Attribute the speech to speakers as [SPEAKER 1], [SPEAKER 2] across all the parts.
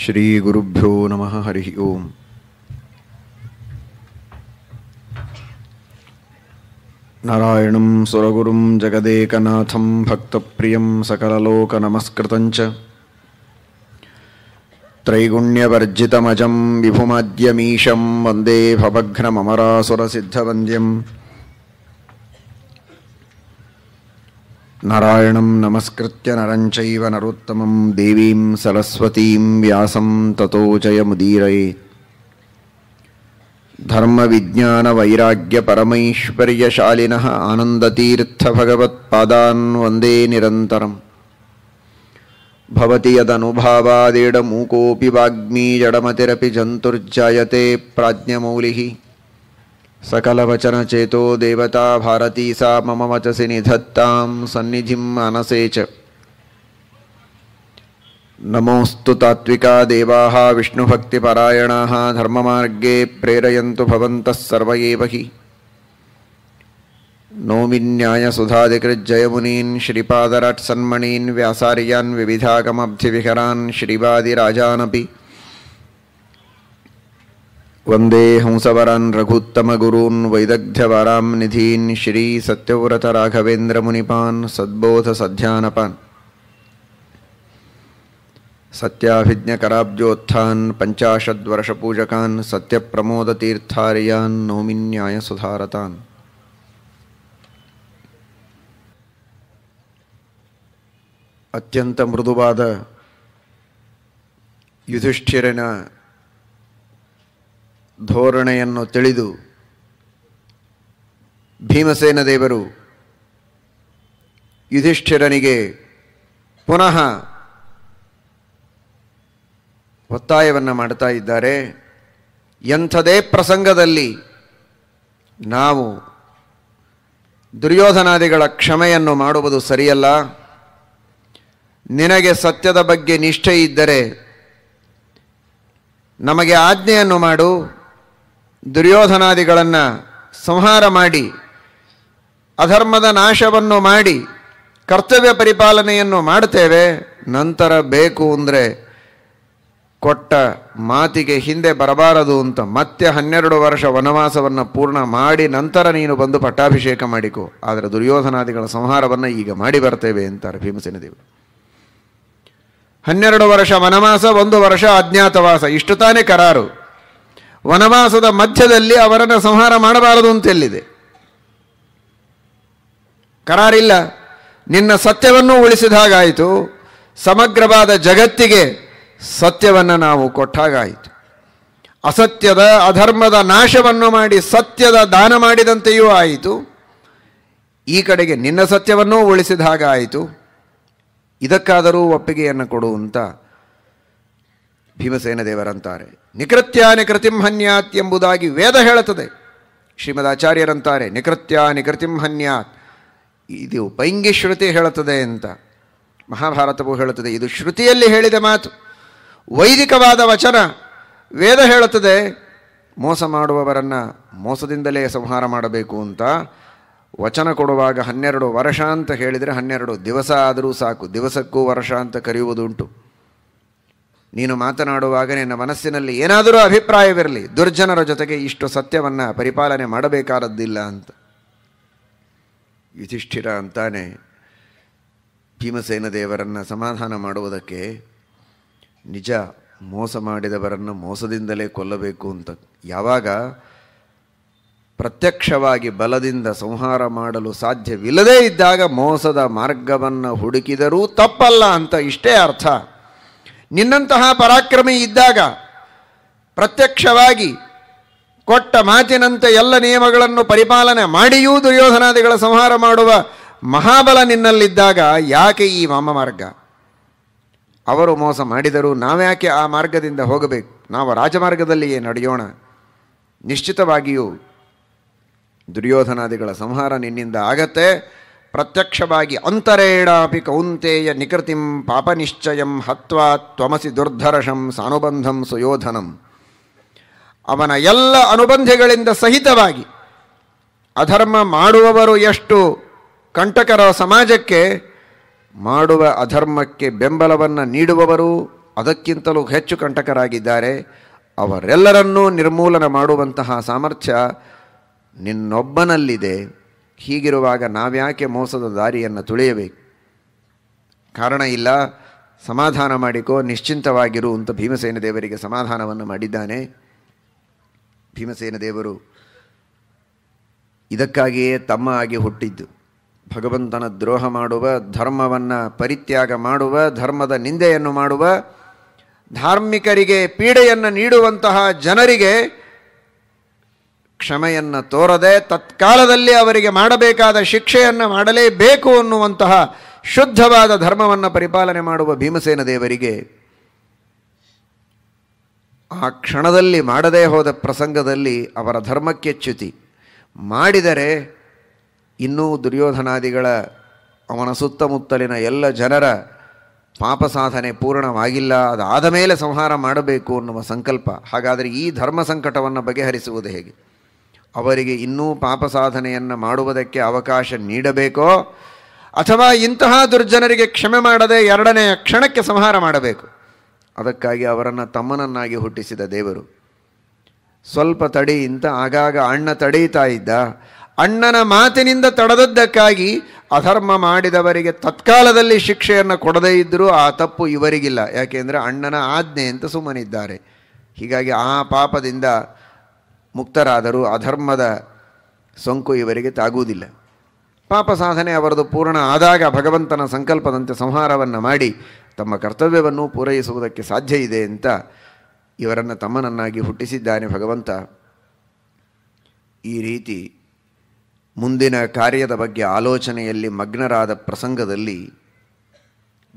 [SPEAKER 1] श्रीगुरुभ्यो नमः हरिः ओम् नारायणं सुरगुरुं जगदेकनाथं भक्तप्रियं सकलोकनमस्कृतं च त्रैगुण्यवर्जितमजं विभुमद्यमीशं वन्देभवघ्नमरासुरसिद्धवन्द्यम् नारायणं नमस्कृत्य नरं चैव नरोत्तमं देवीं सरस्वतीं व्यासं ततो चयमुदीरयेत् धर्मविज्ञानवैराग्यपरमैश्वर्यशालिनः आनन्दतीर्थभगवत्पादान् वन्दे निरन्तरम् भवति यदनुभावादेड वाग्मी जडमतिरपि जन्तुर्जायते प्राज्ञमौलिः सकलवचन चेतो देवता भारती सा मम वचसि निधत्ता सन्निधिं मानसे च नमोऽस्तु तात्विका देवाः विष्णुभक्तिपरायणाः धर्ममार्गे प्रेरयन्तु भवन्तः सर्व एव हि नौमिन्यायसुधाधिकृज्जयमुनीन् श्रीपादराट्सन्मणीन् व्यासार्यान् विविधागमब्धिविहरान् श्रीवादिराजानपि वंदे वन्देहंसवरान् रघुत्तमगुरून् वैदग्ध्यवरां निधीन् पूजकान सत्य प्रमोद तीर्थारियान नौमिन्याय सुधारतान अत्यंत मृदुवाद ಯುಧಿಷ್ಠಿರನ ಧೋರಣೆಯನ್ನು ತಿಳಿದು ಭೀಮಸೇನ ದೇವರು ಯುಧಿಷ್ಠಿರನಿಗೆ ಪುನಃ ಒತ್ತಾಯವನ್ನು ಮಾಡ್ತಾ ಇದ್ದಾರೆ ಎಂಥದೇ ಪ್ರಸಂಗದಲ್ಲಿ ನಾವು ದುರ್ಯೋಧನಾದಿಗಳ ಕ್ಷಮೆಯನ್ನು ಮಾಡುವುದು ಸರಿಯಲ್ಲ ನಿನಗೆ ಸತ್ಯದ ಬಗ್ಗೆ ನಿಷ್ಠೆ ಇದ್ದರೆ ನಮಗೆ ಆಜ್ಞೆಯನ್ನು ಮಾಡು ದುರ್ಯೋಧನಾದಿಗಳನ್ನು ಸಂಹಾರ ಮಾಡಿ ಅಧರ್ಮದ ನಾಶವನ್ನು ಮಾಡಿ ಕರ್ತವ್ಯ ಪರಿಪಾಲನೆಯನ್ನು ಮಾಡುತ್ತೇವೆ ನಂತರ ಬೇಕು ಅಂದರೆ ಕೊಟ್ಟ ಮಾತಿಗೆ ಹಿಂದೆ ಬರಬಾರದು ಅಂತ ಮತ್ತೆ ಹನ್ನೆರಡು ವರ್ಷ ವನವಾಸವನ್ನು ಪೂರ್ಣ ಮಾಡಿ ನಂತರ ನೀನು ಬಂದು ಪಟ್ಟಾಭಿಷೇಕ ಮಾಡಿಕೊ ಆದರೆ ದುರ್ಯೋಧನಾದಿಗಳ ಸಂಹಾರವನ್ನು ಈಗ ಮಾಡಿ ಬರ್ತೇವೆ ಅಂತಾರೆ ಭೀಮಸೇನ ದೇವರು ಹನ್ನೆರಡು ವರ್ಷ ವನವಾಸ ಒಂದು ವರ್ಷ ಅಜ್ಞಾತವಾಸ ಇಷ್ಟು ತಾನೇ ಕರಾರು ವನವಾಸದ ಮಧ್ಯದಲ್ಲಿ ಅವರನ್ನು ಸಂಹಾರ ಮಾಡಬಾರದು ಅಂತೆಲ್ಲಿದೆ ಕರಾರಿಲ್ಲ ನಿನ್ನ ಸತ್ಯವನ್ನು ಉಳಿಸಿದ ಹಾಗಾಯಿತು ಸಮಗ್ರವಾದ ಜಗತ್ತಿಗೆ ಸತ್ಯವನ್ನು ನಾವು ಕೊಟ್ಟಾಗಾಯಿತು ಅಸತ್ಯದ ಅಧರ್ಮದ ನಾಶವನ್ನು ಮಾಡಿ ಸತ್ಯದ ದಾನ ಮಾಡಿದಂತೆಯೂ ಆಯಿತು ಈ ಕಡೆಗೆ ನಿನ್ನ ಸತ್ಯವನ್ನೂ ಉಳಿಸಿದ ಹಾಗಾಯಿತು ಇದಕ್ಕಾದರೂ ಒಪ್ಪಿಗೆಯನ್ನು ಕೊಡುವಂಥ ಭೀಮಸೇನ ದೇವರಂತಾರೆ ನಿಕೃತ್ಯ ಕೃತಿಂ ಹನ್ಯಾತ್ ಎಂಬುದಾಗಿ ವೇದ ಹೇಳುತ್ತದೆ ಶ್ರೀಮದ್ ಆಚಾರ್ಯರಂತಾರೆ ನಿಕೃತ್ಯ ಕೃತಿಂ ಹನ್ಯಾತ್ ಇದು ಪೈಂಗಿ ಶ್ರುತಿ ಹೇಳುತ್ತದೆ ಅಂತ ಮಹಾಭಾರತವು ಹೇಳುತ್ತದೆ ಇದು ಶ್ರುತಿಯಲ್ಲಿ ಹೇಳಿದ ಮಾತು ವೈದಿಕವಾದ ವಚನ ವೇದ ಹೇಳುತ್ತದೆ ಮೋಸ ಮಾಡುವವರನ್ನು ಮೋಸದಿಂದಲೇ ಸಂಹಾರ ಮಾಡಬೇಕು ಅಂತ ವಚನ ಕೊಡುವಾಗ ಹನ್ನೆರಡು ವರ್ಷ ಅಂತ ಹೇಳಿದರೆ ಹನ್ನೆರಡು ದಿವಸ ಆದರೂ ಸಾಕು ದಿವಸಕ್ಕೂ ವರ್ಷ ಅಂತ ಕರೆಯುವುದುಂಟು ನೀನು ಮಾತನಾಡುವಾಗ ನಿನ್ನ ಮನಸ್ಸಿನಲ್ಲಿ ಏನಾದರೂ ಅಭಿಪ್ರಾಯವಿರಲಿ ದುರ್ಜನರ ಜೊತೆಗೆ ಇಷ್ಟು ಸತ್ಯವನ್ನು ಪರಿಪಾಲನೆ ಮಾಡಬೇಕಾದದ್ದಿಲ್ಲ ಅಂತ ಯುಧಿಷ್ಠಿರ ಅಂತಾನೆ ಭೀಮಸೇನ ದೇವರನ್ನು ಸಮಾಧಾನ ಮಾಡುವುದಕ್ಕೆ ನಿಜ ಮೋಸ ಮಾಡಿದವರನ್ನು ಮೋಸದಿಂದಲೇ ಕೊಲ್ಲಬೇಕು ಅಂತ ಯಾವಾಗ ಪ್ರತ್ಯಕ್ಷವಾಗಿ ಬಲದಿಂದ ಸಂಹಾರ ಮಾಡಲು ಸಾಧ್ಯವಿಲ್ಲದೇ ಇದ್ದಾಗ ಮೋಸದ ಮಾರ್ಗವನ್ನು ಹುಡುಕಿದರೂ ತಪ್ಪಲ್ಲ ಅಂತ ಇಷ್ಟೇ ಅರ್ಥ ನಿನ್ನಂತಹ ಪರಾಕ್ರಮಿ ಇದ್ದಾಗ ಪ್ರತ್ಯಕ್ಷವಾಗಿ ಕೊಟ್ಟ ಮಾತಿನಂತೆ ಎಲ್ಲ ನಿಯಮಗಳನ್ನು ಪರಿಪಾಲನೆ ಮಾಡಿಯೂ ದುರ್ಯೋಧನಾದಿಗಳ ಸಂಹಾರ ಮಾಡುವ ಮಹಾಬಲ ನಿನ್ನಲ್ಲಿದ್ದಾಗ ಯಾಕೆ ಈ ವಾಮಮಾರ್ಗ ಅವರು ಮೋಸ ಮಾಡಿದರೂ ನಾವ್ಯಾಕೆ ಆ ಮಾರ್ಗದಿಂದ ಹೋಗಬೇಕು ನಾವು ರಾಜಮಾರ್ಗದಲ್ಲಿಯೇ ನಡೆಯೋಣ ನಿಶ್ಚಿತವಾಗಿಯೂ ದುರ್ಯೋಧನಾದಿಗಳ ಸಂಹಾರ ನಿನ್ನಿಂದ ಆಗತ್ತೆ ಪ್ರತ್ಯಕ್ಷವಾಗಿ ಅಂತರೇಣಾಪಿ ಕೌಂತೆಯ ನಿಕೃತಿಂ ಪಾಪನಿಶ್ಚಯಂ ಹತ್ವಾ ತ್ವಮಸಿ ದುರ್ಧರಷಂ ಸಾನುಬಂಧಂ ಸುಯೋಧನಂ ಅವನ ಎಲ್ಲ ಅನುಬಂಧಗಳಿಂದ ಸಹಿತವಾಗಿ ಅಧರ್ಮ ಮಾಡುವವರು ಎಷ್ಟು ಕಂಟಕರ ಸಮಾಜಕ್ಕೆ ಮಾಡುವ ಅಧರ್ಮಕ್ಕೆ ಬೆಂಬಲವನ್ನು ನೀಡುವವರು ಅದಕ್ಕಿಂತಲೂ ಹೆಚ್ಚು ಕಂಟಕರಾಗಿದ್ದಾರೆ ಅವರೆಲ್ಲರನ್ನೂ ನಿರ್ಮೂಲನ ಮಾಡುವಂತಹ ಸಾಮರ್ಥ್ಯ ನಿನ್ನೊಬ್ಬನಲ್ಲಿದೆ ಹೀಗಿರುವಾಗ ನಾವ್ಯಾಕೆ ಮೋಸದ ದಾರಿಯನ್ನು ತುಳಿಯಬೇಕು ಕಾರಣ ಇಲ್ಲ ಸಮಾಧಾನ ಮಾಡಿಕೋ ನಿಶ್ಚಿಂತವಾಗಿರು ಅಂತ ಭೀಮಸೇನ ದೇವರಿಗೆ ಸಮಾಧಾನವನ್ನು ಮಾಡಿದ್ದಾನೆ ಭೀಮಸೇನ ದೇವರು ಇದಕ್ಕಾಗಿಯೇ ತಮ್ಮ ಆಗಿ ಹುಟ್ಟಿದ್ದು ಭಗವಂತನ ದ್ರೋಹ ಮಾಡುವ ಧರ್ಮವನ್ನು ಪರಿತ್ಯಾಗ ಮಾಡುವ ಧರ್ಮದ ನಿಂದೆಯನ್ನು ಮಾಡುವ ಧಾರ್ಮಿಕರಿಗೆ ಪೀಡೆಯನ್ನು ನೀಡುವಂತಹ ಜನರಿಗೆ ಕ್ಷಮೆಯನ್ನು ತೋರದೆ ತತ್ಕಾಲದಲ್ಲಿ ಅವರಿಗೆ ಮಾಡಬೇಕಾದ ಶಿಕ್ಷೆಯನ್ನು ಮಾಡಲೇಬೇಕು ಅನ್ನುವಂತಹ ಶುದ್ಧವಾದ ಧರ್ಮವನ್ನು ಪರಿಪಾಲನೆ ಮಾಡುವ ಭೀಮಸೇನ ದೇವರಿಗೆ ಆ ಕ್ಷಣದಲ್ಲಿ ಮಾಡದೇ ಹೋದ ಪ್ರಸಂಗದಲ್ಲಿ ಅವರ ಧರ್ಮಕ್ಕೆ ಚ್ಯುತಿ ಮಾಡಿದರೆ ಇನ್ನೂ ದುರ್ಯೋಧನಾದಿಗಳ ಅವನ ಸುತ್ತಮುತ್ತಲಿನ ಎಲ್ಲ ಜನರ ಪಾಪ ಸಾಧನೆ ಪೂರ್ಣವಾಗಿಲ್ಲ ಅದಾದ ಮೇಲೆ ಸಂಹಾರ ಮಾಡಬೇಕು ಅನ್ನುವ ಸಂಕಲ್ಪ ಹಾಗಾದರೆ ಈ ಧರ್ಮ ಸಂಕಟವನ್ನು ಬಗೆಹರಿಸುವುದು ಹೇಗೆ ಅವರಿಗೆ ಇನ್ನೂ ಪಾಪ ಸಾಧನೆಯನ್ನು ಮಾಡುವುದಕ್ಕೆ ಅವಕಾಶ ನೀಡಬೇಕೋ ಅಥವಾ ಇಂತಹ ದುರ್ಜನರಿಗೆ ಕ್ಷಮೆ ಮಾಡದೆ ಎರಡನೆಯ ಕ್ಷಣಕ್ಕೆ ಸಂಹಾರ ಮಾಡಬೇಕು ಅದಕ್ಕಾಗಿ ಅವರನ್ನು ತಮ್ಮನನ್ನಾಗಿ ಹುಟ್ಟಿಸಿದ ದೇವರು ಸ್ವಲ್ಪ ಇಂತ ಆಗಾಗ ಅಣ್ಣ ತಡೆಯುತ್ತಾ ಇದ್ದ ಅಣ್ಣನ ಮಾತಿನಿಂದ ತಡೆದದ್ದಕ್ಕಾಗಿ ಅಧರ್ಮ ಮಾಡಿದವರಿಗೆ ತತ್ಕಾಲದಲ್ಲಿ ಶಿಕ್ಷೆಯನ್ನು ಕೊಡದೇ ಇದ್ದರೂ ಆ ತಪ್ಪು ಇವರಿಗಿಲ್ಲ ಯಾಕೆಂದರೆ ಅಣ್ಣನ ಆಜ್ಞೆ ಅಂತ ಸುಮ್ಮನಿದ್ದಾರೆ ಹೀಗಾಗಿ ಆ ಪಾಪದಿಂದ ಮುಕ್ತರಾದರೂ ಅಧರ್ಮದ ಸೋಂಕು ಇವರಿಗೆ ತಾಗುವುದಿಲ್ಲ ಪಾಪ ಸಾಧನೆ ಅವರದು ಪೂರ್ಣ ಆದಾಗ ಭಗವಂತನ ಸಂಕಲ್ಪದಂತೆ ಸಂಹಾರವನ್ನು ಮಾಡಿ ತಮ್ಮ ಕರ್ತವ್ಯವನ್ನು ಪೂರೈಸುವುದಕ್ಕೆ ಸಾಧ್ಯ ಇದೆ ಅಂತ ಇವರನ್ನು ತಮ್ಮನನ್ನಾಗಿ ಹುಟ್ಟಿಸಿದ್ದಾನೆ ಭಗವಂತ ಈ ರೀತಿ ಮುಂದಿನ ಕಾರ್ಯದ ಬಗ್ಗೆ ಆಲೋಚನೆಯಲ್ಲಿ ಮಗ್ನರಾದ ಪ್ರಸಂಗದಲ್ಲಿ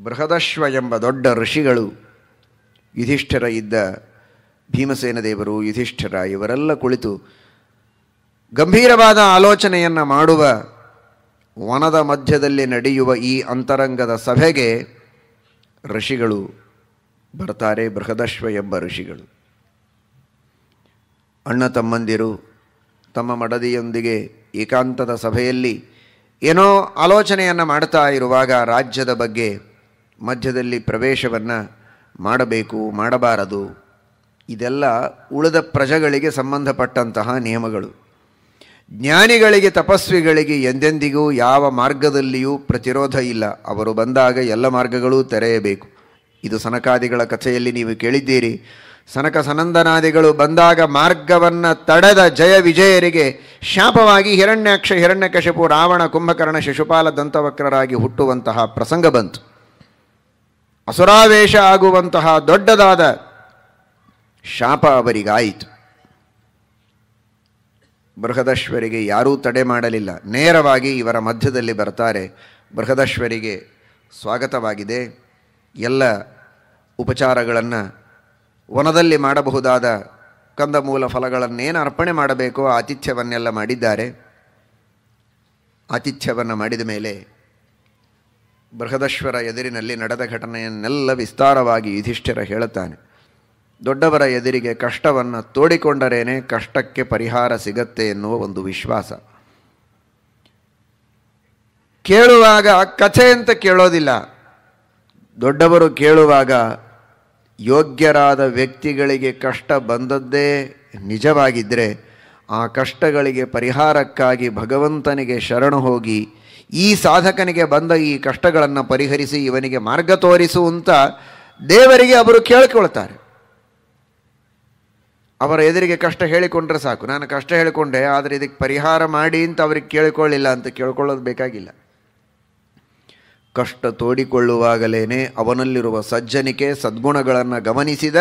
[SPEAKER 1] ಬೃಹದಶ್ವ ಎಂಬ ದೊಡ್ಡ ಋಷಿಗಳು ಯುಧಿಷ್ಠರ ಇದ್ದ ಭೀಮಸೇನ ದೇವರು ಯುಧಿಷ್ಠರ ಇವರೆಲ್ಲ ಕುಳಿತು ಗಂಭೀರವಾದ ಆಲೋಚನೆಯನ್ನು ಮಾಡುವ ವನದ ಮಧ್ಯದಲ್ಲಿ ನಡೆಯುವ ಈ ಅಂತರಂಗದ ಸಭೆಗೆ ಋಷಿಗಳು ಬರ್ತಾರೆ ಬೃಹದಶ್ವ ಎಂಬ ಋಷಿಗಳು ಅಣ್ಣ ತಮ್ಮಂದಿರು ತಮ್ಮ ಮಡದಿಯೊಂದಿಗೆ ಏಕಾಂತದ ಸಭೆಯಲ್ಲಿ ಏನೋ ಆಲೋಚನೆಯನ್ನು ಮಾಡ್ತಾ ಇರುವಾಗ ರಾಜ್ಯದ ಬಗ್ಗೆ ಮಧ್ಯದಲ್ಲಿ ಪ್ರವೇಶವನ್ನು ಮಾಡಬೇಕು ಮಾಡಬಾರದು ಇದೆಲ್ಲ ಉಳಿದ ಪ್ರಜೆಗಳಿಗೆ ಸಂಬಂಧಪಟ್ಟಂತಹ ನಿಯಮಗಳು ಜ್ಞಾನಿಗಳಿಗೆ ತಪಸ್ವಿಗಳಿಗೆ ಎಂದೆಂದಿಗೂ ಯಾವ ಮಾರ್ಗದಲ್ಲಿಯೂ ಪ್ರತಿರೋಧ ಇಲ್ಲ ಅವರು ಬಂದಾಗ ಎಲ್ಲ ಮಾರ್ಗಗಳೂ ತೆರೆಯಬೇಕು ಇದು ಸನಕಾದಿಗಳ ಕಥೆಯಲ್ಲಿ ನೀವು ಕೇಳಿದ್ದೀರಿ ಸನಕ ಸನಂದನಾದಿಗಳು ಬಂದಾಗ ಮಾರ್ಗವನ್ನು ತಡೆದ ಜಯ ವಿಜಯರಿಗೆ ಶಾಪವಾಗಿ ಹಿರಣ್ಯಾಕ್ಷ ಹಿರಣ್ಯಕಶಪು ರಾವಣ ಕುಂಭಕರ್ಣ ಶಿಶುಪಾಲ ದಂತವಕ್ರರಾಗಿ ಹುಟ್ಟುವಂತಹ ಪ್ರಸಂಗ ಬಂತು ಅಸುರಾವೇಶ ಆಗುವಂತಹ ದೊಡ್ಡದಾದ ಶಾಪ ಅವರಿಗಾಯಿತು ಬೃಹದಶ್ವರಿಗೆ ಯಾರೂ ತಡೆ ಮಾಡಲಿಲ್ಲ ನೇರವಾಗಿ ಇವರ ಮಧ್ಯದಲ್ಲಿ ಬರ್ತಾರೆ ಬೃಹದಶ್ವರಿಗೆ ಸ್ವಾಗತವಾಗಿದೆ ಎಲ್ಲ ಉಪಚಾರಗಳನ್ನು ವನದಲ್ಲಿ ಮಾಡಬಹುದಾದ ಕಂದಮೂಲ ಫಲಗಳನ್ನೇನು ಅರ್ಪಣೆ ಮಾಡಬೇಕೋ ಆತಿಥ್ಯವನ್ನೆಲ್ಲ ಮಾಡಿದ್ದಾರೆ ಆತಿಥ್ಯವನ್ನು ಮಾಡಿದ ಮೇಲೆ ಬೃಹದಶ್ವರ ಎದುರಿನಲ್ಲಿ ನಡೆದ ಘಟನೆಯನ್ನೆಲ್ಲ ವಿಸ್ತಾರವಾಗಿ ಯುಧಿಷ್ಠಿರ ಹೇಳುತ್ತಾನೆ ದೊಡ್ಡವರ ಎದುರಿಗೆ ಕಷ್ಟವನ್ನು ತೋಡಿಕೊಂಡರೇನೆ ಕಷ್ಟಕ್ಕೆ ಪರಿಹಾರ ಸಿಗತ್ತೆ ಎನ್ನುವ ಒಂದು ವಿಶ್ವಾಸ ಕೇಳುವಾಗ ಕಥೆ ಅಂತ ಕೇಳೋದಿಲ್ಲ ದೊಡ್ಡವರು ಕೇಳುವಾಗ ಯೋಗ್ಯರಾದ ವ್ಯಕ್ತಿಗಳಿಗೆ ಕಷ್ಟ ಬಂದದ್ದೇ ನಿಜವಾಗಿದ್ದರೆ ಆ ಕಷ್ಟಗಳಿಗೆ ಪರಿಹಾರಕ್ಕಾಗಿ ಭಗವಂತನಿಗೆ ಶರಣು ಹೋಗಿ ಈ ಸಾಧಕನಿಗೆ ಬಂದ ಈ ಕಷ್ಟಗಳನ್ನು ಪರಿಹರಿಸಿ ಇವನಿಗೆ ಮಾರ್ಗ ತೋರಿಸು ಅಂತ ದೇವರಿಗೆ ಅವರು ಕೇಳಿಕೊಳ್ತಾರೆ ಅವರ ಎದುರಿಗೆ ಕಷ್ಟ ಹೇಳಿಕೊಂಡ್ರೆ ಸಾಕು ನಾನು ಕಷ್ಟ ಹೇಳಿಕೊಂಡೆ ಆದರೆ ಇದಕ್ಕೆ ಪರಿಹಾರ ಮಾಡಿ ಅಂತ ಅವ್ರಿಗೆ ಕೇಳಿಕೊಳ್ಳಿಲ್ಲ ಅಂತ ಕೇಳ್ಕೊಳ್ಳೋದು ಬೇಕಾಗಿಲ್ಲ ಕಷ್ಟ ತೋಡಿಕೊಳ್ಳುವಾಗಲೇನೆ ಅವನಲ್ಲಿರುವ ಸಜ್ಜನಿಕೆ ಸದ್ಗುಣಗಳನ್ನು ಗಮನಿಸಿದ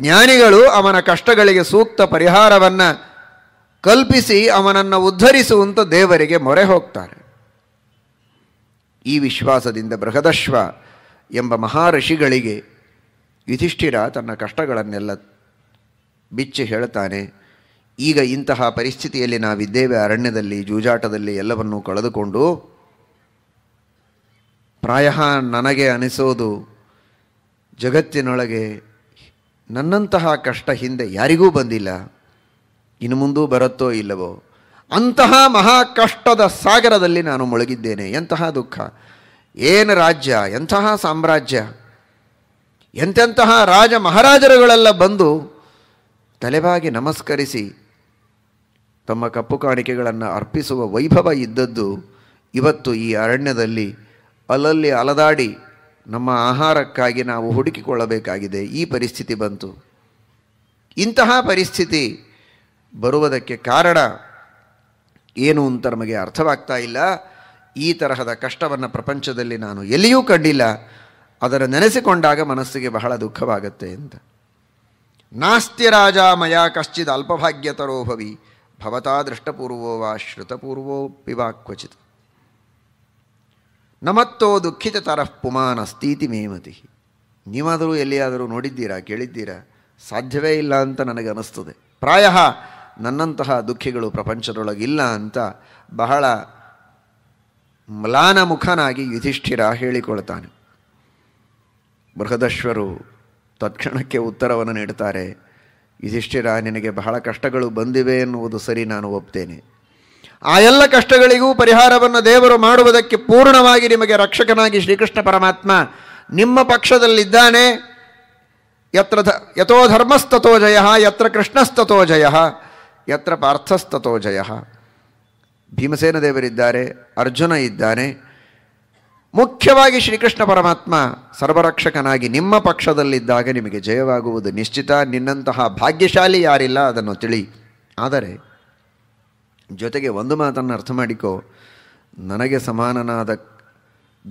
[SPEAKER 1] ಜ್ಞಾನಿಗಳು ಅವನ ಕಷ್ಟಗಳಿಗೆ ಸೂಕ್ತ ಪರಿಹಾರವನ್ನು ಕಲ್ಪಿಸಿ ಅವನನ್ನು ಉದ್ಧರಿಸುವಂತ ದೇವರಿಗೆ ಮೊರೆ ಹೋಗ್ತಾರೆ ಈ ವಿಶ್ವಾಸದಿಂದ ಬೃಹದಶ್ವ ಎಂಬ ಋಷಿಗಳಿಗೆ ಯುಧಿಷ್ಠಿರ ತನ್ನ ಕಷ್ಟಗಳನ್ನೆಲ್ಲ ಬಿಚ್ಚಿ ಹೇಳ್ತಾನೆ ಈಗ ಇಂತಹ ಪರಿಸ್ಥಿತಿಯಲ್ಲಿ ನಾವಿದ್ದೇವೆ ಅರಣ್ಯದಲ್ಲಿ ಜೂಜಾಟದಲ್ಲಿ ಎಲ್ಲವನ್ನೂ ಕಳೆದುಕೊಂಡು ಪ್ರಾಯ ನನಗೆ ಅನಿಸೋದು ಜಗತ್ತಿನೊಳಗೆ ನನ್ನಂತಹ ಕಷ್ಟ ಹಿಂದೆ ಯಾರಿಗೂ ಬಂದಿಲ್ಲ ಇನ್ನು ಮುಂದೂ ಬರುತ್ತೋ ಇಲ್ಲವೋ ಅಂತಹ ಮಹಾ ಕಷ್ಟದ ಸಾಗರದಲ್ಲಿ ನಾನು ಮುಳುಗಿದ್ದೇನೆ ಎಂತಹ ದುಃಖ ಏನು ರಾಜ್ಯ ಎಂತಹ ಸಾಮ್ರಾಜ್ಯ ಎಂತೆಂತಹ ರಾಜ ಮಹಾರಾಜರುಗಳೆಲ್ಲ ಬಂದು ತಲೆಬಾಗಿ ನಮಸ್ಕರಿಸಿ ತಮ್ಮ ಕಪ್ಪು ಕಾಣಿಕೆಗಳನ್ನು ಅರ್ಪಿಸುವ ವೈಭವ ಇದ್ದದ್ದು ಇವತ್ತು ಈ ಅರಣ್ಯದಲ್ಲಿ ಅಲ್ಲಲ್ಲಿ ಅಲದಾಡಿ ನಮ್ಮ ಆಹಾರಕ್ಕಾಗಿ ನಾವು ಹುಡುಕಿಕೊಳ್ಳಬೇಕಾಗಿದೆ ಈ ಪರಿಸ್ಥಿತಿ ಬಂತು ಇಂತಹ ಪರಿಸ್ಥಿತಿ ಬರುವುದಕ್ಕೆ ಕಾರಣ ಏನು ಅಂತ ನಮಗೆ ಅರ್ಥವಾಗ್ತಾ ಇಲ್ಲ ಈ ತರಹದ ಕಷ್ಟವನ್ನು ಪ್ರಪಂಚದಲ್ಲಿ ನಾನು ಎಲ್ಲಿಯೂ ಕಂಡಿಲ್ಲ ಅದನ್ನು ನೆನೆಸಿಕೊಂಡಾಗ ಮನಸ್ಸಿಗೆ ಬಹಳ ದುಃಖವಾಗುತ್ತೆ ಅಂತ ನಾಸ್ತಿ ರಾಜ ಮಯಾ ಕಶ್ಚಿತ್ ಅಲ್ಪಭಾಗ್ಯತರೋ ಭವಿ ಭವತಾ ದೃಷ್ಟಪೂರ್ವೋ ವಾ ಶ್ರುತಪೂರ್ವೋ ಪಿವಾ ಕ್ವಚಿತ್ ನಮತ್ತೋ ದುಃಖಿತ ತರ ಪುಮಾನ್ ಅಸ್ತೀತಿ ಮೇಮತಿ ನೀವಾದರೂ ಎಲ್ಲಿಯಾದರೂ ನೋಡಿದ್ದೀರಾ ಕೇಳಿದ್ದೀರಾ ಸಾಧ್ಯವೇ ಇಲ್ಲ ಅಂತ ನನಗೆ ಪ್ರಾಯ ನನ್ನಂತಹ ದುಃಖಿಗಳು ಪ್ರಪಂಚದೊಳಗಿಲ್ಲ ಅಂತ ಬಹಳ ಮ್ಲಾನ ಮುಖನಾಗಿ ಯುಧಿಷ್ಠಿರ ಹೇಳಿಕೊಳ್ತಾನೆ ಬೃಹದಶ್ವರು ತತ್ಕ್ಷಣಕ್ಕೆ ಉತ್ತರವನ್ನು ನೀಡುತ್ತಾರೆ ಯುಧಿಷ್ಠಿರ ನಿನಗೆ ಬಹಳ ಕಷ್ಟಗಳು ಬಂದಿವೆ ಎನ್ನುವುದು ಸರಿ ನಾನು ಒಪ್ತೇನೆ ಆ ಎಲ್ಲ ಕಷ್ಟಗಳಿಗೂ ಪರಿಹಾರವನ್ನು ದೇವರು ಮಾಡುವುದಕ್ಕೆ ಪೂರ್ಣವಾಗಿ ನಿಮಗೆ ರಕ್ಷಕನಾಗಿ ಶ್ರೀಕೃಷ್ಣ ಪರಮಾತ್ಮ ನಿಮ್ಮ ಪಕ್ಷದಲ್ಲಿದ್ದಾನೆ ಯತ್ರ ಯಥೋ ಧರ್ಮಸ್ತಥೋ ಜಯ ಯತ್ರ ಕೃಷ್ಣಸ್ತಥೋ ಜಯ ಯತ್ರ ಪಾರ್ಥಸ್ತಥೋ ಜಯ ಭೀಮಸೇನ ದೇವರಿದ್ದಾರೆ ಅರ್ಜುನ ಇದ್ದಾನೆ ಮುಖ್ಯವಾಗಿ ಶ್ರೀಕೃಷ್ಣ ಪರಮಾತ್ಮ ಸರ್ವರಕ್ಷಕನಾಗಿ ನಿಮ್ಮ ಪಕ್ಷದಲ್ಲಿದ್ದಾಗ ನಿಮಗೆ ಜಯವಾಗುವುದು ನಿಶ್ಚಿತ ನಿನ್ನಂತಹ ಭಾಗ್ಯಶಾಲಿ ಯಾರಿಲ್ಲ ಅದನ್ನು ತಿಳಿ ಆದರೆ ಜೊತೆಗೆ ಒಂದು ಮಾತನ್ನು ಅರ್ಥ ಮಾಡಿಕೋ ನನಗೆ ಸಮಾನನಾದ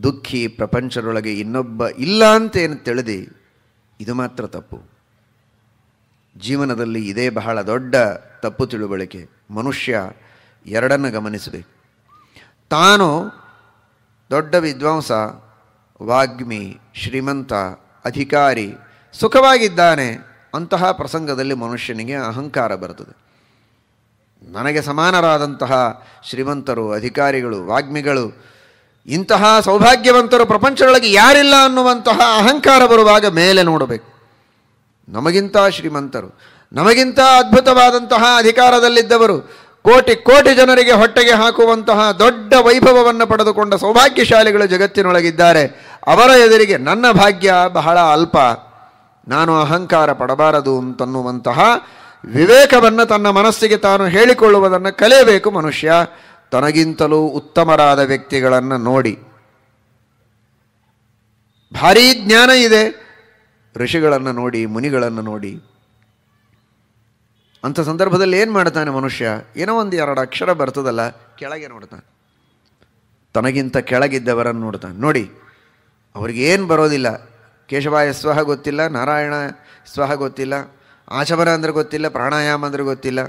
[SPEAKER 1] ದುಃಖಿ ಪ್ರಪಂಚದೊಳಗೆ ಇನ್ನೊಬ್ಬ ಇಲ್ಲ ಅಂತೇನು ತಿಳಿದು ಇದು ಮಾತ್ರ ತಪ್ಪು ಜೀವನದಲ್ಲಿ ಇದೇ ಬಹಳ ದೊಡ್ಡ ತಪ್ಪು ತಿಳುವಳಿಕೆ ಮನುಷ್ಯ ಎರಡನ್ನು ಗಮನಿಸಬೇಕು ತಾನು ದೊಡ್ಡ ವಿದ್ವಾಂಸ ವಾಗ್ಮಿ ಶ್ರೀಮಂತ ಅಧಿಕಾರಿ ಸುಖವಾಗಿದ್ದಾನೆ ಅಂತಹ ಪ್ರಸಂಗದಲ್ಲಿ ಮನುಷ್ಯನಿಗೆ ಅಹಂಕಾರ ಬರುತ್ತದೆ ನನಗೆ ಸಮಾನರಾದಂತಹ ಶ್ರೀಮಂತರು ಅಧಿಕಾರಿಗಳು ವಾಗ್ಮಿಗಳು ಇಂತಹ ಸೌಭಾಗ್ಯವಂತರು ಪ್ರಪಂಚದೊಳಗೆ ಯಾರಿಲ್ಲ ಅನ್ನುವಂತಹ ಅಹಂಕಾರ ಬರುವಾಗ ಮೇಲೆ ನೋಡಬೇಕು ನಮಗಿಂತ ಶ್ರೀಮಂತರು ನಮಗಿಂತ ಅದ್ಭುತವಾದಂತಹ ಅಧಿಕಾರದಲ್ಲಿದ್ದವರು ಕೋಟಿ ಕೋಟಿ ಜನರಿಗೆ ಹೊಟ್ಟೆಗೆ ಹಾಕುವಂತಹ ದೊಡ್ಡ ವೈಭವವನ್ನು ಪಡೆದುಕೊಂಡ ಸೌಭಾಗ್ಯಶಾಲಿಗಳು ಜಗತ್ತಿನೊಳಗಿದ್ದಾರೆ ಅವರ ಎದುರಿಗೆ ನನ್ನ ಭಾಗ್ಯ ಬಹಳ ಅಲ್ಪ ನಾನು ಅಹಂಕಾರ ಪಡಬಾರದು ಅಂತನ್ನುವಂತಹ ವಿವೇಕವನ್ನು ತನ್ನ ಮನಸ್ಸಿಗೆ ತಾನು ಹೇಳಿಕೊಳ್ಳುವುದನ್ನು ಕಲಿಯಬೇಕು ಮನುಷ್ಯ ತನಗಿಂತಲೂ ಉತ್ತಮರಾದ ವ್ಯಕ್ತಿಗಳನ್ನು ನೋಡಿ ಭಾರೀ ಜ್ಞಾನ ಇದೆ ಋಷಿಗಳನ್ನು ನೋಡಿ ಮುನಿಗಳನ್ನು ನೋಡಿ ಅಂಥ ಸಂದರ್ಭದಲ್ಲಿ ಏನು ಮಾಡ್ತಾನೆ ಮನುಷ್ಯ ಏನೋ ಒಂದು ಎರಡು ಅಕ್ಷರ ಬರ್ತದಲ್ಲ ಕೆಳಗೆ ನೋಡ್ತಾನೆ ತನಗಿಂತ ಕೆಳಗಿದ್ದವರನ್ನು ನೋಡ್ತಾನೆ ನೋಡಿ ಅವ್ರಿಗೇನು ಬರೋದಿಲ್ಲ ಕೇಶವಾಯ ಸ್ವಹ ಗೊತ್ತಿಲ್ಲ ನಾರಾಯಣ ಸ್ವಹ ಗೊತ್ತಿಲ್ಲ ಆಚಮನ ಅಂದರೆ ಗೊತ್ತಿಲ್ಲ ಪ್ರಾಣಾಯಾಮ ಅಂದರೆ ಗೊತ್ತಿಲ್ಲ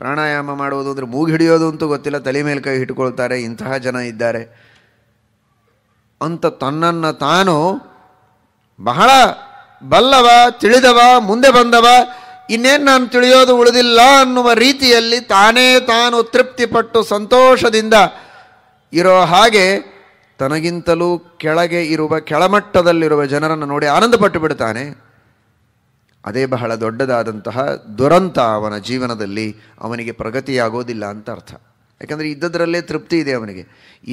[SPEAKER 1] ಪ್ರಾಣಾಯಾಮ ಮಾಡುವುದು ಅಂದರೆ ಮೂಗು ಹಿಡಿಯೋದು ಅಂತೂ ಗೊತ್ತಿಲ್ಲ ತಲೆ ಮೇಲೆ ಕೈ ಇಟ್ಕೊಳ್ತಾರೆ ಇಂತಹ ಜನ ಇದ್ದಾರೆ ಅಂತ ತನ್ನನ್ನು ತಾನು ಬಹಳ ಬಲ್ಲವ ತಿಳಿದವ ಮುಂದೆ ಬಂದವ ಇನ್ನೇನು ನಾನು ತಿಳಿಯೋದು ಉಳಿದಿಲ್ಲ ಅನ್ನುವ ರೀತಿಯಲ್ಲಿ ತಾನೇ ತಾನು ತೃಪ್ತಿಪಟ್ಟು ಸಂತೋಷದಿಂದ ಇರೋ ಹಾಗೆ ತನಗಿಂತಲೂ ಕೆಳಗೆ ಇರುವ ಕೆಳಮಟ್ಟದಲ್ಲಿರುವ ಜನರನ್ನು ನೋಡಿ ಆನಂದಪಟ್ಟು ಬಿಡ್ತಾನೆ ಅದೇ ಬಹಳ ದೊಡ್ಡದಾದಂತಹ ದುರಂತ ಅವನ ಜೀವನದಲ್ಲಿ ಅವನಿಗೆ ಪ್ರಗತಿಯಾಗೋದಿಲ್ಲ ಅಂತ ಅರ್ಥ ಯಾಕಂದರೆ ಇದ್ದದರಲ್ಲೇ ತೃಪ್ತಿ ಇದೆ ಅವನಿಗೆ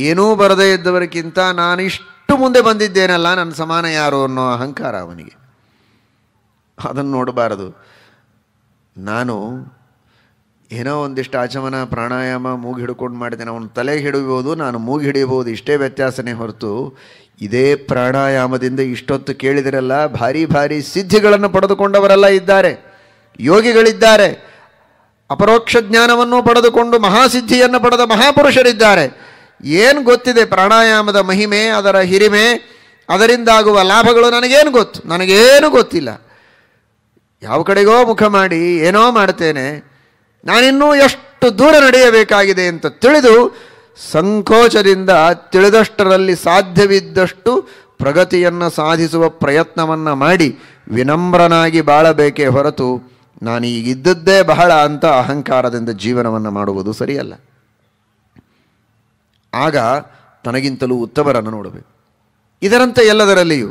[SPEAKER 1] ಏನೂ ಬರದೇ ಇದ್ದವರಿಗಿಂತ ನಾನಿಷ್ಟು ಮುಂದೆ ಬಂದಿದ್ದೇನಲ್ಲ ನನ್ನ ಸಮಾನ ಯಾರು ಅನ್ನೋ ಅಹಂಕಾರ ಅವನಿಗೆ ಅದನ್ನು ನೋಡಬಾರದು ನಾನು ಏನೋ ಒಂದಿಷ್ಟು ಆಚಮನ ಪ್ರಾಣಾಯಾಮ ಮೂಗು ಹಿಡ್ಕೊಂಡು ಮಾಡಿದ್ದೇನೆ ಅವನು ತಲೆಗೆ ಹಿಡಿಬೋದು ನಾನು ಮೂಗು ಹಿಡಿಯಬಹುದು ಇಷ್ಟೇ ವ್ಯತ್ಯಾಸನೇ ಹೊರತು ಇದೇ ಪ್ರಾಣಾಯಾಮದಿಂದ ಇಷ್ಟೊತ್ತು ಕೇಳಿದಿರಲ್ಲ ಭಾರಿ ಭಾರಿ ಸಿದ್ಧಿಗಳನ್ನು ಪಡೆದುಕೊಂಡವರೆಲ್ಲ ಇದ್ದಾರೆ ಯೋಗಿಗಳಿದ್ದಾರೆ ಅಪರೋಕ್ಷ ಜ್ಞಾನವನ್ನು ಪಡೆದುಕೊಂಡು ಮಹಾಸಿದ್ಧಿಯನ್ನು ಪಡೆದ ಮಹಾಪುರುಷರಿದ್ದಾರೆ ಏನು ಗೊತ್ತಿದೆ ಪ್ರಾಣಾಯಾಮದ ಮಹಿಮೆ ಅದರ ಹಿರಿಮೆ ಅದರಿಂದಾಗುವ ಲಾಭಗಳು ನನಗೇನು ಗೊತ್ತು ನನಗೇನು ಗೊತ್ತಿಲ್ಲ ಯಾವ ಕಡೆಗೋ ಮುಖ ಮಾಡಿ ಏನೋ ಮಾಡ್ತೇನೆ ನಾನಿನ್ನೂ ಎಷ್ಟು ದೂರ ನಡೆಯಬೇಕಾಗಿದೆ ಅಂತ ತಿಳಿದು ಸಂಕೋಚದಿಂದ ತಿಳಿದಷ್ಟರಲ್ಲಿ ಸಾಧ್ಯವಿದ್ದಷ್ಟು ಪ್ರಗತಿಯನ್ನು ಸಾಧಿಸುವ ಪ್ರಯತ್ನವನ್ನು ಮಾಡಿ ವಿನಮ್ರನಾಗಿ ಬಾಳಬೇಕೇ ಹೊರತು ನಾನು ಈಗಿದ್ದದ್ದೇ ಬಹಳ ಅಂತ ಅಹಂಕಾರದಿಂದ ಜೀವನವನ್ನು ಮಾಡುವುದು ಸರಿಯಲ್ಲ ಆಗ ತನಗಿಂತಲೂ ಉತ್ತಮರನ್ನು ನೋಡಬೇಕು ಇದರಂತೆ ಎಲ್ಲದರಲ್ಲಿಯೂ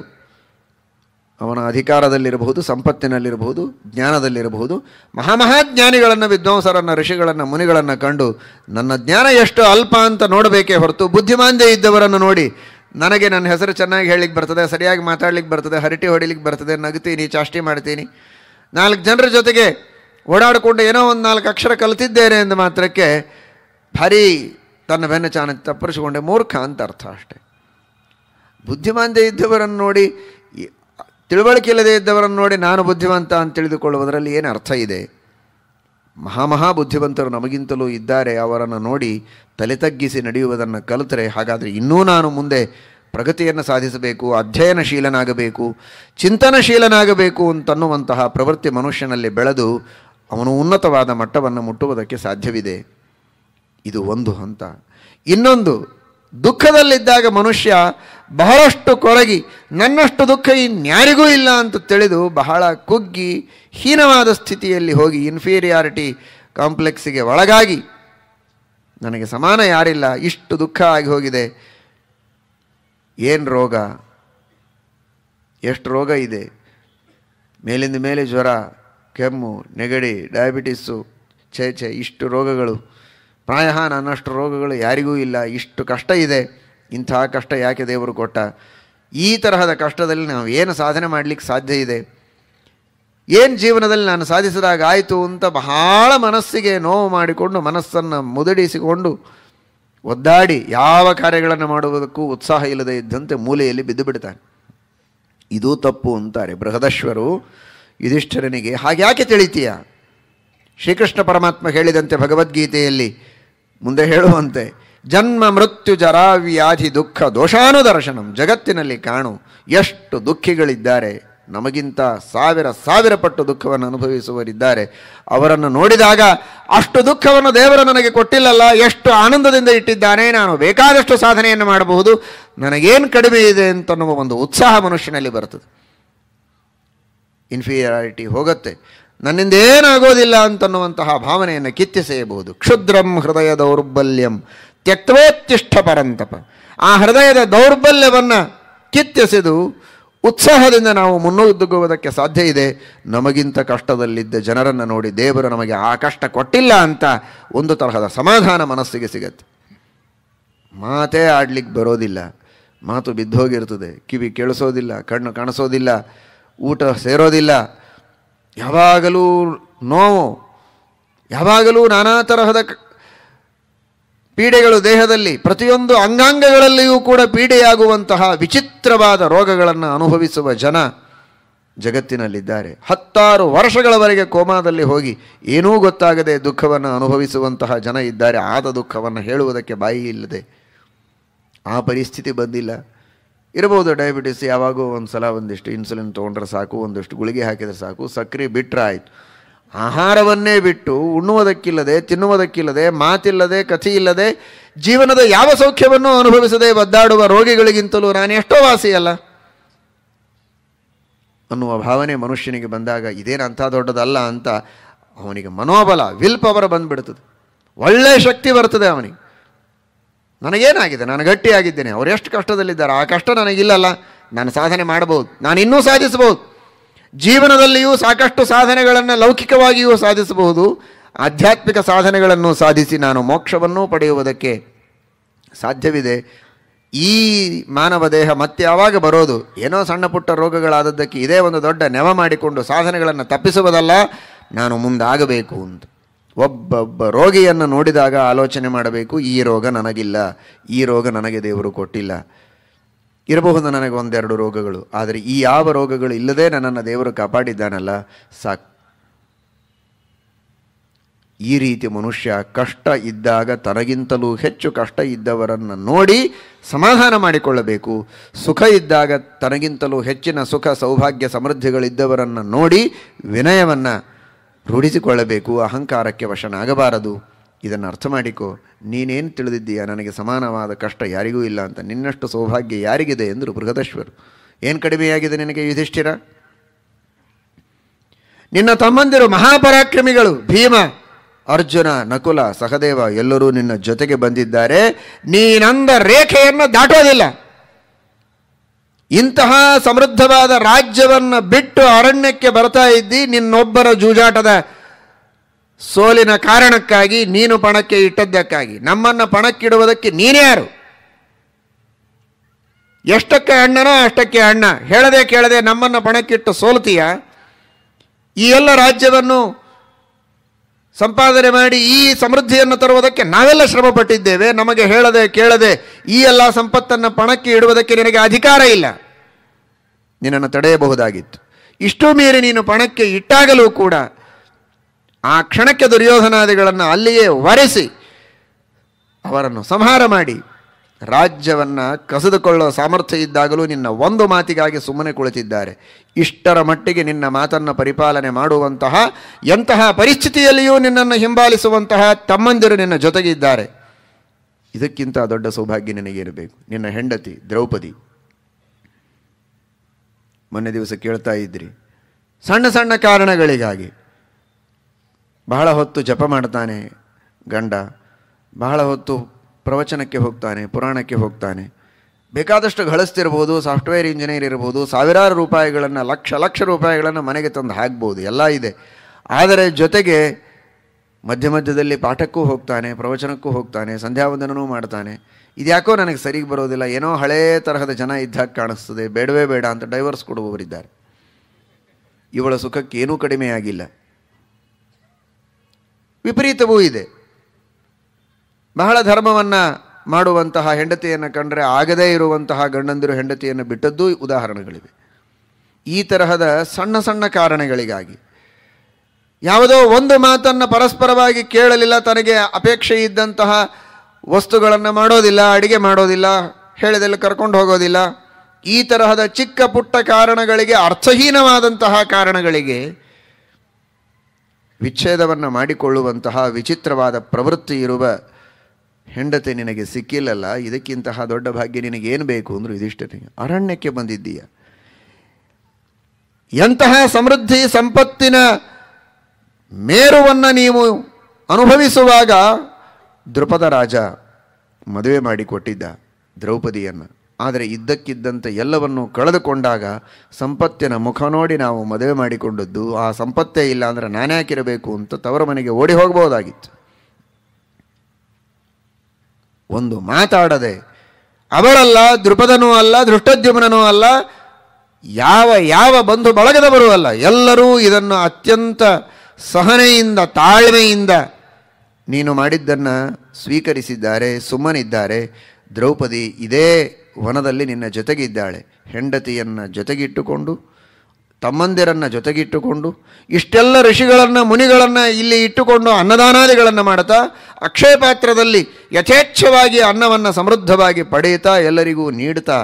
[SPEAKER 1] ಅವನ ಅಧಿಕಾರದಲ್ಲಿರಬಹುದು ಸಂಪತ್ತಿನಲ್ಲಿರಬಹುದು ಜ್ಞಾನದಲ್ಲಿರಬಹುದು ಮಹಾಮಹಾಜ್ಞಾನಿಗಳನ್ನು ವಿದ್ವಾಂಸರನ್ನು ಋಷಿಗಳನ್ನು ಮುನಿಗಳನ್ನು ಕಂಡು ನನ್ನ ಜ್ಞಾನ ಎಷ್ಟು ಅಲ್ಪ ಅಂತ ನೋಡಬೇಕೇ ಹೊರತು ಬುದ್ಧಿಮಾಂದ್ಯ ಇದ್ದವರನ್ನು ನೋಡಿ ನನಗೆ ನನ್ನ ಹೆಸರು ಚೆನ್ನಾಗಿ ಹೇಳಿಕ್ ಬರ್ತದೆ ಸರಿಯಾಗಿ ಮಾತಾಡ್ಲಿಕ್ಕೆ ಬರ್ತದೆ ಹರಟಿ ಹೊಡಿಲಿಕ್ಕೆ ಬರ್ತದೆ ನಗ್ತೀನಿ ಚಾಷ್ಟಿ ಮಾಡ್ತೀನಿ ನಾಲ್ಕು ಜನರ ಜೊತೆಗೆ ಓಡಾಡಿಕೊಂಡು ಏನೋ ಒಂದು ನಾಲ್ಕು ಅಕ್ಷರ ಕಲಿತಿದ್ದೇನೆ ಎಂದು ಮಾತ್ರಕ್ಕೆ ಭಾರಿ ತನ್ನ ಬೆನ್ನ ಚಾನ ತಪ್ಪರಿಸಿಕೊಂಡೆ ಮೂರ್ಖ ಅಂತ ಅರ್ಥ ಅಷ್ಟೆ ಬುದ್ಧಿಮಾಂದ್ಯ ಇದ್ದವರನ್ನು ನೋಡಿ ತಿಳುವಳಿಕೆ ಇಲ್ಲದೇ ಇದ್ದವರನ್ನು ನೋಡಿ ನಾನು ಬುದ್ಧಿವಂತ ಅಂತ ತಿಳಿದುಕೊಳ್ಳುವುದರಲ್ಲಿ ಏನು ಅರ್ಥ ಇದೆ ಮಹಾಮಹಾ ಬುದ್ಧಿವಂತರು ನಮಗಿಂತಲೂ ಇದ್ದಾರೆ ಅವರನ್ನು ನೋಡಿ ತಲೆ ತಗ್ಗಿಸಿ ನಡೆಯುವುದನ್ನು ಕಲಿತರೆ ಹಾಗಾದರೆ ಇನ್ನೂ ನಾನು ಮುಂದೆ ಪ್ರಗತಿಯನ್ನು ಸಾಧಿಸಬೇಕು ಅಧ್ಯಯನಶೀಲನಾಗಬೇಕು ಚಿಂತನಶೀಲನಾಗಬೇಕು ಅಂತನ್ನುವಂತಹ ಪ್ರವೃತ್ತಿ ಮನುಷ್ಯನಲ್ಲಿ ಬೆಳೆದು ಅವನು ಉನ್ನತವಾದ ಮಟ್ಟವನ್ನು ಮುಟ್ಟುವುದಕ್ಕೆ ಸಾಧ್ಯವಿದೆ ಇದು ಒಂದು ಹಂತ ಇನ್ನೊಂದು ದುಃಖದಲ್ಲಿದ್ದಾಗ ಮನುಷ್ಯ ಬಹಳಷ್ಟು ಕೊರಗಿ ನನ್ನಷ್ಟು ದುಃಖ ಇನ್ಯಾರಿಗೂ ಇಲ್ಲ ಅಂತ ತಿಳಿದು ಬಹಳ ಕುಗ್ಗಿ ಹೀನವಾದ ಸ್ಥಿತಿಯಲ್ಲಿ ಹೋಗಿ ಇನ್ಫೀರಿಯಾರಿಟಿ ಕಾಂಪ್ಲೆಕ್ಸಿಗೆ ಒಳಗಾಗಿ ನನಗೆ ಸಮಾನ ಯಾರಿಲ್ಲ ಇಷ್ಟು ದುಃಖ ಆಗಿ ಹೋಗಿದೆ ಏನು ರೋಗ ಎಷ್ಟು ರೋಗ ಇದೆ ಮೇಲಿಂದ ಮೇಲೆ ಜ್ವರ ಕೆಮ್ಮು ನೆಗಡಿ ಡಯಾಬಿಟಿಸ್ಸು ಛೇ ಛೇ ಇಷ್ಟು ರೋಗಗಳು ಪ್ರಾಯ ನನ್ನಷ್ಟು ರೋಗಗಳು ಯಾರಿಗೂ ಇಲ್ಲ ಇಷ್ಟು ಕಷ್ಟ ಇದೆ ಇಂಥ ಕಷ್ಟ ಯಾಕೆ ದೇವರು ಕೊಟ್ಟ ಈ ತರಹದ ಕಷ್ಟದಲ್ಲಿ ನಾವು ಏನು ಸಾಧನೆ ಮಾಡಲಿಕ್ಕೆ ಸಾಧ್ಯ ಇದೆ ಏನು ಜೀವನದಲ್ಲಿ ನಾನು ಸಾಧಿಸಿದಾಗ ಆಯಿತು ಅಂತ ಬಹಳ ಮನಸ್ಸಿಗೆ ನೋವು ಮಾಡಿಕೊಂಡು ಮನಸ್ಸನ್ನು ಮುದಡಿಸಿಕೊಂಡು ಒದ್ದಾಡಿ ಯಾವ ಕಾರ್ಯಗಳನ್ನು ಮಾಡುವುದಕ್ಕೂ ಉತ್ಸಾಹ ಇಲ್ಲದೆ ಇದ್ದಂತೆ ಮೂಲೆಯಲ್ಲಿ ಬಿದ್ದು ಬಿಡ್ತಾನೆ ಇದು ತಪ್ಪು ಅಂತಾರೆ ಬೃಹದಶ್ವರು ಯುಧಿಷ್ಠರನಿಗೆ ಯಾಕೆ ತಿಳಿತೀಯ ಶ್ರೀಕೃಷ್ಣ ಪರಮಾತ್ಮ ಹೇಳಿದಂತೆ ಭಗವದ್ಗೀತೆಯಲ್ಲಿ ಮುಂದೆ ಹೇಳುವಂತೆ ಜನ್ಮ ಮೃತ್ಯು ಜರಾವ್ಯಾಧಿ ದುಃಖ ದೋಷಾನುದರ್ಶನಂ ಜಗತ್ತಿನಲ್ಲಿ ಕಾಣು ಎಷ್ಟು ದುಃಖಿಗಳಿದ್ದಾರೆ ನಮಗಿಂತ ಸಾವಿರ ಸಾವಿರ ಪಟ್ಟು ದುಃಖವನ್ನು ಅನುಭವಿಸುವರಿದ್ದಾರೆ ಅವರನ್ನು ನೋಡಿದಾಗ ಅಷ್ಟು ದುಃಖವನ್ನು ದೇವರು ನನಗೆ ಕೊಟ್ಟಿಲ್ಲಲ್ಲ ಎಷ್ಟು ಆನಂದದಿಂದ ಇಟ್ಟಿದ್ದಾನೆ ನಾನು ಬೇಕಾದಷ್ಟು ಸಾಧನೆಯನ್ನು ಮಾಡಬಹುದು ನನಗೇನು ಕಡಿಮೆ ಇದೆ ಅಂತನ್ನುವ ಒಂದು ಉತ್ಸಾಹ ಮನುಷ್ಯನಲ್ಲಿ ಬರ್ತದೆ ಇನ್ಫೀರಿಯಾರಿಟಿ ಹೋಗುತ್ತೆ ನನ್ನಿಂದ ಏನಾಗೋದಿಲ್ಲ ಅಂತನ್ನುವಂತಹ ಭಾವನೆಯನ್ನು ಕಿತ್ತಿಸೆಯಬಹುದು ಕ್ಷುದ್ರಂ ಹೃದಯ ದೌರ್ಬಲ್ಯಂ ತ್ಯಕ್ತವೋತ್ತಿಷ್ಠ ಪರಂತಪ ಆ ಹೃದಯದ ದೌರ್ಬಲ್ಯವನ್ನು ಕಿತ್ತೆಸೆದು ಉತ್ಸಾಹದಿಂದ ನಾವು ಮುನ್ನುಗ್ಗುವುದಕ್ಕೆ ಸಾಧ್ಯ ಇದೆ ನಮಗಿಂತ ಕಷ್ಟದಲ್ಲಿದ್ದ ಜನರನ್ನು ನೋಡಿ ದೇವರು ನಮಗೆ ಆ ಕಷ್ಟ ಕೊಟ್ಟಿಲ್ಲ ಅಂತ ಒಂದು ತರಹದ ಸಮಾಧಾನ ಮನಸ್ಸಿಗೆ ಸಿಗತ್ತೆ ಮಾತೇ ಆಡ್ಲಿಕ್ಕೆ ಬರೋದಿಲ್ಲ ಮಾತು ಬಿದ್ದೋಗಿರ್ತದೆ ಕಿವಿ ಕೇಳಿಸೋದಿಲ್ಲ ಕಣ್ಣು ಕಾಣಿಸೋದಿಲ್ಲ ಊಟ ಸೇರೋದಿಲ್ಲ ಯಾವಾಗಲೂ ನೋವು ಯಾವಾಗಲೂ ನಾನಾ ತರಹದ ಪೀಡೆಗಳು ದೇಹದಲ್ಲಿ ಪ್ರತಿಯೊಂದು ಅಂಗಾಂಗಗಳಲ್ಲಿಯೂ ಕೂಡ ಪೀಡೆಯಾಗುವಂತಹ ವಿಚಿತ್ರವಾದ ರೋಗಗಳನ್ನು ಅನುಭವಿಸುವ ಜನ ಜಗತ್ತಿನಲ್ಲಿದ್ದಾರೆ ಹತ್ತಾರು ವರ್ಷಗಳವರೆಗೆ ಕೋಮಾದಲ್ಲಿ ಹೋಗಿ ಏನೂ ಗೊತ್ತಾಗದೆ ದುಃಖವನ್ನು ಅನುಭವಿಸುವಂತಹ ಜನ ಇದ್ದಾರೆ ಆದ ದುಃಖವನ್ನು ಹೇಳುವುದಕ್ಕೆ ಬಾಯಿ ಇಲ್ಲದೆ ಆ ಪರಿಸ್ಥಿತಿ ಬಂದಿಲ್ಲ ಇರಬಹುದು ಡಯಾಬಿಟಿಸ್ ಯಾವಾಗೂ ಒಂದು ಸಲ ಒಂದಿಷ್ಟು ಇನ್ಸುಲಿನ್ ತೊಗೊಂಡ್ರೆ ಸಾಕು ಒಂದಿಷ್ಟು ಗುಳಿಗೆ ಹಾಕಿದರೆ ಸಾಕು ಸಕ್ಕರೆ ಬಿಟ್ಟರೆ ಆಯಿತು ಆಹಾರವನ್ನೇ ಬಿಟ್ಟು ಉಣ್ಣುವುದಕ್ಕಿಲ್ಲದೆ ತಿನ್ನುವುದಕ್ಕಿಲ್ಲದೆ ಮಾತಿಲ್ಲದೆ ಕಥೆಯಿಲ್ಲದೆ ಜೀವನದ ಯಾವ ಸೌಖ್ಯವನ್ನು ಅನುಭವಿಸದೆ ಒದ್ದಾಡುವ ರೋಗಿಗಳಿಗಿಂತಲೂ ನಾನು ಎಷ್ಟೋ ವಾಸಿಯಲ್ಲ ಅನ್ನುವ ಭಾವನೆ ಮನುಷ್ಯನಿಗೆ ಬಂದಾಗ ಇದೇನು ಅಂಥ ದೊಡ್ಡದಲ್ಲ ಅಂತ ಅವನಿಗೆ ಮನೋಬಲ ವಿಲ್ ಪವರ್ ಬಂದುಬಿಡ್ತದೆ ಒಳ್ಳೆಯ ಶಕ್ತಿ ಬರ್ತದೆ ಅವನಿಗೆ ನನಗೇನಾಗಿದೆ ನಾನು ಗಟ್ಟಿಯಾಗಿದ್ದೇನೆ ಅವರೆಷ್ಟು ಎಷ್ಟು ಕಷ್ಟದಲ್ಲಿದ್ದಾರೆ ಆ ಕಷ್ಟ ನನಗಿಲ್ಲಲ್ಲ ನಾನು ಸಾಧನೆ ಮಾಡಬಹುದು ನಾನು ಇನ್ನೂ ಸಾಧಿಸಬಹುದು ಜೀವನದಲ್ಲಿಯೂ ಸಾಕಷ್ಟು ಸಾಧನೆಗಳನ್ನು ಲೌಕಿಕವಾಗಿಯೂ ಸಾಧಿಸಬಹುದು ಆಧ್ಯಾತ್ಮಿಕ ಸಾಧನೆಗಳನ್ನು ಸಾಧಿಸಿ ನಾನು ಮೋಕ್ಷವನ್ನು ಪಡೆಯುವುದಕ್ಕೆ ಸಾಧ್ಯವಿದೆ ಈ ಮಾನವ ದೇಹ ಮತ್ತೆ ಯಾವಾಗ ಬರೋದು ಏನೋ ಸಣ್ಣ ಪುಟ್ಟ ರೋಗಗಳಾದದ್ದಕ್ಕೆ ಇದೇ ಒಂದು ದೊಡ್ಡ ನೆವ ಮಾಡಿಕೊಂಡು ಸಾಧನೆಗಳನ್ನು ತಪ್ಪಿಸುವುದಲ್ಲ ನಾನು ಮುಂದಾಗಬೇಕು ಅಂತ ಒಬ್ಬೊಬ್ಬ ರೋಗಿಯನ್ನು ನೋಡಿದಾಗ ಆಲೋಚನೆ ಮಾಡಬೇಕು ಈ ರೋಗ ನನಗಿಲ್ಲ ಈ ರೋಗ ನನಗೆ ದೇವರು ಕೊಟ್ಟಿಲ್ಲ ಇರಬಹುದು ನನಗೆ ಒಂದೆರಡು ರೋಗಗಳು ಆದರೆ ಈ ಯಾವ ರೋಗಗಳು ಇಲ್ಲದೆ ನನ್ನನ್ನು ದೇವರು ಕಾಪಾಡಿದ್ದಾನಲ್ಲ ಸಾಕ್ ಈ ರೀತಿ ಮನುಷ್ಯ ಕಷ್ಟ ಇದ್ದಾಗ ತನಗಿಂತಲೂ ಹೆಚ್ಚು ಕಷ್ಟ ಇದ್ದವರನ್ನು ನೋಡಿ ಸಮಾಧಾನ ಮಾಡಿಕೊಳ್ಳಬೇಕು ಸುಖ ಇದ್ದಾಗ ತನಗಿಂತಲೂ ಹೆಚ್ಚಿನ ಸುಖ ಸೌಭಾಗ್ಯ ಸಮೃದ್ಧಿಗಳಿದ್ದವರನ್ನು ನೋಡಿ ವಿನಯವನ್ನು ರೂಢಿಸಿಕೊಳ್ಳಬೇಕು ಅಹಂಕಾರಕ್ಕೆ ವಶನಾಗಬಾರದು ಇದನ್ನು ಅರ್ಥ ಮಾಡಿಕೊ ನೀನೇನು ತಿಳಿದಿದ್ದೀಯ ನನಗೆ ಸಮಾನವಾದ ಕಷ್ಟ ಯಾರಿಗೂ ಇಲ್ಲ ಅಂತ ನಿನ್ನಷ್ಟು ಸೌಭಾಗ್ಯ ಯಾರಿಗಿದೆ ಎಂದರು ಬೃಹದೇಶ್ವರು ಏನು ಕಡಿಮೆಯಾಗಿದೆ ನಿನಗೆ ಯುಧಿಷ್ಠಿರ ನಿನ್ನ ತಮ್ಮಂದಿರು ಮಹಾಪರಾಕ್ರಮಿಗಳು ಭೀಮ ಅರ್ಜುನ ನಕುಲ ಸಹದೇವ ಎಲ್ಲರೂ ನಿನ್ನ ಜೊತೆಗೆ ಬಂದಿದ್ದಾರೆ ನೀನಂದ ರೇಖೆಯನ್ನು ದಾಟೋದಿಲ್ಲ ಇಂತಹ ಸಮೃದ್ಧವಾದ ರಾಜ್ಯವನ್ನು ಬಿಟ್ಟು ಅರಣ್ಯಕ್ಕೆ ಬರ್ತಾ ಇದ್ದಿ ನಿನ್ನೊಬ್ಬರ ಜೂಜಾಟದ ಸೋಲಿನ ಕಾರಣಕ್ಕಾಗಿ ನೀನು ಪಣಕ್ಕೆ ಇಟ್ಟದ್ದಕ್ಕಾಗಿ ನಮ್ಮನ್ನು ಪಣಕ್ಕಿಡುವುದಕ್ಕೆ ಯಾರು ಎಷ್ಟಕ್ಕೆ ಅಣ್ಣನೋ ಅಷ್ಟಕ್ಕೆ ಅಣ್ಣ ಹೇಳದೆ ಕೇಳದೆ ನಮ್ಮನ್ನು ಪಣಕ್ಕಿಟ್ಟು ಸೋಲ್ತೀಯ ಈ ಎಲ್ಲ ರಾಜ್ಯವನ್ನು ಸಂಪಾದನೆ ಮಾಡಿ ಈ ಸಮೃದ್ಧಿಯನ್ನು ತರುವುದಕ್ಕೆ ನಾವೆಲ್ಲ ಶ್ರಮಪಟ್ಟಿದ್ದೇವೆ ನಮಗೆ ಹೇಳದೆ ಕೇಳದೆ ಈ ಎಲ್ಲ ಸಂಪತ್ತನ್ನು ಪಣಕ್ಕೆ ಇಡುವುದಕ್ಕೆ ನಿನಗೆ ಅಧಿಕಾರ ಇಲ್ಲ ನಿನ್ನನ್ನು ತಡೆಯಬಹುದಾಗಿತ್ತು ಇಷ್ಟು ಮೀರಿ ನೀನು ಪಣಕ್ಕೆ ಇಟ್ಟಾಗಲೂ ಕೂಡ ಆ ಕ್ಷಣಕ್ಕೆ ದುರ್ಯೋಧನಾದಿಗಳನ್ನು ಅಲ್ಲಿಯೇ ಒರೆಸಿ ಅವರನ್ನು ಸಂಹಾರ ಮಾಡಿ ರಾಜ್ಯವನ್ನು ಕಸಿದುಕೊಳ್ಳುವ ಸಾಮರ್ಥ್ಯ ಇದ್ದಾಗಲೂ ನಿನ್ನ ಒಂದು ಮಾತಿಗಾಗಿ ಸುಮ್ಮನೆ ಕುಳಿತಿದ್ದಾರೆ ಇಷ್ಟರ ಮಟ್ಟಿಗೆ ನಿನ್ನ ಮಾತನ್ನು ಪರಿಪಾಲನೆ ಮಾಡುವಂತಹ ಎಂತಹ ಪರಿಸ್ಥಿತಿಯಲ್ಲಿಯೂ ನಿನ್ನನ್ನು ಹಿಂಬಾಲಿಸುವಂತಹ ತಮ್ಮಂದಿರು ನಿನ್ನ ಜೊತೆಗಿದ್ದಾರೆ ಇದಕ್ಕಿಂತ ದೊಡ್ಡ ಸೌಭಾಗ್ಯ ನಿನಗಿರಬೇಕು ನಿನ್ನ ಹೆಂಡತಿ ದ್ರೌಪದಿ ಮೊನ್ನೆ ದಿವಸ ಕೇಳ್ತಾ ಇದ್ರಿ ಸಣ್ಣ ಸಣ್ಣ ಕಾರಣಗಳಿಗಾಗಿ ಬಹಳ ಹೊತ್ತು ಜಪ ಮಾಡ್ತಾನೆ ಗಂಡ ಬಹಳ ಹೊತ್ತು ಪ್ರವಚನಕ್ಕೆ ಹೋಗ್ತಾನೆ ಪುರಾಣಕ್ಕೆ ಹೋಗ್ತಾನೆ ಬೇಕಾದಷ್ಟು ಗಳಿಸ್ತಿರ್ಬೋದು ಸಾಫ್ಟ್ವೇರ್ ಇಂಜಿನಿಯರ್ ಇರ್ಬೋದು ಸಾವಿರಾರು ರೂಪಾಯಿಗಳನ್ನು ಲಕ್ಷ ಲಕ್ಷ ರೂಪಾಯಿಗಳನ್ನು ಮನೆಗೆ ತಂದು ಹಾಕ್ಬೋದು ಎಲ್ಲ ಇದೆ ಆದರೆ ಜೊತೆಗೆ ಮಧ್ಯ ಮಧ್ಯದಲ್ಲಿ ಪಾಠಕ್ಕೂ ಹೋಗ್ತಾನೆ ಪ್ರವಚನಕ್ಕೂ ಹೋಗ್ತಾನೆ ಸಂಧ್ಯಾವಂದನೂ ಮಾಡ್ತಾನೆ ಇದ್ಯಾಕೋ ನನಗೆ ಸರಿಗೆ ಬರೋದಿಲ್ಲ ಏನೋ ಹಳೇ ತರಹದ ಜನ ಇದ್ದಾಗ ಕಾಣಿಸ್ತದೆ ಬೇಡವೇ ಬೇಡ ಅಂತ ಡೈವರ್ಸ್ ಕೊಡುವವರಿದ್ದಾರೆ ಇವಳ ಸುಖಕ್ಕೆ ಏನೂ ಕಡಿಮೆಯಾಗಿಲ್ಲ ವಿಪರೀತವೂ ಇದೆ ಬಹಳ ಧರ್ಮವನ್ನು ಮಾಡುವಂತಹ ಹೆಂಡತಿಯನ್ನು ಕಂಡರೆ ಆಗದೇ ಇರುವಂತಹ ಗಂಡಂದಿರು ಹೆಂಡತಿಯನ್ನು ಬಿಟ್ಟದ್ದು ಉದಾಹರಣೆಗಳಿವೆ ಈ ತರಹದ ಸಣ್ಣ ಸಣ್ಣ ಕಾರಣಗಳಿಗಾಗಿ ಯಾವುದೋ ಒಂದು ಮಾತನ್ನು ಪರಸ್ಪರವಾಗಿ ಕೇಳಲಿಲ್ಲ ತನಗೆ ಅಪೇಕ್ಷೆ ಇದ್ದಂತಹ ವಸ್ತುಗಳನ್ನು ಮಾಡೋದಿಲ್ಲ ಅಡುಗೆ ಮಾಡೋದಿಲ್ಲ ಹೇಳಿದಲ್ಲಿ ಕರ್ಕೊಂಡು ಹೋಗೋದಿಲ್ಲ ಈ ತರಹದ ಚಿಕ್ಕ ಪುಟ್ಟ ಕಾರಣಗಳಿಗೆ ಅರ್ಥಹೀನವಾದಂತಹ ಕಾರಣಗಳಿಗೆ ವಿಚ್ಛೇದವನ್ನು ಮಾಡಿಕೊಳ್ಳುವಂತಹ ವಿಚಿತ್ರವಾದ ಪ್ರವೃತ್ತಿ ಇರುವ ಹೆಂಡತಿ ನಿನಗೆ ಸಿಕ್ಕಿಲ್ಲಲ್ಲ ಇದಕ್ಕಿಂತಹ ದೊಡ್ಡ ಭಾಗ್ಯ ನಿನಗೇನು ಬೇಕು ಅಂದರು ಇದಿಷ್ಟೇ ಅರಣ್ಯಕ್ಕೆ ಬಂದಿದ್ದೀಯ ಎಂತಹ ಸಮೃದ್ಧಿ ಸಂಪತ್ತಿನ ಮೇರುವನ್ನು ನೀವು ಅನುಭವಿಸುವಾಗ ದೃಪದ ರಾಜ ಮದುವೆ ಮಾಡಿಕೊಟ್ಟಿದ್ದ ದ್ರೌಪದಿಯನ್ನು ಆದರೆ ಇದ್ದಕ್ಕಿದ್ದಂತೆ ಎಲ್ಲವನ್ನು ಕಳೆದುಕೊಂಡಾಗ ಸಂಪತ್ತಿನ ಮುಖ ನೋಡಿ ನಾವು ಮದುವೆ ಮಾಡಿಕೊಂಡದ್ದು ಆ ಸಂಪತ್ತೇ ಇಲ್ಲ ಅಂದರೆ ನಾನ್ಯಾಕಿರಬೇಕು ಅಂತ ತವರ ಮನೆಗೆ ಓಡಿ ಹೋಗಬಹುದಾಗಿತ್ತು ಒಂದು ಮಾತಾಡದೆ ಅವರಲ್ಲ ದೃಪದನೂ ಅಲ್ಲ ದೃಷ್ಟದ್ಯುಮ್ನೂ ಅಲ್ಲ ಯಾವ ಯಾವ ಬಂಧು ಬಳಗದವರು ಅಲ್ಲ ಎಲ್ಲರೂ ಇದನ್ನು ಅತ್ಯಂತ ಸಹನೆಯಿಂದ ತಾಳ್ಮೆಯಿಂದ ನೀನು ಮಾಡಿದ್ದನ್ನು ಸ್ವೀಕರಿಸಿದ್ದಾರೆ ಸುಮ್ಮನಿದ್ದಾರೆ ದ್ರೌಪದಿ ಇದೇ ವನದಲ್ಲಿ ನಿನ್ನ ಜೊತೆಗಿದ್ದಾಳೆ ಹೆಂಡತಿಯನ್ನು ಜೊತೆಗಿಟ್ಟುಕೊಂಡು ತಮ್ಮಂದಿರನ್ನು ಜೊತೆಗಿಟ್ಟುಕೊಂಡು ಇಷ್ಟೆಲ್ಲ ಋಷಿಗಳನ್ನು ಮುನಿಗಳನ್ನು ಇಲ್ಲಿ ಇಟ್ಟುಕೊಂಡು ಅನ್ನದಾನಾದಿಗಳನ್ನು ಮಾಡ್ತಾ ಅಕ್ಷಯ ಪಾತ್ರದಲ್ಲಿ ಯಥೇಚ್ಛವಾಗಿ ಅನ್ನವನ್ನು ಸಮೃದ್ಧವಾಗಿ ಪಡೆಯುತ್ತಾ ಎಲ್ಲರಿಗೂ ನೀಡ್ತಾ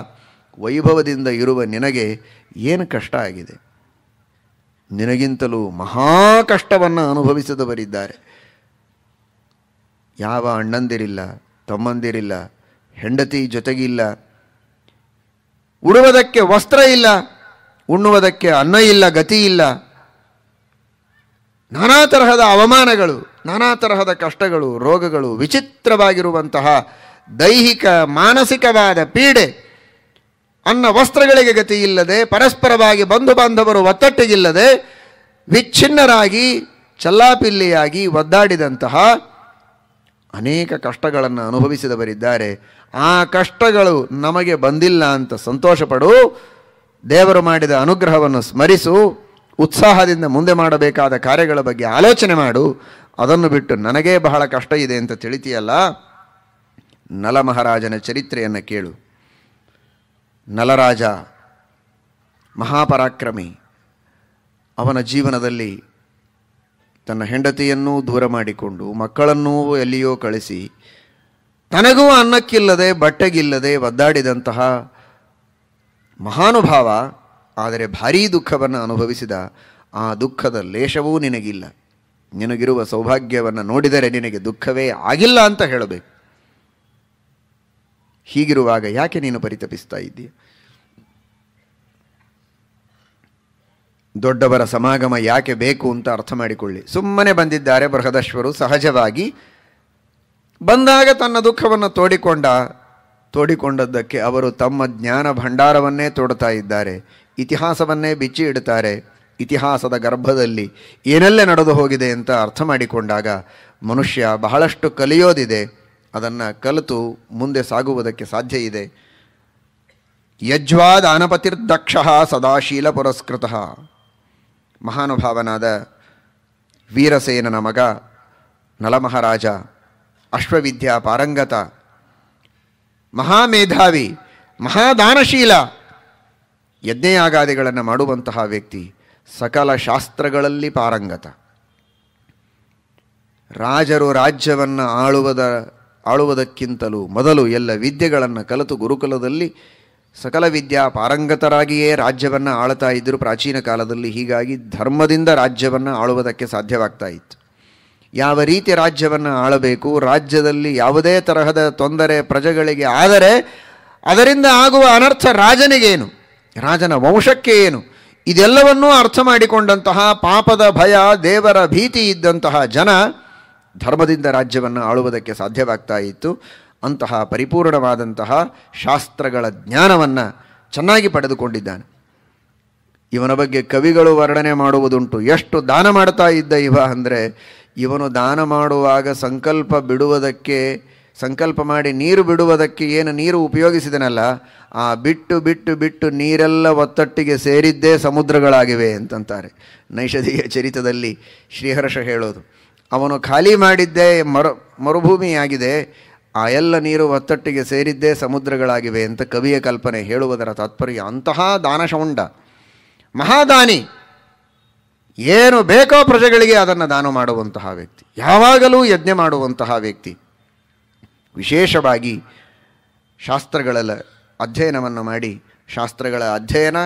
[SPEAKER 1] ವೈಭವದಿಂದ ಇರುವ ನಿನಗೆ ಏನು ಕಷ್ಟ ಆಗಿದೆ ನಿನಗಿಂತಲೂ ಮಹಾ ಕಷ್ಟವನ್ನು ಅನುಭವಿಸದವರಿದ್ದಾರೆ ಯಾವ ಅಣ್ಣಂದಿರಿಲ್ಲ ತಮ್ಮಂದಿರಿಲ್ಲ ಹೆಂಡತಿ ಜೊತೆಗಿಲ್ಲ ಉಡುವುದಕ್ಕೆ ವಸ್ತ್ರ ಇಲ್ಲ ಉಣ್ಣುವುದಕ್ಕೆ ಅನ್ನ ಇಲ್ಲ ಗತಿ ಇಲ್ಲ ನಾನಾ ತರಹದ ಅವಮಾನಗಳು ನಾನಾ ತರಹದ ಕಷ್ಟಗಳು ರೋಗಗಳು ವಿಚಿತ್ರವಾಗಿರುವಂತಹ ದೈಹಿಕ ಮಾನಸಿಕವಾದ ಪೀಡೆ ಅನ್ನ ವಸ್ತ್ರಗಳಿಗೆ ಗತಿ ಇಲ್ಲದೆ ಪರಸ್ಪರವಾಗಿ ಬಂಧು ಬಾಂಧವರು ಒತ್ತಟ್ಟಿಗಿಲ್ಲದೆ ವಿಚ್ಛಿನ್ನರಾಗಿ ಚಲ್ಲಾಪಿಲ್ಲಿಯಾಗಿ ಒದ್ದಾಡಿದಂತಹ ಅನೇಕ ಕಷ್ಟಗಳನ್ನು ಅನುಭವಿಸಿದವರಿದ್ದಾರೆ ಆ ಕಷ್ಟಗಳು ನಮಗೆ ಬಂದಿಲ್ಲ ಅಂತ ಸಂತೋಷಪಡು ದೇವರು ಮಾಡಿದ ಅನುಗ್ರಹವನ್ನು ಸ್ಮರಿಸು ಉತ್ಸಾಹದಿಂದ ಮುಂದೆ ಮಾಡಬೇಕಾದ ಕಾರ್ಯಗಳ ಬಗ್ಗೆ ಆಲೋಚನೆ ಮಾಡು ಅದನ್ನು ಬಿಟ್ಟು ನನಗೇ ಬಹಳ ಕಷ್ಟ ಇದೆ ಅಂತ ತಿಳಿತೀಯಲ್ಲ ನಲಮಹಾರಾಜನ ಚರಿತ್ರೆಯನ್ನು ಕೇಳು ನಲರಾಜ ಮಹಾಪರಾಕ್ರಮಿ ಅವನ ಜೀವನದಲ್ಲಿ ತನ್ನ ಹೆಂಡತಿಯನ್ನು ದೂರ ಮಾಡಿಕೊಂಡು ಮಕ್ಕಳನ್ನೂ ಎಲ್ಲಿಯೋ ಕಳಿಸಿ ತನಗೂ ಅನ್ನಕ್ಕಿಲ್ಲದೆ ಬಟ್ಟೆಗಿಲ್ಲದೆ ಒದ್ದಾಡಿದಂತಹ ಮಹಾನುಭಾವ ಆದರೆ ಭಾರೀ ದುಃಖವನ್ನು ಅನುಭವಿಸಿದ ಆ ದುಃಖದ ಲೇಷವೂ ನಿನಗಿಲ್ಲ ನಿನಗಿರುವ ಸೌಭಾಗ್ಯವನ್ನು ನೋಡಿದರೆ ನಿನಗೆ ದುಃಖವೇ ಆಗಿಲ್ಲ ಅಂತ ಹೇಳಬೇಕು ಹೀಗಿರುವಾಗ ಯಾಕೆ ನೀನು ಪರಿತಪಿಸ್ತಾ ಇದ್ದೀಯ ದೊಡ್ಡವರ ಸಮಾಗಮ ಯಾಕೆ ಬೇಕು ಅಂತ ಅರ್ಥ ಮಾಡಿಕೊಳ್ಳಿ ಸುಮ್ಮನೆ ಬಂದಿದ್ದಾರೆ ಬೃಹದಶ್ವರು ಸಹಜವಾಗಿ ಬಂದಾಗ ತನ್ನ ದುಃಖವನ್ನು ತೋಡಿಕೊಂಡ ತೋಡಿಕೊಂಡದ್ದಕ್ಕೆ ಅವರು ತಮ್ಮ ಜ್ಞಾನ ಭಂಡಾರವನ್ನೇ ತೋಡ್ತಾ ಇದ್ದಾರೆ ಇತಿಹಾಸವನ್ನೇ ಬಿಚ್ಚಿ ಇಡ್ತಾರೆ ಇತಿಹಾಸದ ಗರ್ಭದಲ್ಲಿ ಏನೆಲ್ಲ ನಡೆದು ಹೋಗಿದೆ ಅಂತ ಅರ್ಥ ಮಾಡಿಕೊಂಡಾಗ ಮನುಷ್ಯ ಬಹಳಷ್ಟು ಕಲಿಯೋದಿದೆ ಅದನ್ನು ಕಲಿತು ಮುಂದೆ ಸಾಗುವುದಕ್ಕೆ ಸಾಧ್ಯ ಇದೆ ದಾನಪತಿರ್ದಕ್ಷ ಸದಾಶೀಲ ಪುರಸ್ಕೃತ ಮಹಾನುಭಾವನಾದ ವೀರಸೇನನ ಮಗ ನಲಮಹಾರಾಜ ಅಶ್ವವಿದ್ಯಾ ಪಾರಂಗತ ಮಹಾಮೇಧಾವಿ ಮಹಾದಾನಶೀಲ ಯಜ್ಞಯಾಗಾದಿಗಳನ್ನು ಮಾಡುವಂತಹ ವ್ಯಕ್ತಿ ಸಕಲ ಶಾಸ್ತ್ರಗಳಲ್ಲಿ ಪಾರಂಗತ ರಾಜರು ರಾಜ್ಯವನ್ನು ಆಳುವುದ ಆಳುವುದಕ್ಕಿಂತಲೂ ಮೊದಲು ಎಲ್ಲ ವಿದ್ಯೆಗಳನ್ನು ಕಲಿತು ಗುರುಕುಲದಲ್ಲಿ ಸಕಲ ವಿದ್ಯಾ ಪಾರಂಗತರಾಗಿಯೇ ರಾಜ್ಯವನ್ನು ಆಳ್ತಾ ಇದ್ದರು ಪ್ರಾಚೀನ ಕಾಲದಲ್ಲಿ ಹೀಗಾಗಿ ಧರ್ಮದಿಂದ ರಾಜ್ಯವನ್ನು ಆಳುವುದಕ್ಕೆ ಸಾಧ್ಯವಾಗ್ತಾ ಇತ್ತು ಯಾವ ರೀತಿ ರಾಜ್ಯವನ್ನು ಆಳಬೇಕು ರಾಜ್ಯದಲ್ಲಿ ಯಾವುದೇ ತರಹದ ತೊಂದರೆ ಪ್ರಜೆಗಳಿಗೆ ಆದರೆ ಅದರಿಂದ ಆಗುವ ಅನರ್ಥ ರಾಜನಿಗೇನು ರಾಜನ ವಂಶಕ್ಕೆ ಏನು ಇದೆಲ್ಲವನ್ನೂ ಅರ್ಥ ಮಾಡಿಕೊಂಡಂತಹ ಪಾಪದ ಭಯ ದೇವರ ಭೀತಿ ಇದ್ದಂತಹ ಜನ ಧರ್ಮದಿಂದ ರಾಜ್ಯವನ್ನು ಆಳುವುದಕ್ಕೆ ಸಾಧ್ಯವಾಗ್ತಾ ಇತ್ತು ಅಂತಹ ಪರಿಪೂರ್ಣವಾದಂತಹ ಶಾಸ್ತ್ರಗಳ ಜ್ಞಾನವನ್ನು ಚೆನ್ನಾಗಿ ಪಡೆದುಕೊಂಡಿದ್ದಾನೆ ಇವನ ಬಗ್ಗೆ ಕವಿಗಳು ವರ್ಣನೆ ಮಾಡುವುದುಂಟು ಎಷ್ಟು ದಾನ ಮಾಡ್ತಾ ಇದ್ದ ಇವ ಅಂದರೆ ಇವನು ದಾನ ಮಾಡುವಾಗ ಸಂಕಲ್ಪ ಬಿಡುವುದಕ್ಕೆ ಸಂಕಲ್ಪ ಮಾಡಿ ನೀರು ಬಿಡುವುದಕ್ಕೆ ಏನು ನೀರು ಉಪಯೋಗಿಸಿದನಲ್ಲ ಆ ಬಿಟ್ಟು ಬಿಟ್ಟು ಬಿಟ್ಟು ನೀರೆಲ್ಲ ಒತ್ತಟ್ಟಿಗೆ ಸೇರಿದ್ದೇ ಸಮುದ್ರಗಳಾಗಿವೆ ಅಂತಂತಾರೆ ನೈಷಧಿಯ ಚರಿತದಲ್ಲಿ ಶ್ರೀಹರ್ಷ ಹೇಳೋದು ಅವನು ಖಾಲಿ ಮಾಡಿದ್ದೇ ಮರು ಮರುಭೂಮಿಯಾಗಿದೆ ಆ ಎಲ್ಲ ನೀರು ಒತ್ತಟ್ಟಿಗೆ ಸೇರಿದ್ದೇ ಸಮುದ್ರಗಳಾಗಿವೆ ಅಂತ ಕವಿಯ ಕಲ್ಪನೆ ಹೇಳುವುದರ ತಾತ್ಪರ್ಯ ಅಂತಹ ದಾನಶೌಂಡ ಮಹಾದಾನಿ ಏನು ಬೇಕೋ ಪ್ರಜೆಗಳಿಗೆ ಅದನ್ನು ದಾನ ಮಾಡುವಂತಹ ವ್ಯಕ್ತಿ ಯಾವಾಗಲೂ ಯಜ್ಞ ಮಾಡುವಂತಹ ವ್ಯಕ್ತಿ ವಿಶೇಷವಾಗಿ ಶಾಸ್ತ್ರಗಳಲ್ಲ ಅಧ್ಯಯನವನ್ನು ಮಾಡಿ ಶಾಸ್ತ್ರಗಳ ಅಧ್ಯಯನ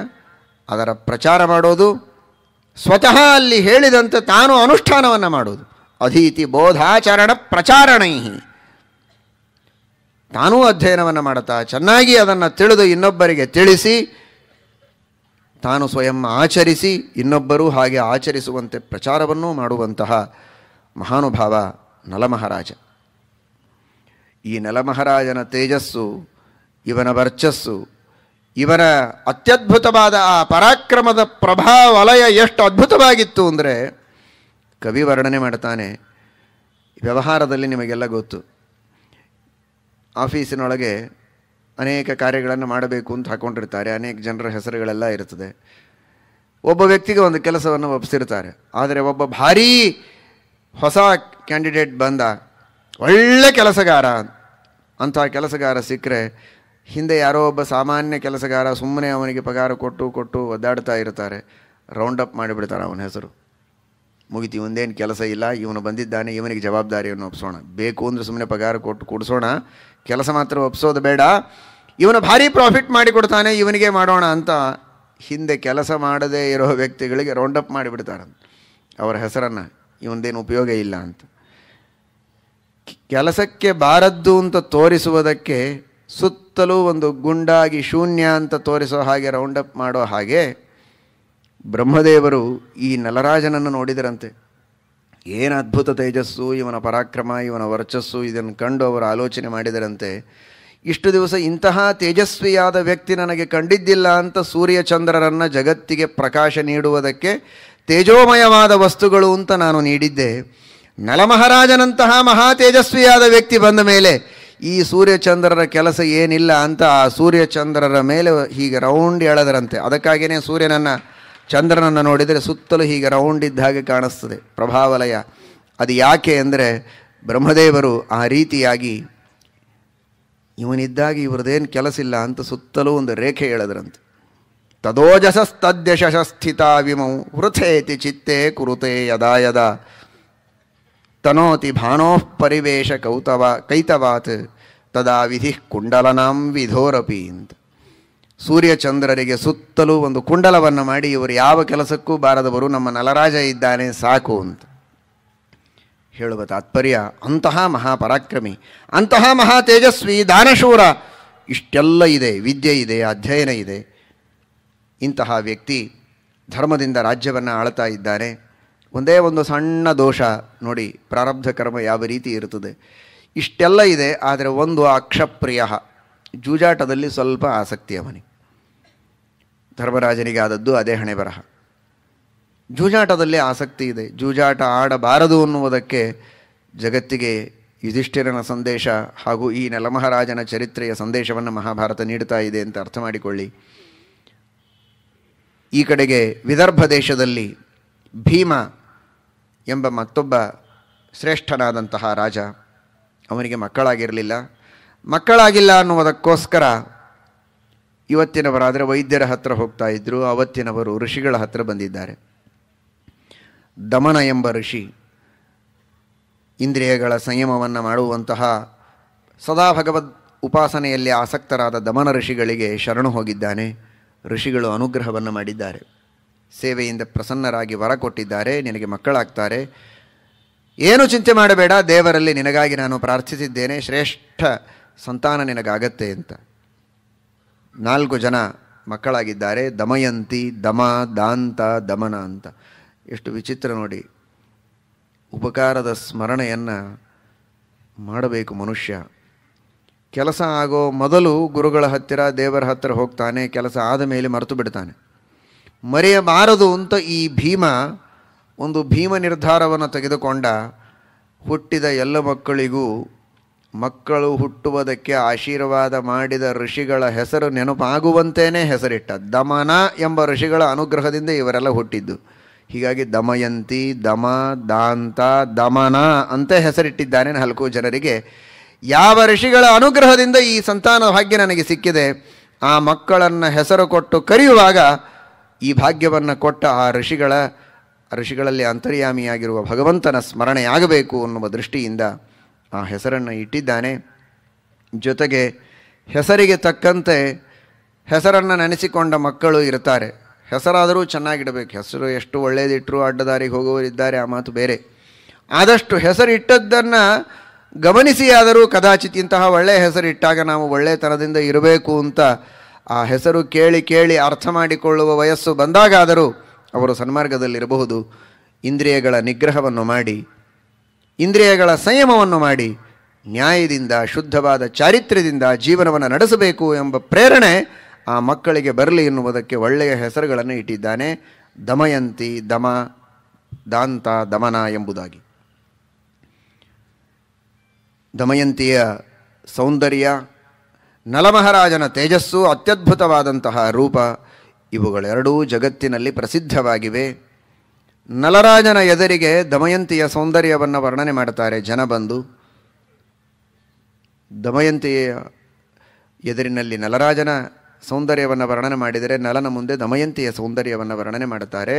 [SPEAKER 1] ಅದರ ಪ್ರಚಾರ ಮಾಡೋದು ಸ್ವತಃ ಅಲ್ಲಿ ಹೇಳಿದಂತೆ ತಾನು ಅನುಷ್ಠಾನವನ್ನು ಮಾಡೋದು ಅಧೀತಿ ಬೋಧಾಚರಣ ಪ್ರಚಾರಣೈ ತಾನೂ ಅಧ್ಯಯನವನ್ನು ಮಾಡುತ್ತಾ ಚೆನ್ನಾಗಿ ಅದನ್ನು ತಿಳಿದು ಇನ್ನೊಬ್ಬರಿಗೆ ತಿಳಿಸಿ ತಾನು ಸ್ವಯಂ ಆಚರಿಸಿ ಇನ್ನೊಬ್ಬರೂ ಹಾಗೆ ಆಚರಿಸುವಂತೆ ಪ್ರಚಾರವನ್ನೂ ಮಾಡುವಂತಹ ಮಹಾನುಭಾವ ನಲಮಹಾರಾಜ ಈ ನಲಮಹಾರಾಜನ ತೇಜಸ್ಸು ಇವನ ವರ್ಚಸ್ಸು ಇವನ ಅತ್ಯದ್ಭುತವಾದ ಆ ಪರಾಕ್ರಮದ ಪ್ರಭಾವಲಯ ಎಷ್ಟು ಅದ್ಭುತವಾಗಿತ್ತು ಅಂದರೆ ಕವಿ ವರ್ಣನೆ ಮಾಡ್ತಾನೆ ವ್ಯವಹಾರದಲ್ಲಿ ನಿಮಗೆಲ್ಲ ಗೊತ್ತು ಆಫೀಸಿನೊಳಗೆ ಅನೇಕ ಕಾರ್ಯಗಳನ್ನು ಮಾಡಬೇಕು ಅಂತ ಹಾಕೊಂಡಿರ್ತಾರೆ ಅನೇಕ ಜನರ ಹೆಸರುಗಳೆಲ್ಲ ಇರ್ತದೆ ಒಬ್ಬ ವ್ಯಕ್ತಿಗೆ ಒಂದು ಕೆಲಸವನ್ನು ಒಪ್ಪಿಸಿರ್ತಾರೆ ಆದರೆ ಒಬ್ಬ ಭಾರೀ ಹೊಸ ಕ್ಯಾಂಡಿಡೇಟ್ ಬಂದ ಒಳ್ಳೆ ಕೆಲಸಗಾರ ಅಂಥ ಕೆಲಸಗಾರ ಸಿಕ್ಕರೆ ಹಿಂದೆ ಯಾರೋ ಒಬ್ಬ ಸಾಮಾನ್ಯ ಕೆಲಸಗಾರ ಸುಮ್ಮನೆ ಅವನಿಗೆ ಪಗಾರ ಕೊಟ್ಟು ಕೊಟ್ಟು ಒದ್ದಾಡ್ತಾ ಇರ್ತಾರೆ ರೌಂಡಪ್ ಮಾಡಿಬಿಡ್ತಾರೆ ಅವನ ಹೆಸರು ಮುಗಿತು ಒಂದೇನು ಕೆಲಸ ಇಲ್ಲ ಇವನು ಬಂದಿದ್ದಾನೆ ಇವನಿಗೆ ಜವಾಬ್ದಾರಿಯನ್ನು ಒಪ್ಪಿಸೋಣ ಬೇಕು ಅಂದರೆ ಸುಮ್ಮನೆ ಪಗಾರ ಕೊಟ್ಟು ಕೂಡಿಸೋಣ ಕೆಲಸ ಮಾತ್ರ ಒಪ್ಸೋದು ಬೇಡ ಇವನು ಭಾರಿ ಪ್ರಾಫಿಟ್ ಮಾಡಿಕೊಡ್ತಾನೆ ಇವನಿಗೆ ಮಾಡೋಣ ಅಂತ ಹಿಂದೆ ಕೆಲಸ ಮಾಡದೇ ಇರೋ ವ್ಯಕ್ತಿಗಳಿಗೆ ರೌಂಡಪ್ ಮಾಡಿಬಿಡ್ತಾರೆ ಅವರ ಹೆಸರನ್ನು ಇವನದೇನು ಉಪಯೋಗ ಇಲ್ಲ ಅಂತ ಕೆಲಸಕ್ಕೆ ಬಾರದ್ದು ಅಂತ ತೋರಿಸುವುದಕ್ಕೆ ಸುತ್ತಲೂ ಒಂದು ಗುಂಡಾಗಿ ಶೂನ್ಯ ಅಂತ ತೋರಿಸೋ ಹಾಗೆ ರೌಂಡಪ್ ಮಾಡೋ ಹಾಗೆ ಬ್ರಹ್ಮದೇವರು ಈ ನಲರಾಜನನ್ನು ನೋಡಿದರಂತೆ ಏನು ಅದ್ಭುತ ತೇಜಸ್ಸು ಇವನ ಪರಾಕ್ರಮ ಇವನ ವರ್ಚಸ್ಸು ಇದನ್ನು ಕಂಡು ಅವರು ಆಲೋಚನೆ ಮಾಡಿದರಂತೆ ಇಷ್ಟು ದಿವಸ ಇಂತಹ ತೇಜಸ್ವಿಯಾದ ವ್ಯಕ್ತಿ ನನಗೆ ಕಂಡಿದ್ದಿಲ್ಲ ಅಂತ ಸೂರ್ಯಚಂದ್ರರನ್ನು ಜಗತ್ತಿಗೆ ಪ್ರಕಾಶ ನೀಡುವುದಕ್ಕೆ ತೇಜೋಮಯವಾದ ವಸ್ತುಗಳು ಅಂತ ನಾನು ನೀಡಿದ್ದೆ ನಲಮಹಾರಾಜನಂತಹ ಮಹಾ ತೇಜಸ್ವಿಯಾದ ವ್ಯಕ್ತಿ ಬಂದ ಮೇಲೆ ಈ ಸೂರ್ಯಚಂದ್ರರ ಕೆಲಸ ಏನಿಲ್ಲ ಅಂತ ಆ ಸೂರ್ಯಚಂದ್ರರ ಮೇಲೆ ಹೀಗೆ ರೌಂಡ್ ಎಳೆದರಂತೆ ಅದಕ್ಕಾಗಿಯೇ ಸೂರ್ಯನನ್ನು ಚಂದ್ರನನ್ನು ನೋಡಿದರೆ ಸುತ್ತಲೂ ಹೀಗೆ ರೌಂಡ್ ಇದ್ದ ಹಾಗೆ ಕಾಣಿಸ್ತದೆ ಪ್ರಭಾವಲಯ ಅದು ಯಾಕೆ ಅಂದರೆ ಬ್ರಹ್ಮದೇವರು ಆ ರೀತಿಯಾಗಿ ಇವನಿದ್ದಾಗಿ ಇವ್ರದ್ದೇನು ಕೆಲಸಿಲ್ಲ ಅಂತ ಸುತ್ತಲೂ ಒಂದು ರೇಖೆ ಹೇಳದ್ರಂತೆ ತದೋಜಸಸ್ತದ್ಯಶಸ್ಥಿತ ವಿಮೌ ವೃಥೇತಿ ಚಿತ್ತೇ ಕುರುತೆ ಯದಾ ಯದ ತನೋತಿ ಭಾನೋಃ ಪರಿವೇಶ ಕೌತವ ಕೈತವಾತ್ ತದಾ ವಿಧಿ ಕುಂಡಲನಾಂ ವಿಧೋರಪಿ ಅಂತ ಸೂರ್ಯಚಂದ್ರರಿಗೆ ಸುತ್ತಲೂ ಒಂದು ಕುಂಡಲವನ್ನು ಮಾಡಿ ಇವರು ಯಾವ ಕೆಲಸಕ್ಕೂ ಬಾರದವರು ನಮ್ಮ ನಲರಾಜ ಇದ್ದಾನೆ ಸಾಕು ಅಂತ ಹೇಳುವ ತಾತ್ಪರ್ಯ ಅಂತಹ ಮಹಾಪರಾಕ್ರಮಿ ಅಂತಹ ಮಹಾ ತೇಜಸ್ವಿ ದಾನಶೂರ ಇಷ್ಟೆಲ್ಲ ಇದೆ ವಿದ್ಯೆ ಇದೆ ಅಧ್ಯಯನ ಇದೆ ಇಂತಹ ವ್ಯಕ್ತಿ ಧರ್ಮದಿಂದ ರಾಜ್ಯವನ್ನು ಆಳ್ತಾ ಇದ್ದಾನೆ ಒಂದೇ ಒಂದು ಸಣ್ಣ ದೋಷ ನೋಡಿ ಪ್ರಾರಬ್ಧ ಕರ್ಮ ಯಾವ ರೀತಿ ಇರುತ್ತದೆ ಇಷ್ಟೆಲ್ಲ ಇದೆ ಆದರೆ ಒಂದು ಅಕ್ಷಪ್ರಿಯ ಜೂಜಾಟದಲ್ಲಿ ಸ್ವಲ್ಪ ಆಸಕ್ತಿ ಅವನಿಗೆ ಧರ್ಮರಾಜನಿಗಾದದ್ದು ಅದೇ ಹಣೆ ಬರಹ ಜೂಜಾಟದಲ್ಲಿ ಆಸಕ್ತಿ ಇದೆ ಜೂಜಾಟ ಆಡಬಾರದು ಅನ್ನುವುದಕ್ಕೆ ಜಗತ್ತಿಗೆ ಯುಧಿಷ್ಠಿರನ ಸಂದೇಶ ಹಾಗೂ ಈ ನಲಮಹಾರಾಜನ ಚರಿತ್ರೆಯ ಸಂದೇಶವನ್ನು ಮಹಾಭಾರತ ನೀಡುತ್ತಾ ಇದೆ ಅಂತ ಅರ್ಥ ಮಾಡಿಕೊಳ್ಳಿ ಈ ಕಡೆಗೆ ವಿದರ್ಭ ದೇಶದಲ್ಲಿ ಭೀಮ ಎಂಬ ಮತ್ತೊಬ್ಬ ಶ್ರೇಷ್ಠನಾದಂತಹ ರಾಜ ಅವನಿಗೆ ಮಕ್ಕಳಾಗಿರಲಿಲ್ಲ ಮಕ್ಕಳಾಗಿಲ್ಲ ಅನ್ನುವುದಕ್ಕೋಸ್ಕರ ಇವತ್ತಿನವರಾದರೆ ವೈದ್ಯರ ಹತ್ರ ಹೋಗ್ತಾ ಇದ್ದರು ಅವತ್ತಿನವರು ಋಷಿಗಳ ಹತ್ರ ಬಂದಿದ್ದಾರೆ ದಮನ ಎಂಬ ಋಷಿ ಇಂದ್ರಿಯಗಳ ಸಂಯಮವನ್ನು ಮಾಡುವಂತಹ ಸದಾ ಭಗವದ್ ಉಪಾಸನೆಯಲ್ಲಿ ಆಸಕ್ತರಾದ ದಮನ ಋಷಿಗಳಿಗೆ ಶರಣು ಹೋಗಿದ್ದಾನೆ ಋಷಿಗಳು ಅನುಗ್ರಹವನ್ನು ಮಾಡಿದ್ದಾರೆ ಸೇವೆಯಿಂದ ಪ್ರಸನ್ನರಾಗಿ ವರ ಕೊಟ್ಟಿದ್ದಾರೆ ನಿನಗೆ ಮಕ್ಕಳಾಗ್ತಾರೆ ಏನು ಚಿಂತೆ ಮಾಡಬೇಡ ದೇವರಲ್ಲಿ ನಿನಗಾಗಿ ನಾನು ಪ್ರಾರ್ಥಿಸಿದ್ದೇನೆ ಶ್ರೇಷ್ಠ ಸಂತಾನ ನಿನಗಾಗತ್ತೆ ಅಂತ ನಾಲ್ಕು ಜನ ಮಕ್ಕಳಾಗಿದ್ದಾರೆ ದಮಯಂತಿ ದಮ ದಾಂತ ದಮನ ಅಂತ ಎಷ್ಟು ವಿಚಿತ್ರ ನೋಡಿ ಉಪಕಾರದ ಸ್ಮರಣೆಯನ್ನು ಮಾಡಬೇಕು ಮನುಷ್ಯ ಕೆಲಸ ಆಗೋ ಮೊದಲು ಗುರುಗಳ ಹತ್ತಿರ ದೇವರ ಹತ್ತಿರ ಹೋಗ್ತಾನೆ ಕೆಲಸ ಆದ ಮೇಲೆ ಮರೆತು ಬಿಡ್ತಾನೆ ಮರೆಯಬಾರದು ಅಂತ ಈ ಭೀಮ ಒಂದು ಭೀಮ ನಿರ್ಧಾರವನ್ನು ತೆಗೆದುಕೊಂಡ ಹುಟ್ಟಿದ ಎಲ್ಲ ಮಕ್ಕಳಿಗೂ ಮಕ್ಕಳು ಹುಟ್ಟುವುದಕ್ಕೆ ಆಶೀರ್ವಾದ ಮಾಡಿದ ಋಷಿಗಳ ಹೆಸರು ನೆನಪಾಗುವಂತೇನೆ ಹೆಸರಿಟ್ಟ ದಮನ ಎಂಬ ಋಷಿಗಳ ಅನುಗ್ರಹದಿಂದ ಇವರೆಲ್ಲ ಹುಟ್ಟಿದ್ದು ಹೀಗಾಗಿ ದಮಯಂತಿ ದಮ ದಾಂತ ದಮನ ಅಂತ ಹೆಸರಿಟ್ಟಿದ್ದಾನೆ ನಾಲ್ಕು ಜನರಿಗೆ ಯಾವ ಋಷಿಗಳ ಅನುಗ್ರಹದಿಂದ ಈ ಸಂತಾನ ಭಾಗ್ಯ ನನಗೆ ಸಿಕ್ಕಿದೆ ಆ ಮಕ್ಕಳನ್ನು ಹೆಸರು ಕೊಟ್ಟು ಕರೆಯುವಾಗ ಈ ಭಾಗ್ಯವನ್ನು ಕೊಟ್ಟ ಆ ಋಷಿಗಳ ಋಷಿಗಳಲ್ಲಿ ಅಂತರ್ಯಾಮಿಯಾಗಿರುವ ಭಗವಂತನ ಸ್ಮರಣೆಯಾಗಬೇಕು ಅನ್ನುವ ದೃಷ್ಟಿಯಿಂದ ಆ ಹೆಸರನ್ನು ಇಟ್ಟಿದ್ದಾನೆ ಜೊತೆಗೆ ಹೆಸರಿಗೆ ತಕ್ಕಂತೆ ಹೆಸರನ್ನು ನೆನೆಸಿಕೊಂಡ ಮಕ್ಕಳು ಇರ್ತಾರೆ ಹೆಸರಾದರೂ ಚೆನ್ನಾಗಿಡಬೇಕು ಹೆಸರು ಎಷ್ಟು ಒಳ್ಳೆಯದಿಟ್ಟರು ಅಡ್ಡದಾರಿಗೆ ಹೋಗುವವರಿದ್ದಾರೆ ಆ ಮಾತು ಬೇರೆ ಆದಷ್ಟು ಹೆಸರಿಟ್ಟದ್ದನ್ನು ಗಮನಿಸಿಯಾದರೂ ಆದರೂ ಕದಾಚಿತ್ ಇಂತಹ ಒಳ್ಳೆಯ ಹೆಸರಿಟ್ಟಾಗ ನಾವು ಒಳ್ಳೆಯತನದಿಂದ ಇರಬೇಕು ಅಂತ ಆ ಹೆಸರು ಕೇಳಿ ಕೇಳಿ ಅರ್ಥ ಮಾಡಿಕೊಳ್ಳುವ ವಯಸ್ಸು ಬಂದಾಗಾದರೂ ಅವರು ಸನ್ಮಾರ್ಗದಲ್ಲಿರಬಹುದು ಇಂದ್ರಿಯಗಳ ನಿಗ್ರಹವನ್ನು ಮಾಡಿ ಇಂದ್ರಿಯಗಳ ಸಂಯಮವನ್ನು ಮಾಡಿ ನ್ಯಾಯದಿಂದ ಶುದ್ಧವಾದ ಚಾರಿತ್ರ್ಯದಿಂದ ಜೀವನವನ್ನು ನಡೆಸಬೇಕು ಎಂಬ ಪ್ರೇರಣೆ ಆ ಮಕ್ಕಳಿಗೆ ಬರಲಿ ಎನ್ನುವುದಕ್ಕೆ ಒಳ್ಳೆಯ ಹೆಸರುಗಳನ್ನು ಇಟ್ಟಿದ್ದಾನೆ ದಮಯಂತಿ ದಮ ದಾಂತ ದಮನ ಎಂಬುದಾಗಿ ದಮಯಂತಿಯ ಸೌಂದರ್ಯ ನಲಮಹಾರಾಜನ ತೇಜಸ್ಸು ಅತ್ಯದ್ಭುತವಾದಂತಹ ರೂಪ ಇವುಗಳೆರಡೂ ಜಗತ್ತಿನಲ್ಲಿ ಪ್ರಸಿದ್ಧವಾಗಿವೆ ನಲರಾಜನ ಎದುರಿಗೆ ದಮಯಂತಿಯ ಸೌಂದರ್ಯವನ್ನು ವರ್ಣನೆ ಮಾಡ್ತಾರೆ ಜನ ಬಂದು ದಮಯಂತಿಯ ಎದುರಿನಲ್ಲಿ ನಲರಾಜನ ಸೌಂದರ್ಯವನ್ನು ವರ್ಣನೆ ಮಾಡಿದರೆ ನಲನ ಮುಂದೆ ದಮಯಂತಿಯ ಸೌಂದರ್ಯವನ್ನು ವರ್ಣನೆ ಮಾಡುತ್ತಾರೆ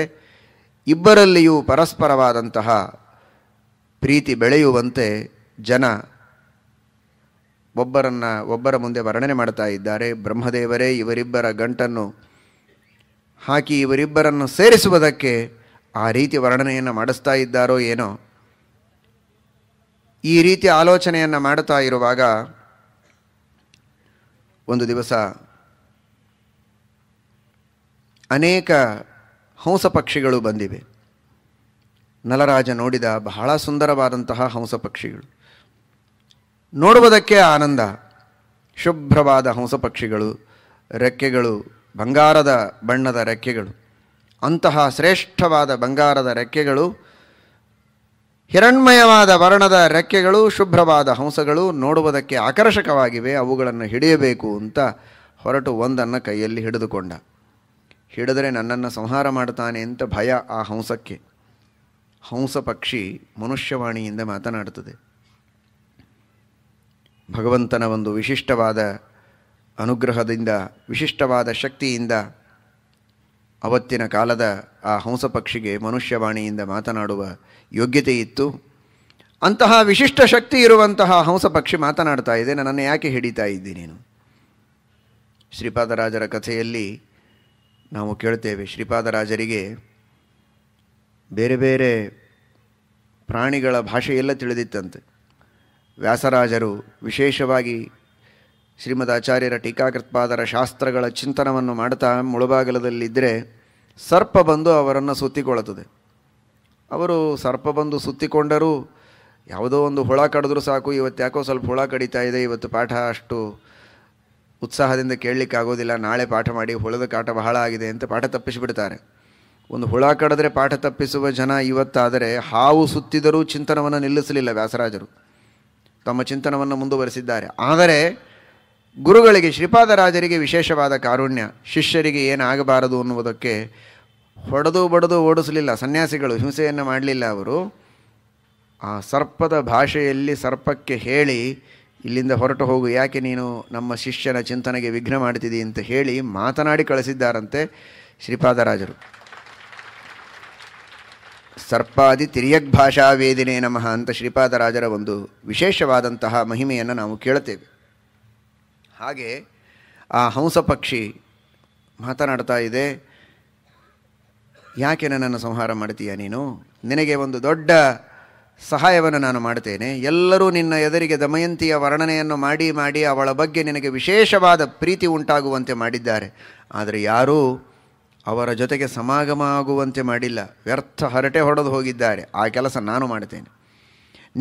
[SPEAKER 1] ಇಬ್ಬರಲ್ಲಿಯೂ ಪರಸ್ಪರವಾದಂತಹ ಪ್ರೀತಿ ಬೆಳೆಯುವಂತೆ ಜನ ಒಬ್ಬರನ್ನು ಒಬ್ಬರ ಮುಂದೆ ವರ್ಣನೆ ಮಾಡ್ತಾ ಇದ್ದಾರೆ ಬ್ರಹ್ಮದೇವರೇ ಇವರಿಬ್ಬರ ಗಂಟನ್ನು ಹಾಕಿ ಇವರಿಬ್ಬರನ್ನು ಸೇರಿಸುವುದಕ್ಕೆ ಆ ರೀತಿ ವರ್ಣನೆಯನ್ನು ಮಾಡಿಸ್ತಾ ಇದ್ದಾರೋ ಏನೋ ಈ ರೀತಿ ಆಲೋಚನೆಯನ್ನು ಮಾಡುತ್ತಾ ಇರುವಾಗ ಒಂದು ದಿವಸ ಅನೇಕ ಹಂಸ ಪಕ್ಷಿಗಳು ಬಂದಿವೆ ನಲರಾಜ ನೋಡಿದ ಬಹಳ ಸುಂದರವಾದಂತಹ ಹಂಸ ಪಕ್ಷಿಗಳು ನೋಡುವುದಕ್ಕೆ ಆನಂದ ಶುಭ್ರವಾದ ಹಂಸ ಪಕ್ಷಿಗಳು ರೆಕ್ಕೆಗಳು ಬಂಗಾರದ ಬಣ್ಣದ ರೆಕ್ಕೆಗಳು ಅಂತಹ ಶ್ರೇಷ್ಠವಾದ ಬಂಗಾರದ ರೆಕ್ಕೆಗಳು ಹಿರಣ್ಮಯವಾದ ವರ್ಣದ ರೆಕ್ಕೆಗಳು ಶುಭ್ರವಾದ ಹಂಸಗಳು ನೋಡುವುದಕ್ಕೆ ಆಕರ್ಷಕವಾಗಿವೆ ಅವುಗಳನ್ನು ಹಿಡಿಯಬೇಕು ಅಂತ ಹೊರಟು ಒಂದನ್ನು ಕೈಯಲ್ಲಿ ಹಿಡಿದುಕೊಂಡ ಹಿಡಿದರೆ ನನ್ನನ್ನು ಸಂಹಾರ ಮಾಡ್ತಾನೆ ಅಂತ ಭಯ ಆ ಹಂಸಕ್ಕೆ ಹಂಸ ಪಕ್ಷಿ ಮನುಷ್ಯವಾಣಿಯಿಂದ ಮಾತನಾಡುತ್ತದೆ ಭಗವಂತನ ಒಂದು ವಿಶಿಷ್ಟವಾದ ಅನುಗ್ರಹದಿಂದ ವಿಶಿಷ್ಟವಾದ ಶಕ್ತಿಯಿಂದ ಅವತ್ತಿನ ಕಾಲದ ಆ ಹಂಸ ಪಕ್ಷಿಗೆ ಮನುಷ್ಯವಾಣಿಯಿಂದ ಮಾತನಾಡುವ ಯೋಗ್ಯತೆ ಇತ್ತು ಅಂತಹ ವಿಶಿಷ್ಟ ಶಕ್ತಿ ಇರುವಂತಹ ಹಂಸ ಪಕ್ಷಿ ಮಾತನಾಡ್ತಾ ಇದೆ ನನ್ನನ್ನು ಯಾಕೆ ಹಿಡಿತಾ ಇದ್ದೀನಿ ನೀನು ಶ್ರೀಪಾದರಾಜರ ಕಥೆಯಲ್ಲಿ ನಾವು ಕೇಳ್ತೇವೆ ಶ್ರೀಪಾದರಾಜರಿಗೆ ಬೇರೆ ಬೇರೆ ಪ್ರಾಣಿಗಳ ಭಾಷೆಯೆಲ್ಲ ತಿಳಿದಿತ್ತಂತೆ ವ್ಯಾಸರಾಜರು ವಿಶೇಷವಾಗಿ ಆಚಾರ್ಯರ ಟೀಕಾಕೃತ್ಪಾದರ ಶಾಸ್ತ್ರಗಳ ಚಿಂತನವನ್ನು ಮಾಡ್ತಾ ಮುಳುಬಾಗಲದಲ್ಲಿದ್ದರೆ ಸರ್ಪ ಬಂದು ಅವರನ್ನು ಸುತ್ತಿಕೊಳ್ಳುತ್ತದೆ ಅವರು ಸರ್ಪ ಬಂದು ಸುತ್ತಿಕೊಂಡರೂ ಯಾವುದೋ ಒಂದು ಹುಳ ಕಡಿದ್ರೂ ಸಾಕು ಇವತ್ತು ಯಾಕೋ ಸ್ವಲ್ಪ ಹುಳ ಕಡಿತಾ ಇದೆ ಇವತ್ತು ಪಾಠ ಅಷ್ಟು ಉತ್ಸಾಹದಿಂದ ಕೇಳಲಿಕ್ಕಾಗೋದಿಲ್ಲ ನಾಳೆ ಪಾಠ ಮಾಡಿ ಹುಳದ ಕಾಟ ಬಹಳ ಆಗಿದೆ ಅಂತ ಪಾಠ ತಪ್ಪಿಸಿಬಿಡ್ತಾರೆ ಒಂದು ಹುಳ ಕಡಿದ್ರೆ ಪಾಠ ತಪ್ಪಿಸುವ ಜನ ಇವತ್ತಾದರೆ ಹಾವು ಸುತ್ತಿದರೂ ಚಿಂತನವನ್ನು ನಿಲ್ಲಿಸಲಿಲ್ಲ ವ್ಯಾಸರಾಜರು ತಮ್ಮ ಚಿಂತನವನ್ನು ಮುಂದುವರೆಸಿದ್ದಾರೆ ಆದರೆ ಗುರುಗಳಿಗೆ ಶ್ರೀಪಾದರಾಜರಿಗೆ ವಿಶೇಷವಾದ ಕಾರುಣ್ಯ ಶಿಷ್ಯರಿಗೆ ಏನಾಗಬಾರದು ಅನ್ನುವುದಕ್ಕೆ ಹೊಡೆದು ಬಡದು ಓಡಿಸಲಿಲ್ಲ ಸನ್ಯಾಸಿಗಳು ಹಿಂಸೆಯನ್ನು ಮಾಡಲಿಲ್ಲ ಅವರು ಆ ಸರ್ಪದ ಭಾಷೆಯಲ್ಲಿ ಸರ್ಪಕ್ಕೆ ಹೇಳಿ ಇಲ್ಲಿಂದ ಹೊರಟು ಹೋಗು ಯಾಕೆ ನೀನು ನಮ್ಮ ಶಿಷ್ಯನ ಚಿಂತನೆಗೆ ವಿಘ್ನ ಮಾಡ್ತಿದ್ದೀ ಅಂತ ಹೇಳಿ ಮಾತನಾಡಿ ಕಳಿಸಿದ್ದಾರಂತೆ ಶ್ರೀಪಾದರಾಜರು ಸರ್ಪಾದಿ ತಿರ್ಯಗ್ ಭಾಷಾ ವೇದಿನೇ ನಮಃ ಅಂತ ಶ್ರೀಪಾದರಾಜರ ಒಂದು ವಿಶೇಷವಾದಂತಹ ಮಹಿಮೆಯನ್ನು ನಾವು ಕೇಳುತ್ತೇವೆ ಹಾಗೆ ಆ ಹಂಸ ಪಕ್ಷಿ ಮಾತನಾಡ್ತಾ ಇದೆ ಯಾಕೆ ನನ್ನನ್ನು ಸಂಹಾರ ಮಾಡ್ತೀಯ ನೀನು ನಿನಗೆ ಒಂದು ದೊಡ್ಡ ಸಹಾಯವನ್ನು ನಾನು ಮಾಡ್ತೇನೆ ಎಲ್ಲರೂ ನಿನ್ನ ಎದುರಿಗೆ ದಮಯಂತಿಯ ವರ್ಣನೆಯನ್ನು ಮಾಡಿ ಮಾಡಿ ಅವಳ ಬಗ್ಗೆ ನಿನಗೆ ವಿಶೇಷವಾದ ಪ್ರೀತಿ ಉಂಟಾಗುವಂತೆ ಮಾಡಿದ್ದಾರೆ ಆದರೆ ಯಾರೂ ಅವರ ಜೊತೆಗೆ ಸಮಾಗಮ ಆಗುವಂತೆ ಮಾಡಿಲ್ಲ ವ್ಯರ್ಥ ಹರಟೆ ಹೊಡೆದು ಹೋಗಿದ್ದಾರೆ ಆ ಕೆಲಸ ನಾನು ಮಾಡ್ತೇನೆ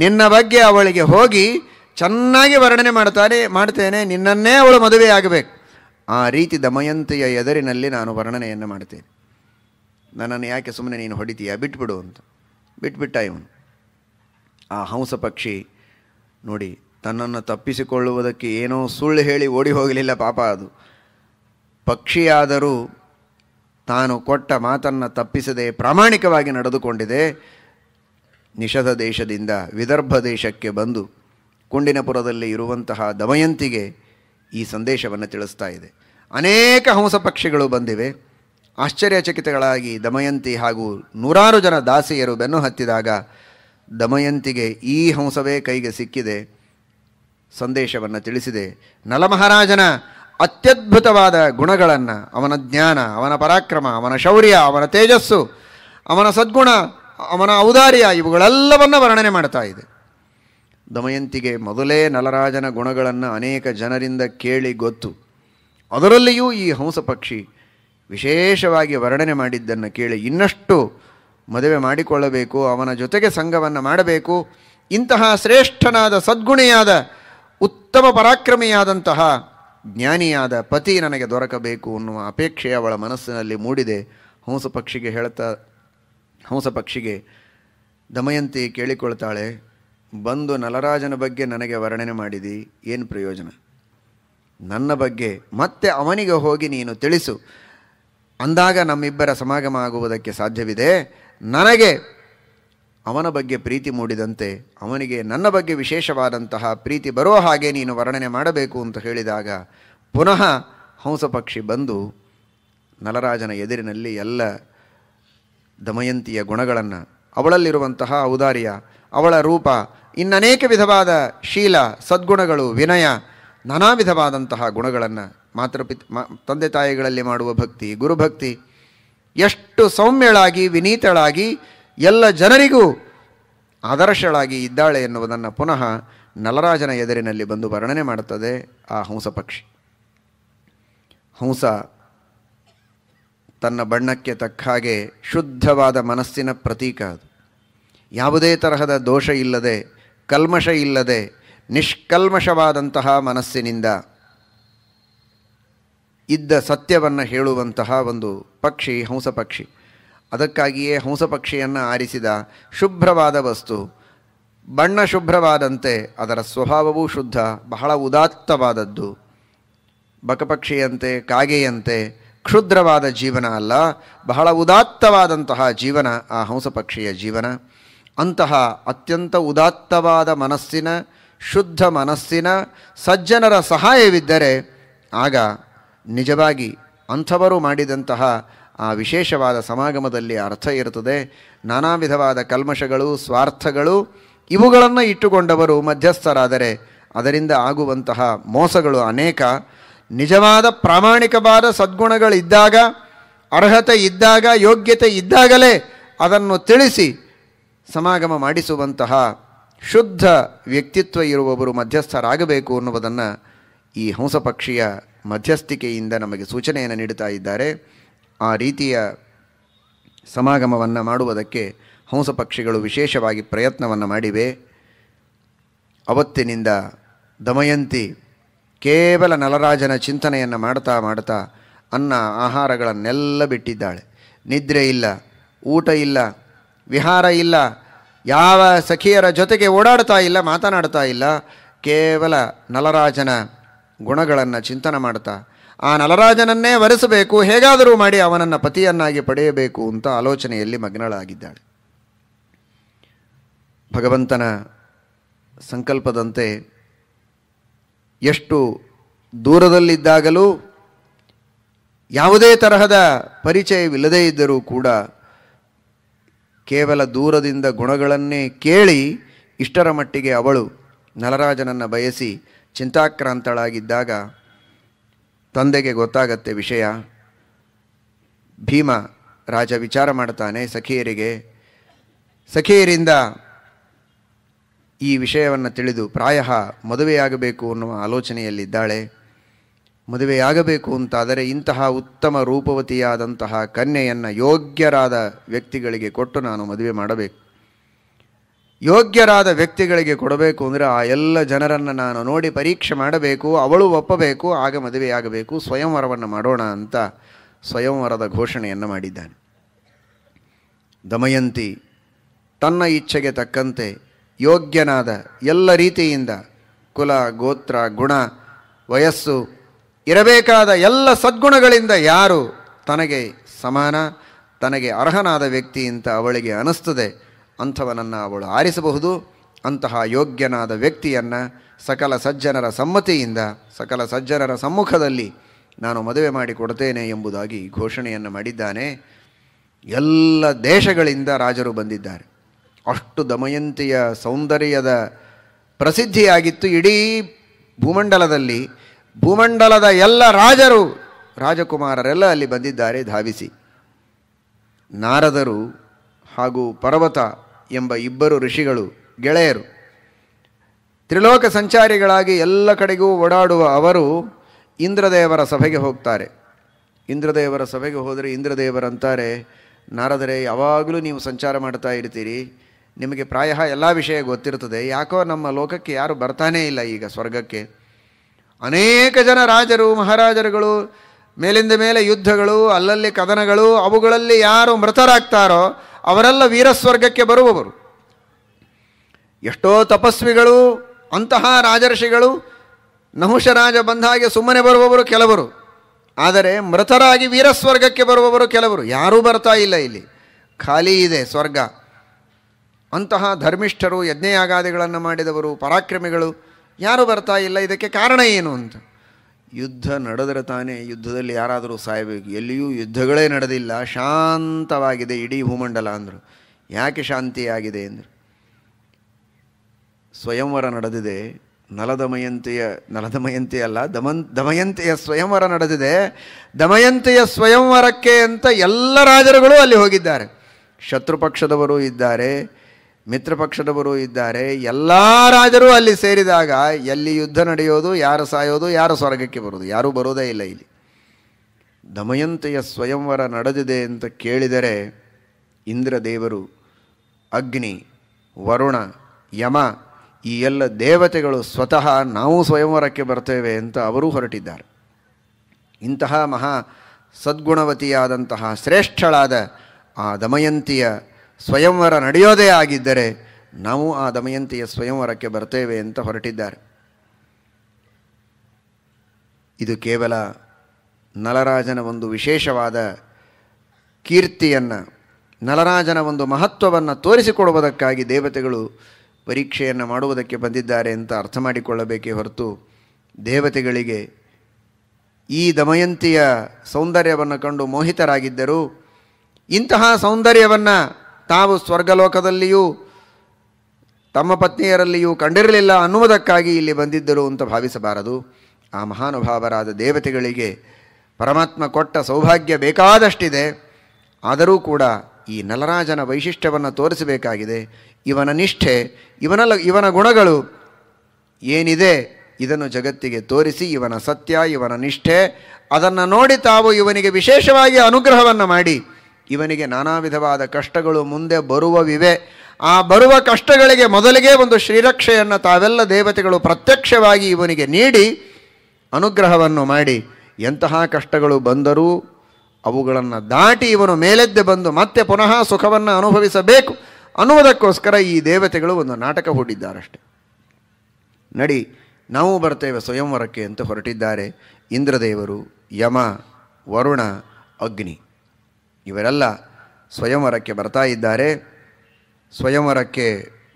[SPEAKER 1] ನಿನ್ನ ಬಗ್ಗೆ ಅವಳಿಗೆ ಹೋಗಿ ಚೆನ್ನಾಗಿ ವರ್ಣನೆ ಮಾಡ್ತಾರೆ ಮಾಡ್ತೇನೆ ನಿನ್ನನ್ನೇ ಅವಳು ಮದುವೆ ಆಗಬೇಕು ಆ ರೀತಿ ದಮಯಂತಿಯ ಎದುರಿನಲ್ಲಿ ನಾನು ವರ್ಣನೆಯನ್ನು ಮಾಡ್ತೇನೆ ನನ್ನನ್ನು ಯಾಕೆ ಸುಮ್ಮನೆ ನೀನು ಹೊಡಿತೀಯ ಬಿಟ್ಬಿಡು ಅಂತ ಬಿಟ್ಬಿಟ್ಟ ಇವನು ಆ ಹಂಸ ಪಕ್ಷಿ ನೋಡಿ ತನ್ನನ್ನು ತಪ್ಪಿಸಿಕೊಳ್ಳುವುದಕ್ಕೆ ಏನೋ ಸುಳ್ಳು ಹೇಳಿ ಓಡಿ ಹೋಗಲಿಲ್ಲ ಪಾಪ ಅದು ಪಕ್ಷಿಯಾದರೂ ತಾನು ಕೊಟ್ಟ ಮಾತನ್ನು ತಪ್ಪಿಸದೆ ಪ್ರಾಮಾಣಿಕವಾಗಿ ನಡೆದುಕೊಂಡಿದೆ ನಿಷಧ ದೇಶದಿಂದ ವಿದರ್ಭ ದೇಶಕ್ಕೆ ಬಂದು ಕೊಂಡಿನಪುರದಲ್ಲಿ ಇರುವಂತಹ ದಮಯಂತಿಗೆ ಈ ಸಂದೇಶವನ್ನು ತಿಳಿಸ್ತಾ ಇದೆ ಅನೇಕ ಹಂಸ ಪಕ್ಷಿಗಳು ಬಂದಿವೆ ಆಶ್ಚರ್ಯಚಕಿತಗಳಾಗಿ ದಮಯಂತಿ ಹಾಗೂ ನೂರಾರು ಜನ ದಾಸಿಯರು ಬೆನ್ನು ಹತ್ತಿದಾಗ ದಮಯಂತಿಗೆ ಈ ಹಂಸವೇ ಕೈಗೆ ಸಿಕ್ಕಿದೆ ಸಂದೇಶವನ್ನು ತಿಳಿಸಿದೆ ನಲಮಹಾರಾಜನ ಅತ್ಯದ್ಭುತವಾದ ಗುಣಗಳನ್ನು ಅವನ ಜ್ಞಾನ ಅವನ ಪರಾಕ್ರಮ ಅವನ ಶೌರ್ಯ ಅವನ ತೇಜಸ್ಸು ಅವನ ಸದ್ಗುಣ ಅವನ ಔದಾರ್ಯ ಇವುಗಳೆಲ್ಲವನ್ನು ವರ್ಣನೆ ಮಾಡ್ತಾ ಇದೆ ದಮಯಂತಿಗೆ ಮೊದಲೇ ನಲರಾಜನ ಗುಣಗಳನ್ನು ಅನೇಕ ಜನರಿಂದ ಕೇಳಿ ಗೊತ್ತು ಅದರಲ್ಲಿಯೂ ಈ ಹಂಸ ಪಕ್ಷಿ ವಿಶೇಷವಾಗಿ ವರ್ಣನೆ ಮಾಡಿದ್ದನ್ನು ಕೇಳಿ ಇನ್ನಷ್ಟು ಮದುವೆ ಮಾಡಿಕೊಳ್ಳಬೇಕು ಅವನ ಜೊತೆಗೆ ಸಂಘವನ್ನು ಮಾಡಬೇಕು ಇಂತಹ ಶ್ರೇಷ್ಠನಾದ ಸದ್ಗುಣಿಯಾದ ಉತ್ತಮ ಪರಾಕ್ರಮಿಯಾದಂತಹ ಜ್ಞಾನಿಯಾದ ಪತಿ ನನಗೆ ದೊರಕಬೇಕು ಅನ್ನುವ ಅಪೇಕ್ಷೆ ಅವಳ ಮನಸ್ಸಿನಲ್ಲಿ ಮೂಡಿದೆ ಹಂಸ ಪಕ್ಷಿಗೆ ಹೇಳ್ತಾ ಹಂಸ ಪಕ್ಷಿಗೆ ದಮಯಂತಿ ಕೇಳಿಕೊಳ್ತಾಳೆ ಬಂದು ನಲರಾಜನ ಬಗ್ಗೆ ನನಗೆ ವರ್ಣನೆ ಮಾಡಿದಿ ಏನು ಪ್ರಯೋಜನ ನನ್ನ ಬಗ್ಗೆ ಮತ್ತೆ ಅವನಿಗೆ ಹೋಗಿ ನೀನು ತಿಳಿಸು ಅಂದಾಗ ನಮ್ಮಿಬ್ಬರ ಸಮಾಗಮ ಆಗುವುದಕ್ಕೆ ಸಾಧ್ಯವಿದೆ ನನಗೆ ಅವನ ಬಗ್ಗೆ ಪ್ರೀತಿ ಮೂಡಿದಂತೆ ಅವನಿಗೆ ನನ್ನ ಬಗ್ಗೆ ವಿಶೇಷವಾದಂತಹ ಪ್ರೀತಿ ಬರೋ ಹಾಗೆ ನೀನು ವರ್ಣನೆ ಮಾಡಬೇಕು ಅಂತ ಹೇಳಿದಾಗ ಪುನಃ ಪಕ್ಷಿ ಬಂದು ನಲರಾಜನ ಎದುರಿನಲ್ಲಿ ಎಲ್ಲ ದಮಯಂತಿಯ ಗುಣಗಳನ್ನು ಅವಳಲ್ಲಿರುವಂತಹ ಔದಾರ್ಯ ಅವಳ ರೂಪ ಇನ್ನನೇಕ ವಿಧವಾದ ಶೀಲ ಸದ್ಗುಣಗಳು ವಿನಯ ನಾನಾ ವಿಧವಾದಂತಹ ಗುಣಗಳನ್ನು ಮಾತೃಪಿತ್ ಮಾ ತಂದೆ ತಾಯಿಗಳಲ್ಲಿ ಮಾಡುವ ಭಕ್ತಿ ಗುರುಭಕ್ತಿ ಎಷ್ಟು ಸೌಮ್ಯಳಾಗಿ ವಿನೀತಳಾಗಿ ಎಲ್ಲ ಜನರಿಗೂ ಆದರ್ಶಳಾಗಿ ಇದ್ದಾಳೆ ಎನ್ನುವುದನ್ನು ಪುನಃ ನಲರಾಜನ ಎದುರಿನಲ್ಲಿ ಬಂದು ವರ್ಣನೆ ಮಾಡುತ್ತದೆ ಆ ಹಂಸ ಪಕ್ಷಿ ಹಂಸ ತನ್ನ ಬಣ್ಣಕ್ಕೆ ತಕ್ಕ ಹಾಗೆ ಶುದ್ಧವಾದ ಮನಸ್ಸಿನ ಪ್ರತೀಕ ಅದು ಯಾವುದೇ ತರಹದ ದೋಷ ಇಲ್ಲದೆ ಕಲ್ಮಶ ಇಲ್ಲದೆ ನಿಷ್ಕಲ್ಮಶವಾದಂತಹ ಮನಸ್ಸಿನಿಂದ ಇದ್ದ ಸತ್ಯವನ್ನು ಹೇಳುವಂತಹ ಒಂದು ಪಕ್ಷಿ ಹಂಸ ಪಕ್ಷಿ ಅದಕ್ಕಾಗಿಯೇ ಹಂಸ ಪಕ್ಷಿಯನ್ನು ಆರಿಸಿದ ಶುಭ್ರವಾದ ವಸ್ತು ಬಣ್ಣ ಶುಭ್ರವಾದಂತೆ ಅದರ ಸ್ವಭಾವವೂ ಶುದ್ಧ ಬಹಳ ಉದಾತ್ತವಾದದ್ದು ಬಕಪಕ್ಷಿಯಂತೆ ಕಾಗೆಯಂತೆ ಕ್ಷುದ್ರವಾದ ಜೀವನ ಅಲ್ಲ ಬಹಳ ಉದಾತ್ತವಾದಂತಹ ಜೀವನ ಆ ಹಂಸ ಪಕ್ಷಿಯ ಜೀವನ ಅಂತಹ ಅತ್ಯಂತ ಉದಾತ್ತವಾದ ಮನಸ್ಸಿನ ಶುದ್ಧ ಮನಸ್ಸಿನ ಸಜ್ಜನರ ಸಹಾಯವಿದ್ದರೆ ಆಗ ನಿಜವಾಗಿ ಅಂಥವರು ಮಾಡಿದಂತಹ ಆ ವಿಶೇಷವಾದ ಸಮಾಗಮದಲ್ಲಿ ಅರ್ಥ ಇರುತ್ತದೆ ನಾನಾ ವಿಧವಾದ ಕಲ್ಮಶಗಳು ಸ್ವಾರ್ಥಗಳು ಇವುಗಳನ್ನು ಇಟ್ಟುಕೊಂಡವರು ಮಧ್ಯಸ್ಥರಾದರೆ ಅದರಿಂದ ಆಗುವಂತಹ ಮೋಸಗಳು ಅನೇಕ ನಿಜವಾದ ಪ್ರಾಮಾಣಿಕವಾದ ಸದ್ಗುಣಗಳಿದ್ದಾಗ ಅರ್ಹತೆ ಇದ್ದಾಗ ಯೋಗ್ಯತೆ ಇದ್ದಾಗಲೇ ಅದನ್ನು ತಿಳಿಸಿ ಸಮಾಗಮ ಮಾಡಿಸುವಂತಹ ಶುದ್ಧ ವ್ಯಕ್ತಿತ್ವ ಇರುವವರು ಮಧ್ಯಸ್ಥರಾಗಬೇಕು ಅನ್ನುವುದನ್ನು ಈ ಹಂಸ ಪಕ್ಷಿಯ ಮಧ್ಯಸ್ಥಿಕೆಯಿಂದ ನಮಗೆ ಸೂಚನೆಯನ್ನು ನೀಡುತ್ತಾ ಇದ್ದಾರೆ ಆ ರೀತಿಯ ಸಮಾಗಮವನ್ನು ಮಾಡುವುದಕ್ಕೆ ಹಂಸ ಪಕ್ಷಿಗಳು ವಿಶೇಷವಾಗಿ ಪ್ರಯತ್ನವನ್ನು ಮಾಡಿವೆ ಅವತ್ತಿನಿಂದ ದಮಯಂತಿ ಕೇವಲ ನಲರಾಜನ ಚಿಂತನೆಯನ್ನು ಮಾಡ್ತಾ ಮಾಡ್ತಾ ಅನ್ನ ಆಹಾರಗಳನ್ನೆಲ್ಲ ಬಿಟ್ಟಿದ್ದಾಳೆ ನಿದ್ರೆ ಇಲ್ಲ ಊಟ ಇಲ್ಲ ವಿಹಾರ ಇಲ್ಲ ಯಾವ ಸಖಿಯರ ಜೊತೆಗೆ ಓಡಾಡ್ತಾ ಇಲ್ಲ ಮಾತನಾಡ್ತಾ ಇಲ್ಲ ಕೇವಲ ನಲರಾಜನ ಗುಣಗಳನ್ನು ಚಿಂತನೆ ಮಾಡ್ತಾ ಆ ನಲರಾಜನನ್ನೇ ವರೆಸಬೇಕು ಹೇಗಾದರೂ ಮಾಡಿ ಅವನನ್ನು ಪತಿಯನ್ನಾಗಿ ಪಡೆಯಬೇಕು ಅಂತ ಆಲೋಚನೆಯಲ್ಲಿ ಮಗ್ನಳಾಗಿದ್ದಾಳೆ ಭಗವಂತನ ಸಂಕಲ್ಪದಂತೆ ಎಷ್ಟು ದೂರದಲ್ಲಿದ್ದಾಗಲೂ ಯಾವುದೇ ತರಹದ ಪರಿಚಯವಿಲ್ಲದೇ ಇದ್ದರೂ ಕೂಡ ಕೇವಲ ದೂರದಿಂದ ಗುಣಗಳನ್ನೇ ಕೇಳಿ ಇಷ್ಟರ ಮಟ್ಟಿಗೆ ಅವಳು ನಲರಾಜನನ್ನು ಬಯಸಿ ಚಿಂತಾಕ್ರಾಂತಳಾಗಿದ್ದಾಗ ತಂದೆಗೆ ಗೊತ್ತಾಗತ್ತೆ ವಿಷಯ ಭೀಮ ರಾಜ ವಿಚಾರ ಮಾಡ್ತಾನೆ ಸಖಿಯರಿಗೆ ಸಖಿಯರಿಂದ ಈ ವಿಷಯವನ್ನು ತಿಳಿದು ಪ್ರಾಯ ಮದುವೆಯಾಗಬೇಕು ಅನ್ನುವ ಆಲೋಚನೆಯಲ್ಲಿದ್ದಾಳೆ ಮದುವೆಯಾಗಬೇಕು ಅಂತಾದರೆ ಇಂತಹ ಉತ್ತಮ ರೂಪವತಿಯಾದಂತಹ ಕನ್ಯೆಯನ್ನು ಯೋಗ್ಯರಾದ ವ್ಯಕ್ತಿಗಳಿಗೆ ಕೊಟ್ಟು ನಾನು ಮದುವೆ ಮಾಡಬೇಕು ಯೋಗ್ಯರಾದ ವ್ಯಕ್ತಿಗಳಿಗೆ ಕೊಡಬೇಕು ಅಂದರೆ ಆ ಎಲ್ಲ ಜನರನ್ನು ನಾನು ನೋಡಿ ಪರೀಕ್ಷೆ ಮಾಡಬೇಕು ಅವಳು ಒಪ್ಪಬೇಕು ಆಗ ಮದುವೆಯಾಗಬೇಕು ಸ್ವಯಂವರವನ್ನು ಮಾಡೋಣ ಅಂತ ಸ್ವಯಂವರದ ಘೋಷಣೆಯನ್ನು ಮಾಡಿದ್ದಾನೆ ದಮಯಂತಿ ತನ್ನ ಇಚ್ಛೆಗೆ ತಕ್ಕಂತೆ ಯೋಗ್ಯನಾದ ಎಲ್ಲ ರೀತಿಯಿಂದ ಕುಲ ಗೋತ್ರ ಗುಣ ವಯಸ್ಸು ಇರಬೇಕಾದ ಎಲ್ಲ ಸದ್ಗುಣಗಳಿಂದ ಯಾರು ತನಗೆ ಸಮಾನ ತನಗೆ ಅರ್ಹನಾದ ವ್ಯಕ್ತಿ ಅಂತ ಅವಳಿಗೆ ಅನಿಸ್ತದೆ ಅಂಥವನನ್ನು ಅವಳು ಆರಿಸಬಹುದು ಅಂತಹ ಯೋಗ್ಯನಾದ ವ್ಯಕ್ತಿಯನ್ನು ಸಕಲ ಸಜ್ಜನರ ಸಮ್ಮತಿಯಿಂದ ಸಕಲ ಸಜ್ಜನರ ಸಮ್ಮುಖದಲ್ಲಿ ನಾನು ಮದುವೆ ಮಾಡಿಕೊಡ್ತೇನೆ ಎಂಬುದಾಗಿ ಘೋಷಣೆಯನ್ನು ಮಾಡಿದ್ದಾನೆ ಎಲ್ಲ ದೇಶಗಳಿಂದ ರಾಜರು ಬಂದಿದ್ದಾರೆ ಅಷ್ಟು ದಮಯಂತಿಯ ಸೌಂದರ್ಯದ ಪ್ರಸಿದ್ಧಿಯಾಗಿತ್ತು ಇಡೀ ಭೂಮಂಡಲದಲ್ಲಿ ಭೂಮಂಡಲದ ಎಲ್ಲ ರಾಜರು ರಾಜಕುಮಾರರೆಲ್ಲ ಅಲ್ಲಿ ಬಂದಿದ್ದಾರೆ ಧಾವಿಸಿ ನಾರದರು ಹಾಗೂ ಪರ್ವತ ಎಂಬ ಇಬ್ಬರು ಋಷಿಗಳು ಗೆಳೆಯರು ತ್ರಿಲೋಕ ಸಂಚಾರಿಗಳಾಗಿ ಎಲ್ಲ ಕಡೆಗೂ ಓಡಾಡುವ ಅವರು ಇಂದ್ರದೇವರ ಸಭೆಗೆ ಹೋಗ್ತಾರೆ ಇಂದ್ರದೇವರ ಸಭೆಗೆ ಹೋದರೆ ಇಂದ್ರದೇವರಂತಾರೆ ನಾರದರೆ ಯಾವಾಗಲೂ ನೀವು ಸಂಚಾರ ಮಾಡ್ತಾ ಇರ್ತೀರಿ ನಿಮಗೆ ಪ್ರಾಯ ಎಲ್ಲ ವಿಷಯ ಗೊತ್ತಿರುತ್ತದೆ ಯಾಕೋ ನಮ್ಮ ಲೋಕಕ್ಕೆ ಯಾರು ಬರ್ತಾನೇ ಇಲ್ಲ ಈಗ ಸ್ವರ್ಗಕ್ಕೆ ಅನೇಕ ಜನ ರಾಜರು ಮಹಾರಾಜರುಗಳು ಮೇಲಿಂದ ಮೇಲೆ ಯುದ್ಧಗಳು ಅಲ್ಲಲ್ಲಿ ಕದನಗಳು ಅವುಗಳಲ್ಲಿ ಯಾರು ಮೃತರಾಗ್ತಾರೋ ಅವರೆಲ್ಲ ವೀರಸ್ವರ್ಗಕ್ಕೆ ಬರುವವರು ಎಷ್ಟೋ ತಪಸ್ವಿಗಳು ಅಂತಹ ರಾಜರ್ಷಿಗಳು ನಹುಷರಾಜ ಬಂದಾಗೆ ಸುಮ್ಮನೆ ಬರುವವರು ಕೆಲವರು ಆದರೆ ಮೃತರಾಗಿ ವೀರಸ್ವರ್ಗಕ್ಕೆ ಬರುವವರು ಕೆಲವರು ಯಾರೂ ಬರ್ತಾ ಇಲ್ಲ ಇಲ್ಲಿ ಖಾಲಿ ಇದೆ ಸ್ವರ್ಗ ಅಂತಹ ಧರ್ಮಿಷ್ಠರು ಯಜ್ಞಯಾಗಾದಿಗಳನ್ನು ಮಾಡಿದವರು ಪರಾಕ್ರಮಿಗಳು ಯಾರು ಬರ್ತಾ ಇಲ್ಲ ಇದಕ್ಕೆ ಕಾರಣ ಏನು ಅಂತ ಯುದ್ಧ ನಡೆದರೆ ತಾನೇ ಯುದ್ಧದಲ್ಲಿ ಯಾರಾದರೂ ಸಾಯಬೇಕು ಎಲ್ಲಿಯೂ ಯುದ್ಧಗಳೇ ನಡೆದಿಲ್ಲ ಶಾಂತವಾಗಿದೆ ಇಡೀ ಭೂಮಂಡಲ ಅಂದರು ಯಾಕೆ ಶಾಂತಿಯಾಗಿದೆ ಅಂದರು ಸ್ವಯಂವರ ನಡೆದಿದೆ ನಲದಮಯಂತಿಯ ನಲದಮಯಂತಿ ಅಲ್ಲ ದಮನ್ ದಮಯಂತಿಯ ಸ್ವಯಂವರ ನಡೆದಿದೆ ದಮಯಂತಿಯ ಸ್ವಯಂವರಕ್ಕೆ ಅಂತ ಎಲ್ಲ ರಾಜರುಗಳು ಅಲ್ಲಿ ಹೋಗಿದ್ದಾರೆ ಶತ್ರು ಇದ್ದಾರೆ ಮಿತ್ರಪಕ್ಷದವರು ಇದ್ದಾರೆ ಎಲ್ಲ ರಾಜರೂ ಅಲ್ಲಿ ಸೇರಿದಾಗ ಎಲ್ಲಿ ಯುದ್ಧ ನಡೆಯೋದು ಯಾರು ಸಾಯೋದು ಯಾರು ಸ್ವರ್ಗಕ್ಕೆ ಬರೋದು ಯಾರೂ ಬರೋದೇ ಇಲ್ಲ ಇಲ್ಲಿ ದಮಯಂತಿಯ ಸ್ವಯಂವರ ನಡೆದಿದೆ ಅಂತ ಕೇಳಿದರೆ ಇಂದ್ರದೇವರು ಅಗ್ನಿ ವರುಣ ಯಮ ಈ ಎಲ್ಲ ದೇವತೆಗಳು ಸ್ವತಃ ನಾವು ಸ್ವಯಂವರಕ್ಕೆ ಬರ್ತೇವೆ ಅಂತ ಅವರೂ ಹೊರಟಿದ್ದಾರೆ ಇಂತಹ ಮಹಾ ಸದ್ಗುಣವತಿಯಾದಂತಹ ಶ್ರೇಷ್ಠಳಾದ ಆ ದಮಯಂತಿಯ ಸ್ವಯಂವರ ನಡೆಯೋದೇ ಆಗಿದ್ದರೆ ನಾವು ಆ ದಮಯಂತಿಯ ಸ್ವಯಂವರಕ್ಕೆ ಬರ್ತೇವೆ ಅಂತ ಹೊರಟಿದ್ದಾರೆ ಇದು ಕೇವಲ ನಲರಾಜನ ಒಂದು ವಿಶೇಷವಾದ ಕೀರ್ತಿಯನ್ನು ನಲರಾಜನ ಒಂದು ಮಹತ್ವವನ್ನು ತೋರಿಸಿಕೊಡುವುದಕ್ಕಾಗಿ ದೇವತೆಗಳು ಪರೀಕ್ಷೆಯನ್ನು ಮಾಡುವುದಕ್ಕೆ ಬಂದಿದ್ದಾರೆ ಅಂತ ಅರ್ಥ ಮಾಡಿಕೊಳ್ಳಬೇಕೇ ಹೊರತು ದೇವತೆಗಳಿಗೆ ಈ ದಮಯಂತಿಯ ಸೌಂದರ್ಯವನ್ನು ಕಂಡು ಮೋಹಿತರಾಗಿದ್ದರು ಇಂತಹ ಸೌಂದರ್ಯವನ್ನು ತಾವು ಸ್ವರ್ಗಲೋಕದಲ್ಲಿಯೂ ತಮ್ಮ ಪತ್ನಿಯರಲ್ಲಿಯೂ ಕಂಡಿರಲಿಲ್ಲ ಅನ್ನುವುದಕ್ಕಾಗಿ ಇಲ್ಲಿ ಬಂದಿದ್ದರು ಅಂತ ಭಾವಿಸಬಾರದು ಆ ಮಹಾನುಭಾವರಾದ ದೇವತೆಗಳಿಗೆ ಪರಮಾತ್ಮ ಕೊಟ್ಟ ಸೌಭಾಗ್ಯ ಬೇಕಾದಷ್ಟಿದೆ ಆದರೂ ಕೂಡ ಈ ನಲರಾಜನ ವೈಶಿಷ್ಟ್ಯವನ್ನು ತೋರಿಸಬೇಕಾಗಿದೆ ಇವನ ನಿಷ್ಠೆ ಇವನ ಇವನ ಗುಣಗಳು ಏನಿದೆ ಇದನ್ನು ಜಗತ್ತಿಗೆ ತೋರಿಸಿ ಇವನ ಸತ್ಯ ಇವನ ನಿಷ್ಠೆ ಅದನ್ನು ನೋಡಿ ತಾವು ಇವನಿಗೆ ವಿಶೇಷವಾಗಿ ಅನುಗ್ರಹವನ್ನು ಮಾಡಿ ಇವನಿಗೆ ನಾನಾ ವಿಧವಾದ ಕಷ್ಟಗಳು ಮುಂದೆ ಬರುವವಿವೆ ಆ ಬರುವ ಕಷ್ಟಗಳಿಗೆ ಮೊದಲಿಗೆ ಒಂದು ಶ್ರೀರಕ್ಷೆಯನ್ನು ತಾವೆಲ್ಲ ದೇವತೆಗಳು ಪ್ರತ್ಯಕ್ಷವಾಗಿ ಇವನಿಗೆ ನೀಡಿ ಅನುಗ್ರಹವನ್ನು ಮಾಡಿ ಎಂತಹ ಕಷ್ಟಗಳು ಬಂದರೂ ಅವುಗಳನ್ನು ದಾಟಿ ಇವನು ಮೇಲೆದ್ದೆ ಬಂದು ಮತ್ತೆ ಪುನಃ ಸುಖವನ್ನು ಅನುಭವಿಸಬೇಕು ಅನ್ನುವುದಕ್ಕೋಸ್ಕರ ಈ ದೇವತೆಗಳು ಒಂದು ನಾಟಕ ಹೂಡಿದ್ದಾರಷ್ಟೆ ನಡಿ ನಾವು ಬರ್ತೇವೆ ಸ್ವಯಂವರಕ್ಕೆ ಅಂತ ಹೊರಟಿದ್ದಾರೆ ಇಂದ್ರದೇವರು ಯಮ ವರುಣ ಅಗ್ನಿ ಇವರೆಲ್ಲ ಸ್ವಯಂವರಕ್ಕೆ ಬರ್ತಾ ಇದ್ದಾರೆ ಸ್ವಯಂವರಕ್ಕೆ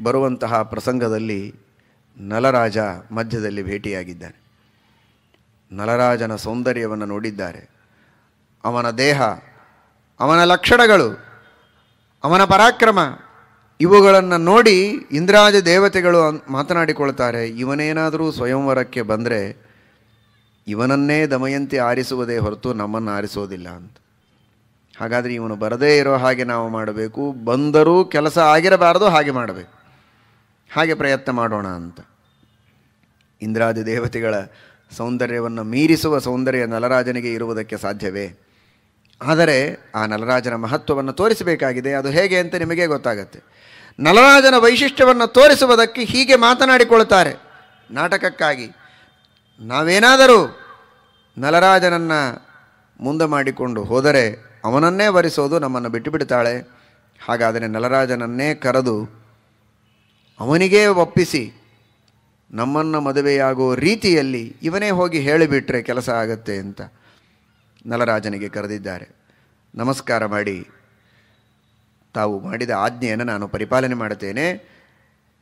[SPEAKER 1] ಬರುವಂತಹ ಪ್ರಸಂಗದಲ್ಲಿ ನಲರಾಜ ಮಧ್ಯದಲ್ಲಿ ಭೇಟಿಯಾಗಿದ್ದಾನೆ ನಲರಾಜನ ಸೌಂದರ್ಯವನ್ನು ನೋಡಿದ್ದಾರೆ ಅವನ ದೇಹ ಅವನ ಲಕ್ಷಣಗಳು ಅವನ ಪರಾಕ್ರಮ ಇವುಗಳನ್ನು ನೋಡಿ ಇಂದ್ರಾಜ ದೇವತೆಗಳು ಮಾತನಾಡಿಕೊಳ್ತಾರೆ ಇವನೇನಾದರೂ ಸ್ವಯಂವರಕ್ಕೆ ಬಂದರೆ ಇವನನ್ನೇ ದಮಯಂತಿ ಆರಿಸುವುದೇ ಹೊರತು ನಮ್ಮನ್ನು ಆರಿಸೋದಿಲ್ಲ ಅಂತ ಹಾಗಾದರೆ ಇವನು ಬರದೇ ಇರೋ ಹಾಗೆ ನಾವು ಮಾಡಬೇಕು ಬಂದರೂ ಕೆಲಸ ಆಗಿರಬಾರದು ಹಾಗೆ ಮಾಡಬೇಕು ಹಾಗೆ ಪ್ರಯತ್ನ ಮಾಡೋಣ ಅಂತ ಇಂದ್ರಾದಿ ದೇವತೆಗಳ ಸೌಂದರ್ಯವನ್ನು ಮೀರಿಸುವ ಸೌಂದರ್ಯ ನಲರಾಜನಿಗೆ ಇರುವುದಕ್ಕೆ ಸಾಧ್ಯವೇ ಆದರೆ ಆ ನಲರಾಜನ ಮಹತ್ವವನ್ನು ತೋರಿಸಬೇಕಾಗಿದೆ ಅದು ಹೇಗೆ ಅಂತ ನಿಮಗೆ ಗೊತ್ತಾಗುತ್ತೆ ನಲರಾಜನ ವೈಶಿಷ್ಟ್ಯವನ್ನು ತೋರಿಸುವುದಕ್ಕೆ ಹೀಗೆ ಮಾತನಾಡಿಕೊಳ್ತಾರೆ ನಾಟಕಕ್ಕಾಗಿ ನಾವೇನಾದರೂ ನಲರಾಜನನ್ನು ಮುಂದೆ ಮಾಡಿಕೊಂಡು ಹೋದರೆ ಅವನನ್ನೇ ವರಿಸೋದು ನಮ್ಮನ್ನು ಬಿಟ್ಟು ಬಿಡ್ತಾಳೆ ಹಾಗಾದರೆ ನಲರಾಜನನ್ನೇ ಕರೆದು ಅವನಿಗೇ ಒಪ್ಪಿಸಿ ನಮ್ಮನ್ನು ಮದುವೆಯಾಗೋ ರೀತಿಯಲ್ಲಿ ಇವನೇ ಹೋಗಿ ಹೇಳಿಬಿಟ್ರೆ ಕೆಲಸ ಆಗತ್ತೆ ಅಂತ ನಲರಾಜನಿಗೆ ಕರೆದಿದ್ದಾರೆ ನಮಸ್ಕಾರ ಮಾಡಿ ತಾವು ಮಾಡಿದ ಆಜ್ಞೆಯನ್ನು ನಾನು ಪರಿಪಾಲನೆ ಮಾಡುತ್ತೇನೆ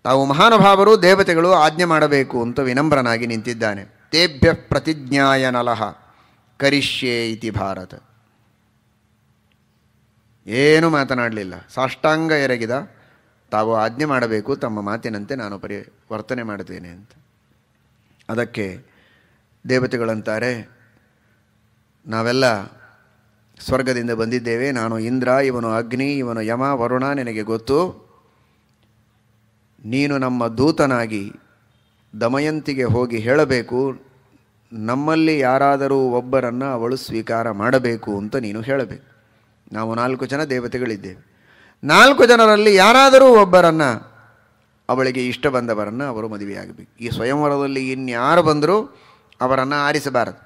[SPEAKER 1] ತಾವು ಮಹಾನುಭಾವರು ದೇವತೆಗಳು ಆಜ್ಞೆ ಮಾಡಬೇಕು ಅಂತ ವಿನಮ್ರನಾಗಿ ನಿಂತಿದ್ದಾನೆ ತೇಭ್ಯ ಪ್ರತಿಜ್ಞಾಯ ನಲಹ ಕರಿಷ್ಯೇ ಇತಿ ಭಾರತ ಏನೂ ಮಾತನಾಡಲಿಲ್ಲ ಸಾಷ್ಟಾಂಗ ಎರಗಿದ ತಾವು ಆಜ್ಞೆ ಮಾಡಬೇಕು ತಮ್ಮ ಮಾತಿನಂತೆ ನಾನು ಪರಿ ವರ್ತನೆ ಮಾಡುತ್ತೇನೆ ಅಂತ ಅದಕ್ಕೆ ದೇವತೆಗಳಂತಾರೆ ನಾವೆಲ್ಲ ಸ್ವರ್ಗದಿಂದ ಬಂದಿದ್ದೇವೆ ನಾನು ಇಂದ್ರ ಇವನು ಅಗ್ನಿ ಇವನು ಯಮ ವರುಣ ನಿನಗೆ ಗೊತ್ತು ನೀನು ನಮ್ಮ ದೂತನಾಗಿ ದಮಯಂತಿಗೆ ಹೋಗಿ ಹೇಳಬೇಕು ನಮ್ಮಲ್ಲಿ ಯಾರಾದರೂ ಒಬ್ಬರನ್ನು ಅವಳು ಸ್ವೀಕಾರ ಮಾಡಬೇಕು ಅಂತ ನೀನು ಹೇಳಬೇಕು ನಾವು ನಾಲ್ಕು ಜನ ದೇವತೆಗಳಿದ್ದೇವೆ ನಾಲ್ಕು ಜನರಲ್ಲಿ ಯಾರಾದರೂ ಒಬ್ಬರನ್ನು ಅವಳಿಗೆ ಇಷ್ಟ ಬಂದವರನ್ನು ಅವರು ಮದುವೆಯಾಗಬೇಕು ಈ ಸ್ವಯಂವರದಲ್ಲಿ ಇನ್ಯಾರು ಬಂದರೂ ಅವರನ್ನು ಆರಿಸಬಾರದು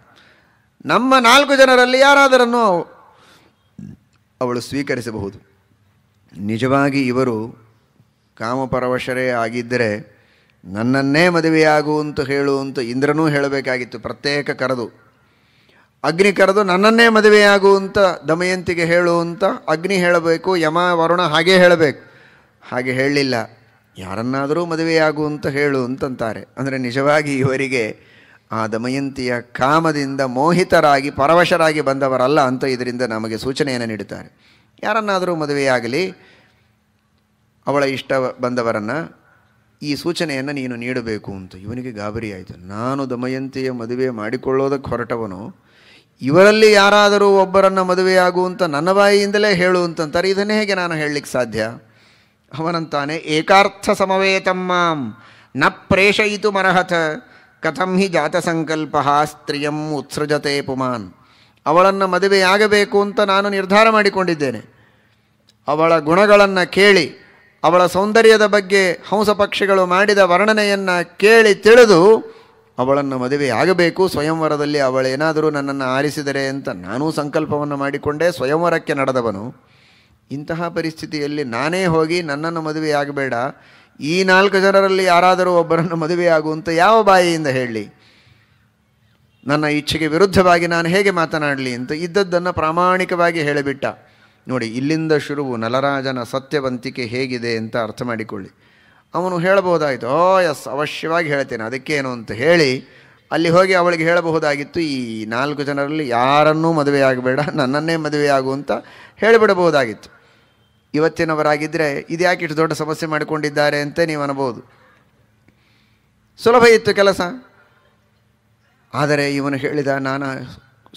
[SPEAKER 1] ನಮ್ಮ ನಾಲ್ಕು ಜನರಲ್ಲಿ ಯಾರಾದರನ್ನು ಅವಳು ಸ್ವೀಕರಿಸಬಹುದು ನಿಜವಾಗಿ ಇವರು ಕಾಮಪರವಶರೇ ಆಗಿದ್ದರೆ ನನ್ನನ್ನೇ ಮದುವೆಯಾಗು ಅಂತ ಹೇಳು ಅಂತ ಇಂದ್ರನೂ ಹೇಳಬೇಕಾಗಿತ್ತು ಪ್ರತ್ಯೇಕ ಕರೆದು ಅಗ್ನಿ ಕರೆದು ನನ್ನನ್ನೇ ಮದುವೆಯಾಗು ಅಂತ ದಮಯಂತಿಗೆ ಹೇಳು ಅಂತ ಅಗ್ನಿ ಹೇಳಬೇಕು ಯಮ ವರುಣ ಹಾಗೆ ಹೇಳಬೇಕು ಹಾಗೆ ಹೇಳಲಿಲ್ಲ ಯಾರನ್ನಾದರೂ ಮದುವೆಯಾಗು ಅಂತ ಹೇಳು ಅಂತಂತಾರೆ ಅಂದರೆ ನಿಜವಾಗಿ ಇವರಿಗೆ ಆ ದಮಯಂತಿಯ ಕಾಮದಿಂದ ಮೋಹಿತರಾಗಿ ಪರವಶರಾಗಿ ಬಂದವರಲ್ಲ ಅಂತ ಇದರಿಂದ ನಮಗೆ ಸೂಚನೆಯನ್ನು ನೀಡುತ್ತಾರೆ ಯಾರನ್ನಾದರೂ ಮದುವೆಯಾಗಲಿ ಅವಳ ಇಷ್ಟ ಬಂದವರನ್ನು ಈ ಸೂಚನೆಯನ್ನು ನೀನು ನೀಡಬೇಕು ಅಂತ ಇವನಿಗೆ ಗಾಬರಿಯಾಯಿತು ನಾನು ದಮಯಂತಿಯ ಮದುವೆ ಮಾಡಿಕೊಳ್ಳೋದಕ್ಕೆ ಹೊರಟವನು ಇವರಲ್ಲಿ ಯಾರಾದರೂ ಒಬ್ಬರನ್ನು ಮದುವೆಯಾಗುವಂತ ನನ್ನ ಬಾಯಿಯಿಂದಲೇ ಹೇಳು ಅಂತಂತಾರೆ ಇದನ್ನು ಹೇಗೆ ನಾನು ಹೇಳಲಿಕ್ಕೆ ಸಾಧ್ಯ ಅವನಂತಾನೆ ಏಕಾರ್ಥ ಸಮವೇತಮ್ಮ ನ ಪ್ರೇಷಯಿತು ಮರಹತ ಕಥಂ ಹಿ ಜಾತ ಸಂಕಲ್ಪ ಸ್ತ್ರೀಯಂ ಉತ್ಸೃಜತೆ ಪುಮಾನ್ ಅವಳನ್ನು ಮದುವೆಯಾಗಬೇಕು ಅಂತ ನಾನು ನಿರ್ಧಾರ ಮಾಡಿಕೊಂಡಿದ್ದೇನೆ ಅವಳ ಗುಣಗಳನ್ನು ಕೇಳಿ ಅವಳ ಸೌಂದರ್ಯದ ಬಗ್ಗೆ ಹಂಸ ಪಕ್ಷಿಗಳು ಮಾಡಿದ ವರ್ಣನೆಯನ್ನು ಕೇಳಿ ತಿಳಿದು ಅವಳನ್ನು ಮದುವೆ ಆಗಬೇಕು ಸ್ವಯಂವರದಲ್ಲಿ ಅವಳೇನಾದರೂ ನನ್ನನ್ನು ಆರಿಸಿದರೆ ಅಂತ ನಾನೂ ಸಂಕಲ್ಪವನ್ನು ಮಾಡಿಕೊಂಡೇ ಸ್ವಯಂವರಕ್ಕೆ ನಡೆದವನು ಇಂತಹ ಪರಿಸ್ಥಿತಿಯಲ್ಲಿ ನಾನೇ ಹೋಗಿ ನನ್ನನ್ನು ಮದುವೆ ಆಗಬೇಡ ಈ ನಾಲ್ಕು ಜನರಲ್ಲಿ ಯಾರಾದರೂ ಒಬ್ಬರನ್ನು ಮದುವೆಯಾಗುವಂತ ಅಂತ ಯಾವ ಬಾಯಿಯಿಂದ ಹೇಳಿ ನನ್ನ ಇಚ್ಛೆಗೆ ವಿರುದ್ಧವಾಗಿ ನಾನು ಹೇಗೆ ಮಾತನಾಡಲಿ ಅಂತ ಇದ್ದದ್ದನ್ನು ಪ್ರಾಮಾಣಿಕವಾಗಿ ಹೇಳಿಬಿಟ್ಟ ನೋಡಿ ಇಲ್ಲಿಂದ ಶುರುವು ನಲರಾಜನ ಸತ್ಯವಂತಿಕೆ ಹೇಗಿದೆ ಅಂತ ಅರ್ಥ ಮಾಡಿಕೊಳ್ಳಿ ಅವನು ಹೇಳಬಹುದಾಯಿತು ಓ ಎಸ್ ಅವಶ್ಯವಾಗಿ ಹೇಳ್ತೇನೆ ಅದಕ್ಕೇನು ಅಂತ ಹೇಳಿ ಅಲ್ಲಿ ಹೋಗಿ ಅವಳಿಗೆ ಹೇಳಬಹುದಾಗಿತ್ತು ಈ ನಾಲ್ಕು ಜನರಲ್ಲಿ ಯಾರನ್ನೂ ಮದುವೆಯಾಗಬೇಡ ನನ್ನನ್ನೇ ಮದುವೆಯಾಗು ಅಂತ ಹೇಳಿಬಿಡಬಹುದಾಗಿತ್ತು ಇವತ್ತಿನವರಾಗಿದ್ದರೆ ಇದು ಯಾಕೆ ಇಷ್ಟು ದೊಡ್ಡ ಸಮಸ್ಯೆ ಮಾಡಿಕೊಂಡಿದ್ದಾರೆ ಅಂತ ನೀವು ಅನ್ಬೋದು ಸುಲಭ ಇತ್ತು ಕೆಲಸ ಆದರೆ ಇವನು ಹೇಳಿದ ನಾನು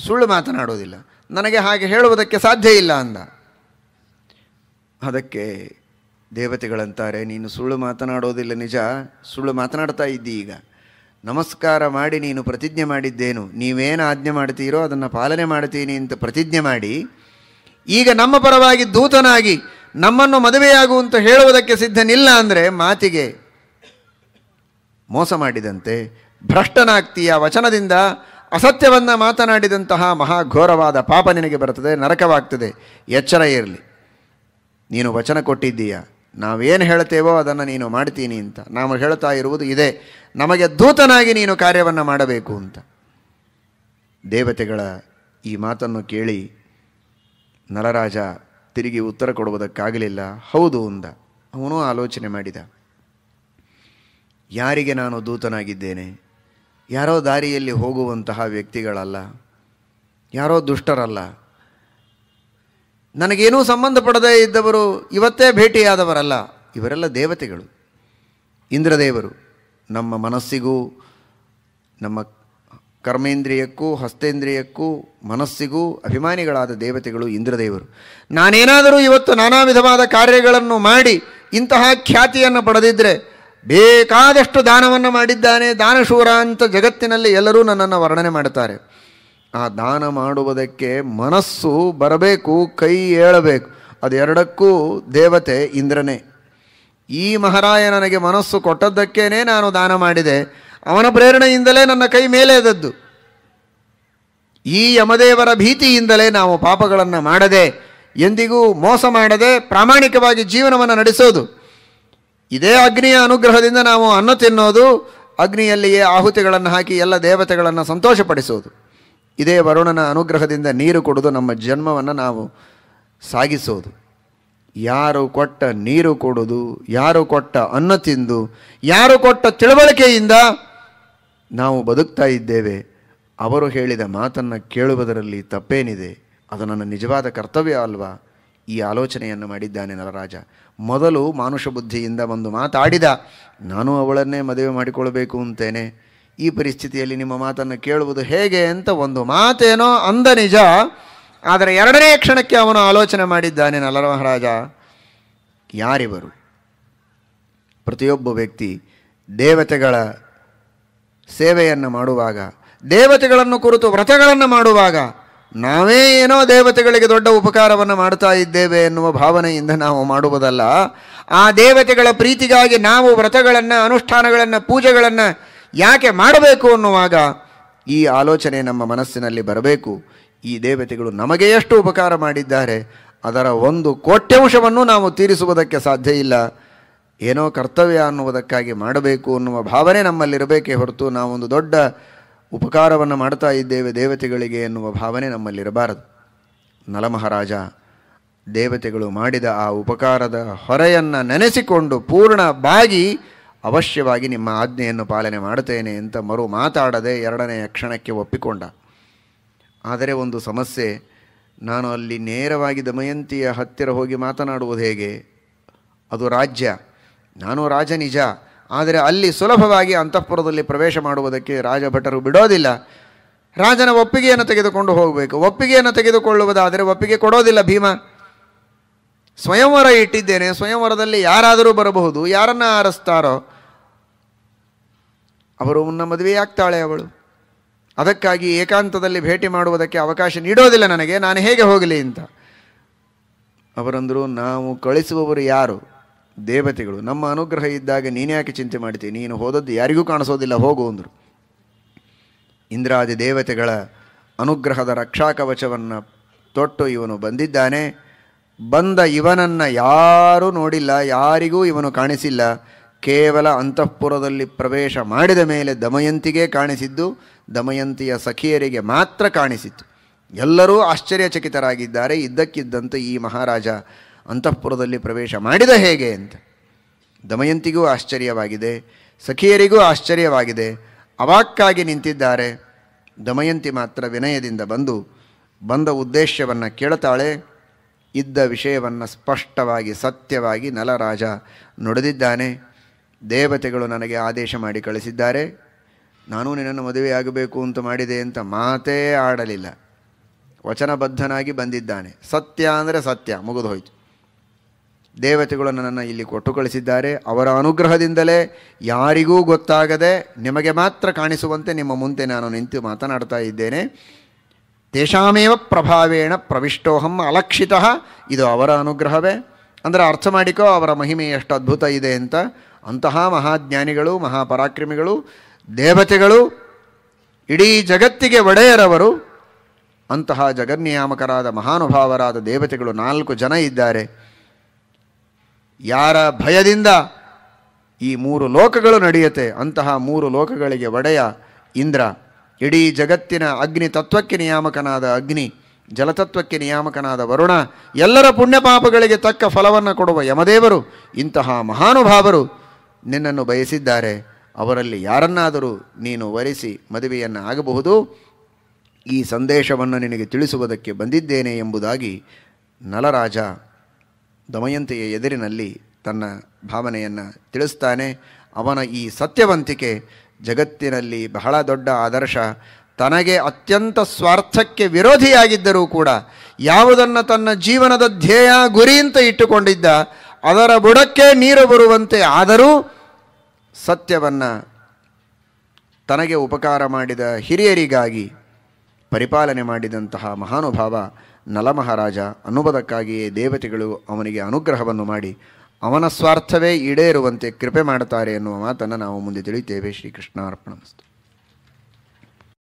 [SPEAKER 1] ಸುಳ್ಳು ಮಾತನಾಡೋದಿಲ್ಲ ನನಗೆ ಹಾಗೆ ಹೇಳುವುದಕ್ಕೆ ಸಾಧ್ಯ ಇಲ್ಲ ಅಂದ ಅದಕ್ಕೆ ದೇವತೆಗಳಂತಾರೆ ನೀನು ಸುಳ್ಳು ಮಾತನಾಡೋದಿಲ್ಲ ನಿಜ ಸುಳ್ಳು ಮಾತನಾಡ್ತಾ ಇದ್ದೀ ಈಗ ನಮಸ್ಕಾರ ಮಾಡಿ ನೀನು ಪ್ರತಿಜ್ಞೆ ಮಾಡಿದ್ದೇನು ನೀವೇನು ಆಜ್ಞೆ ಮಾಡ್ತೀರೋ ಅದನ್ನು ಪಾಲನೆ ಮಾಡ್ತೀನಿ ಅಂತ ಪ್ರತಿಜ್ಞೆ ಮಾಡಿ ಈಗ ನಮ್ಮ ಪರವಾಗಿ ದೂತನಾಗಿ ನಮ್ಮನ್ನು ಮದುವೆಯಾಗುವಂತ ಹೇಳುವುದಕ್ಕೆ ಸಿದ್ಧನಿಲ್ಲ ಅಂದರೆ ಮಾತಿಗೆ ಮೋಸ ಮಾಡಿದಂತೆ ಭ್ರಷ್ಟನಾಗ್ತೀಯ ವಚನದಿಂದ ಅಸತ್ಯವನ್ನು ಮಾತನಾಡಿದಂತಹ ಮಹಾಘೋರವಾದ ಪಾಪ ನಿನಗೆ ಬರುತ್ತದೆ ನರಕವಾಗ್ತದೆ ಎಚ್ಚರ ಇರಲಿ ನೀನು ವಚನ ಕೊಟ್ಟಿದ್ದೀಯಾ ನಾವೇನು ಹೇಳ್ತೇವೋ ಅದನ್ನು ನೀನು ಮಾಡ್ತೀನಿ ಅಂತ ನಾವು ಹೇಳ್ತಾ ಇರುವುದು ಇದೇ ನಮಗೆ ದೂತನಾಗಿ ನೀನು ಕಾರ್ಯವನ್ನು ಮಾಡಬೇಕು ಅಂತ ದೇವತೆಗಳ ಈ ಮಾತನ್ನು ಕೇಳಿ ನಲರಾಜ ತಿರುಗಿ ಉತ್ತರ ಕೊಡುವುದಕ್ಕಾಗಲಿಲ್ಲ ಹೌದು ಅಂದ ಅವನು ಆಲೋಚನೆ ಮಾಡಿದ ಯಾರಿಗೆ ನಾನು ದೂತನಾಗಿದ್ದೇನೆ ಯಾರೋ ದಾರಿಯಲ್ಲಿ ಹೋಗುವಂತಹ ವ್ಯಕ್ತಿಗಳಲ್ಲ ಯಾರೋ ದುಷ್ಟರಲ್ಲ ನನಗೇನೂ ಸಂಬಂಧಪಡದೇ ಇದ್ದವರು ಇವತ್ತೇ ಭೇಟಿಯಾದವರಲ್ಲ ಇವರೆಲ್ಲ ದೇವತೆಗಳು ಇಂದ್ರದೇವರು ನಮ್ಮ ಮನಸ್ಸಿಗೂ ನಮ್ಮ ಕರ್ಮೇಂದ್ರಿಯಕ್ಕೂ ಹಸ್ತೇಂದ್ರಿಯಕ್ಕೂ ಮನಸ್ಸಿಗೂ ಅಭಿಮಾನಿಗಳಾದ ದೇವತೆಗಳು ಇಂದ್ರದೇವರು ನಾನೇನಾದರೂ ಇವತ್ತು ನಾನಾ ವಿಧವಾದ ಕಾರ್ಯಗಳನ್ನು ಮಾಡಿ ಇಂತಹ ಖ್ಯಾತಿಯನ್ನು ಪಡೆದಿದ್ದರೆ ಬೇಕಾದಷ್ಟು ದಾನವನ್ನು ಮಾಡಿದ್ದಾನೆ ದಾನಶೂರ ಅಂತ ಜಗತ್ತಿನಲ್ಲಿ ಎಲ್ಲರೂ ನನ್ನನ್ನು ವರ್ಣನೆ ಮಾಡುತ್ತಾರೆ ಆ ದಾನ ಮಾಡುವುದಕ್ಕೆ ಮನಸ್ಸು ಬರಬೇಕು ಕೈ ಏಳಬೇಕು ಅದೆರಡಕ್ಕೂ ದೇವತೆ ಇಂದ್ರನೇ ಈ ಮಹಾರಾಯ ನನಗೆ ಮನಸ್ಸು ಕೊಟ್ಟದ್ದಕ್ಕೇ ನಾನು ದಾನ ಮಾಡಿದೆ ಅವನ ಪ್ರೇರಣೆಯಿಂದಲೇ ನನ್ನ ಕೈ ಮೇಲೆ ಎದ್ದದ್ದು ಈ ಯಮದೇವರ ಭೀತಿಯಿಂದಲೇ ನಾವು ಪಾಪಗಳನ್ನು ಮಾಡದೆ ಎಂದಿಗೂ ಮೋಸ ಮಾಡದೆ ಪ್ರಾಮಾಣಿಕವಾಗಿ ಜೀವನವನ್ನು ನಡೆಸೋದು ಇದೇ ಅಗ್ನಿಯ ಅನುಗ್ರಹದಿಂದ ನಾವು ಅನ್ನ ತಿನ್ನೋದು ಅಗ್ನಿಯಲ್ಲಿಯೇ ಆಹುತಿಗಳನ್ನು ಹಾಕಿ ಎಲ್ಲ ದೇವತೆಗಳನ್ನು ಸಂತೋಷಪಡಿಸೋದು ಇದೇ ವರುಣನ ಅನುಗ್ರಹದಿಂದ ನೀರು ಕೊಡೋದು ನಮ್ಮ ಜನ್ಮವನ್ನು ನಾವು ಸಾಗಿಸೋದು ಯಾರು ಕೊಟ್ಟ ನೀರು ಕೊಡೋದು ಯಾರು ಕೊಟ್ಟ ಅನ್ನ ತಿಂದು ಯಾರು ಕೊಟ್ಟ ತಿಳುವಳಿಕೆಯಿಂದ ನಾವು ಬದುಕ್ತಾ ಇದ್ದೇವೆ ಅವರು ಹೇಳಿದ ಮಾತನ್ನು ಕೇಳುವುದರಲ್ಲಿ ತಪ್ಪೇನಿದೆ ಅದು ನನ್ನ ನಿಜವಾದ ಕರ್ತವ್ಯ ಅಲ್ವಾ ಈ ಆಲೋಚನೆಯನ್ನು ಮಾಡಿದ್ದಾನೆ ನಲರಾಜ ಮೊದಲು ಮಾನುಷ ಬುದ್ಧಿಯಿಂದ ಒಂದು ಮಾತಾಡಿದ ನಾನು ಅವಳನ್ನೇ ಮದುವೆ ಮಾಡಿಕೊಳ್ಳಬೇಕು ಅಂತೇನೆ ಈ ಪರಿಸ್ಥಿತಿಯಲ್ಲಿ ನಿಮ್ಮ ಮಾತನ್ನು ಕೇಳುವುದು ಹೇಗೆ ಅಂತ ಒಂದು ಮಾತೇನೋ ಅಂದ ನಿಜ ಆದರೆ ಎರಡನೇ ಕ್ಷಣಕ್ಕೆ ಅವನು ಆಲೋಚನೆ ಮಾಡಿದ್ದಾನೆ ನಲರ ಮಹಾರಾಜ ಯಾರಿವರು ಪ್ರತಿಯೊಬ್ಬ ವ್ಯಕ್ತಿ ದೇವತೆಗಳ ಸೇವೆಯನ್ನು ಮಾಡುವಾಗ ದೇವತೆಗಳನ್ನು ಕುರಿತು ವ್ರತಗಳನ್ನು ಮಾಡುವಾಗ ನಾವೇ ಏನೋ ದೇವತೆಗಳಿಗೆ ದೊಡ್ಡ ಉಪಕಾರವನ್ನು ಮಾಡ್ತಾ ಇದ್ದೇವೆ ಎನ್ನುವ ಭಾವನೆಯಿಂದ ನಾವು ಮಾಡುವುದಲ್ಲ ಆ ದೇವತೆಗಳ ಪ್ರೀತಿಗಾಗಿ ನಾವು ವ್ರತಗಳನ್ನು ಅನುಷ್ಠಾನಗಳನ್ನು ಪೂಜೆಗಳನ್ನು ಯಾಕೆ ಮಾಡಬೇಕು ಅನ್ನುವಾಗ ಈ ಆಲೋಚನೆ ನಮ್ಮ ಮನಸ್ಸಿನಲ್ಲಿ ಬರಬೇಕು ಈ ದೇವತೆಗಳು ನಮಗೆ ಎಷ್ಟು ಉಪಕಾರ ಮಾಡಿದ್ದಾರೆ ಅದರ ಒಂದು ಕೋಟ್ಯಂಶವನ್ನು ನಾವು ತೀರಿಸುವುದಕ್ಕೆ ಸಾಧ್ಯ ಇಲ್ಲ ಏನೋ ಕರ್ತವ್ಯ ಅನ್ನುವುದಕ್ಕಾಗಿ ಮಾಡಬೇಕು ಅನ್ನುವ ಭಾವನೆ ನಮ್ಮಲ್ಲಿರಬೇಕೇ ಹೊರತು ನಾವೊಂದು ದೊಡ್ಡ ಉಪಕಾರವನ್ನು ಮಾಡ್ತಾ ಇದ್ದೇವೆ ದೇವತೆಗಳಿಗೆ ಎನ್ನುವ ಭಾವನೆ ನಮ್ಮಲ್ಲಿರಬಾರದು ನಲಮಹಾರಾಜ ದೇವತೆಗಳು ಮಾಡಿದ ಆ ಉಪಕಾರದ ಹೊರೆಯನ್ನು ನೆನೆಸಿಕೊಂಡು ಪೂರ್ಣ ಬಾಗಿ ಅವಶ್ಯವಾಗಿ ನಿಮ್ಮ ಆಜ್ಞೆಯನ್ನು ಪಾಲನೆ ಮಾಡುತ್ತೇನೆ ಅಂತ ಮರು ಮಾತಾಡದೆ ಎರಡನೆಯ ಕ್ಷಣಕ್ಕೆ ಒಪ್ಪಿಕೊಂಡ ಆದರೆ ಒಂದು ಸಮಸ್ಯೆ ನಾನು ಅಲ್ಲಿ ನೇರವಾಗಿ ದಮಯಂತಿಯ ಹತ್ತಿರ ಹೋಗಿ ಮಾತನಾಡುವುದು ಹೇಗೆ ಅದು ರಾಜ್ಯ ನಾನು ರಾಜ ನಿಜ ಆದರೆ ಅಲ್ಲಿ ಸುಲಭವಾಗಿ ಅಂತಃಪುರದಲ್ಲಿ ಪ್ರವೇಶ ಮಾಡುವುದಕ್ಕೆ ರಾಜಭಟರು ಬಿಡೋದಿಲ್ಲ ರಾಜನ ಒಪ್ಪಿಗೆಯನ್ನು ತೆಗೆದುಕೊಂಡು ಹೋಗಬೇಕು ಒಪ್ಪಿಗೆಯನ್ನು ತೆಗೆದುಕೊಳ್ಳುವುದಾದರೆ ಒಪ್ಪಿಗೆ ಕೊಡೋದಿಲ್ಲ ಭೀಮ ಸ್ವಯಂವರ ಇಟ್ಟಿದ್ದೇನೆ ಸ್ವಯಂವರದಲ್ಲಿ ಯಾರಾದರೂ ಬರಬಹುದು ಯಾರನ್ನು ಆರಿಸ್ತಾರೋ ಅವರು ಮುನ್ನ ಮದುವೆಯಾಗ್ತಾಳೆ ಅವಳು ಅದಕ್ಕಾಗಿ ಏಕಾಂತದಲ್ಲಿ ಭೇಟಿ ಮಾಡುವುದಕ್ಕೆ ಅವಕಾಶ ನೀಡೋದಿಲ್ಲ ನನಗೆ ನಾನು ಹೇಗೆ ಹೋಗಲಿ ಅಂತ ಅವರಂದರು ನಾವು ಕಳಿಸುವವರು ಯಾರು ದೇವತೆಗಳು ನಮ್ಮ ಅನುಗ್ರಹ ಇದ್ದಾಗ ಯಾಕೆ ಚಿಂತೆ ಮಾಡ್ತೀನಿ ನೀನು ಹೋದದ್ದು ಯಾರಿಗೂ ಕಾಣಿಸೋದಿಲ್ಲ ಹೋಗು ಅಂದರು ಇಂದ್ರಾದಿ ದೇವತೆಗಳ ಅನುಗ್ರಹದ ರಕ್ಷಾ ಕವಚವನ್ನು ತೊಟ್ಟು ಇವನು ಬಂದಿದ್ದಾನೆ ಬಂದ ಇವನನ್ನು ಯಾರೂ ನೋಡಿಲ್ಲ ಯಾರಿಗೂ ಇವನು ಕಾಣಿಸಿಲ್ಲ ಕೇವಲ ಅಂತಃಪುರದಲ್ಲಿ ಪ್ರವೇಶ ಮಾಡಿದ ಮೇಲೆ ದಮಯಂತಿಗೆ ಕಾಣಿಸಿದ್ದು ದಮಯಂತಿಯ ಸಖಿಯರಿಗೆ ಮಾತ್ರ ಕಾಣಿಸಿತು ಎಲ್ಲರೂ ಆಶ್ಚರ್ಯಚಕಿತರಾಗಿದ್ದಾರೆ ಇದ್ದಕ್ಕಿದ್ದಂತೆ ಈ ಮಹಾರಾಜ ಅಂತಃಪುರದಲ್ಲಿ ಪ್ರವೇಶ ಮಾಡಿದ ಹೇಗೆ ಅಂತ ದಮಯಂತಿಗೂ ಆಶ್ಚರ್ಯವಾಗಿದೆ ಸಖಿಯರಿಗೂ ಆಶ್ಚರ್ಯವಾಗಿದೆ ಅವಾಕ್ಕಾಗಿ ನಿಂತಿದ್ದಾರೆ ದಮಯಂತಿ ಮಾತ್ರ ವಿನಯದಿಂದ ಬಂದು ಬಂದ ಉದ್ದೇಶವನ್ನು ಕೇಳ್ತಾಳೆ ಇದ್ದ ವಿಷಯವನ್ನು ಸ್ಪಷ್ಟವಾಗಿ ಸತ್ಯವಾಗಿ ನಲರಾಜ ನುಡಿದಿದ್ದಾನೆ ದೇವತೆಗಳು ನನಗೆ ಆದೇಶ ಮಾಡಿ ಕಳಿಸಿದ್ದಾರೆ ನಾನು ನಿನ್ನನ್ನು ಮದುವೆಯಾಗಬೇಕು ಅಂತ ಮಾಡಿದೆ ಅಂತ ಮಾತೇ ಆಡಲಿಲ್ಲ ವಚನಬದ್ಧನಾಗಿ ಬಂದಿದ್ದಾನೆ ಸತ್ಯ ಅಂದರೆ ಸತ್ಯ ಮುಗಿದು ಹೋಯಿತು ದೇವತೆಗಳು ನನ್ನನ್ನು ಇಲ್ಲಿ ಕೊಟ್ಟು ಕಳಿಸಿದ್ದಾರೆ ಅವರ ಅನುಗ್ರಹದಿಂದಲೇ ಯಾರಿಗೂ ಗೊತ್ತಾಗದೆ ನಿಮಗೆ ಮಾತ್ರ ಕಾಣಿಸುವಂತೆ ನಿಮ್ಮ ಮುಂದೆ ನಾನು ನಿಂತು ಮಾತನಾಡ್ತಾ ಇದ್ದೇನೆ ತೇಷಾಮೇವ ಪ್ರಭಾವೇಣ ಪ್ರವಿಷ್ಟೋಹಂ ಅಲಕ್ಷಿತ ಇದು ಅವರ ಅನುಗ್ರಹವೇ ಅಂದರೆ ಅರ್ಥ ಮಾಡಿಕೋ ಅವರ ಮಹಿಮೆ ಎಷ್ಟು ಅದ್ಭುತ ಇದೆ ಅಂತ ಅಂತಹ ಮಹಾಜ್ಞಾನಿಗಳು ಮಹಾಪರಾಕ್ರಮಿಗಳು ದೇವತೆಗಳು ಇಡೀ ಜಗತ್ತಿಗೆ ಒಡೆಯರವರು ಅಂತಹ ಜಗನ್ನಿಯಾಮಕರಾದ ಮಹಾನುಭಾವರಾದ ದೇವತೆಗಳು ನಾಲ್ಕು ಜನ ಇದ್ದಾರೆ ಯಾರ ಭಯದಿಂದ ಈ ಮೂರು ಲೋಕಗಳು ನಡೆಯುತ್ತೆ ಅಂತಹ ಮೂರು ಲೋಕಗಳಿಗೆ ಒಡೆಯ ಇಂದ್ರ ಇಡೀ ಜಗತ್ತಿನ ಅಗ್ನಿ ತತ್ವಕ್ಕೆ ನಿಯಾಮಕನಾದ ಅಗ್ನಿ ಜಲತತ್ವಕ್ಕೆ ನಿಯಾಮಕನಾದ ವರುಣ ಎಲ್ಲರ ಪುಣ್ಯಪಾಪಗಳಿಗೆ ತಕ್ಕ ಫಲವನ್ನು ಕೊಡುವ ಯಮದೇವರು ಇಂತಹ ಮಹಾನುಭಾವರು ನಿನ್ನನ್ನು ಬಯಸಿದ್ದಾರೆ ಅವರಲ್ಲಿ ಯಾರನ್ನಾದರೂ ನೀನು ವರಿಸಿ ಮದುವೆಯನ್ನು ಆಗಬಹುದು ಈ ಸಂದೇಶವನ್ನು ನಿನಗೆ ತಿಳಿಸುವುದಕ್ಕೆ ಬಂದಿದ್ದೇನೆ ಎಂಬುದಾಗಿ ನಲರಾಜ ದಮಯಂತಿಯ ಎದುರಿನಲ್ಲಿ ತನ್ನ ಭಾವನೆಯನ್ನು ತಿಳಿಸ್ತಾನೆ ಅವನ ಈ ಸತ್ಯವಂತಿಕೆ ಜಗತ್ತಿನಲ್ಲಿ ಬಹಳ ದೊಡ್ಡ ಆದರ್ಶ ತನಗೆ ಅತ್ಯಂತ ಸ್ವಾರ್ಥಕ್ಕೆ ವಿರೋಧಿಯಾಗಿದ್ದರೂ ಕೂಡ ಯಾವುದನ್ನು ತನ್ನ ಜೀವನದ ಧ್ಯೇಯ ಗುರಿ ಅಂತ ಇಟ್ಟುಕೊಂಡಿದ್ದ ಅದರ ಬುಡಕ್ಕೆ ನೀರು ಬರುವಂತೆ ಆದರೂ ಸತ್ಯವನ್ನು ತನಗೆ ಉಪಕಾರ ಮಾಡಿದ ಹಿರಿಯರಿಗಾಗಿ ಪರಿಪಾಲನೆ ಮಾಡಿದಂತಹ ಮಹಾನುಭಾವ ನಲಮಹಾರಾಜ ಅನುಬದಕ್ಕಾಗಿಯೇ ದೇವತೆಗಳು ಅವನಿಗೆ ಅನುಗ್ರಹವನ್ನು ಮಾಡಿ ಅವನ ಸ್ವಾರ್ಥವೇ ಈಡೇರುವಂತೆ ಕೃಪೆ ಮಾಡುತ್ತಾರೆ ಎನ್ನುವ ಮಾತನ್ನು ನಾವು ಮುಂದೆ ತಿಳಿಯುತ್ತೇವೆ ಶ್ರೀಕೃಷ್ಣಾರ್ಪಣಮಸ್ತು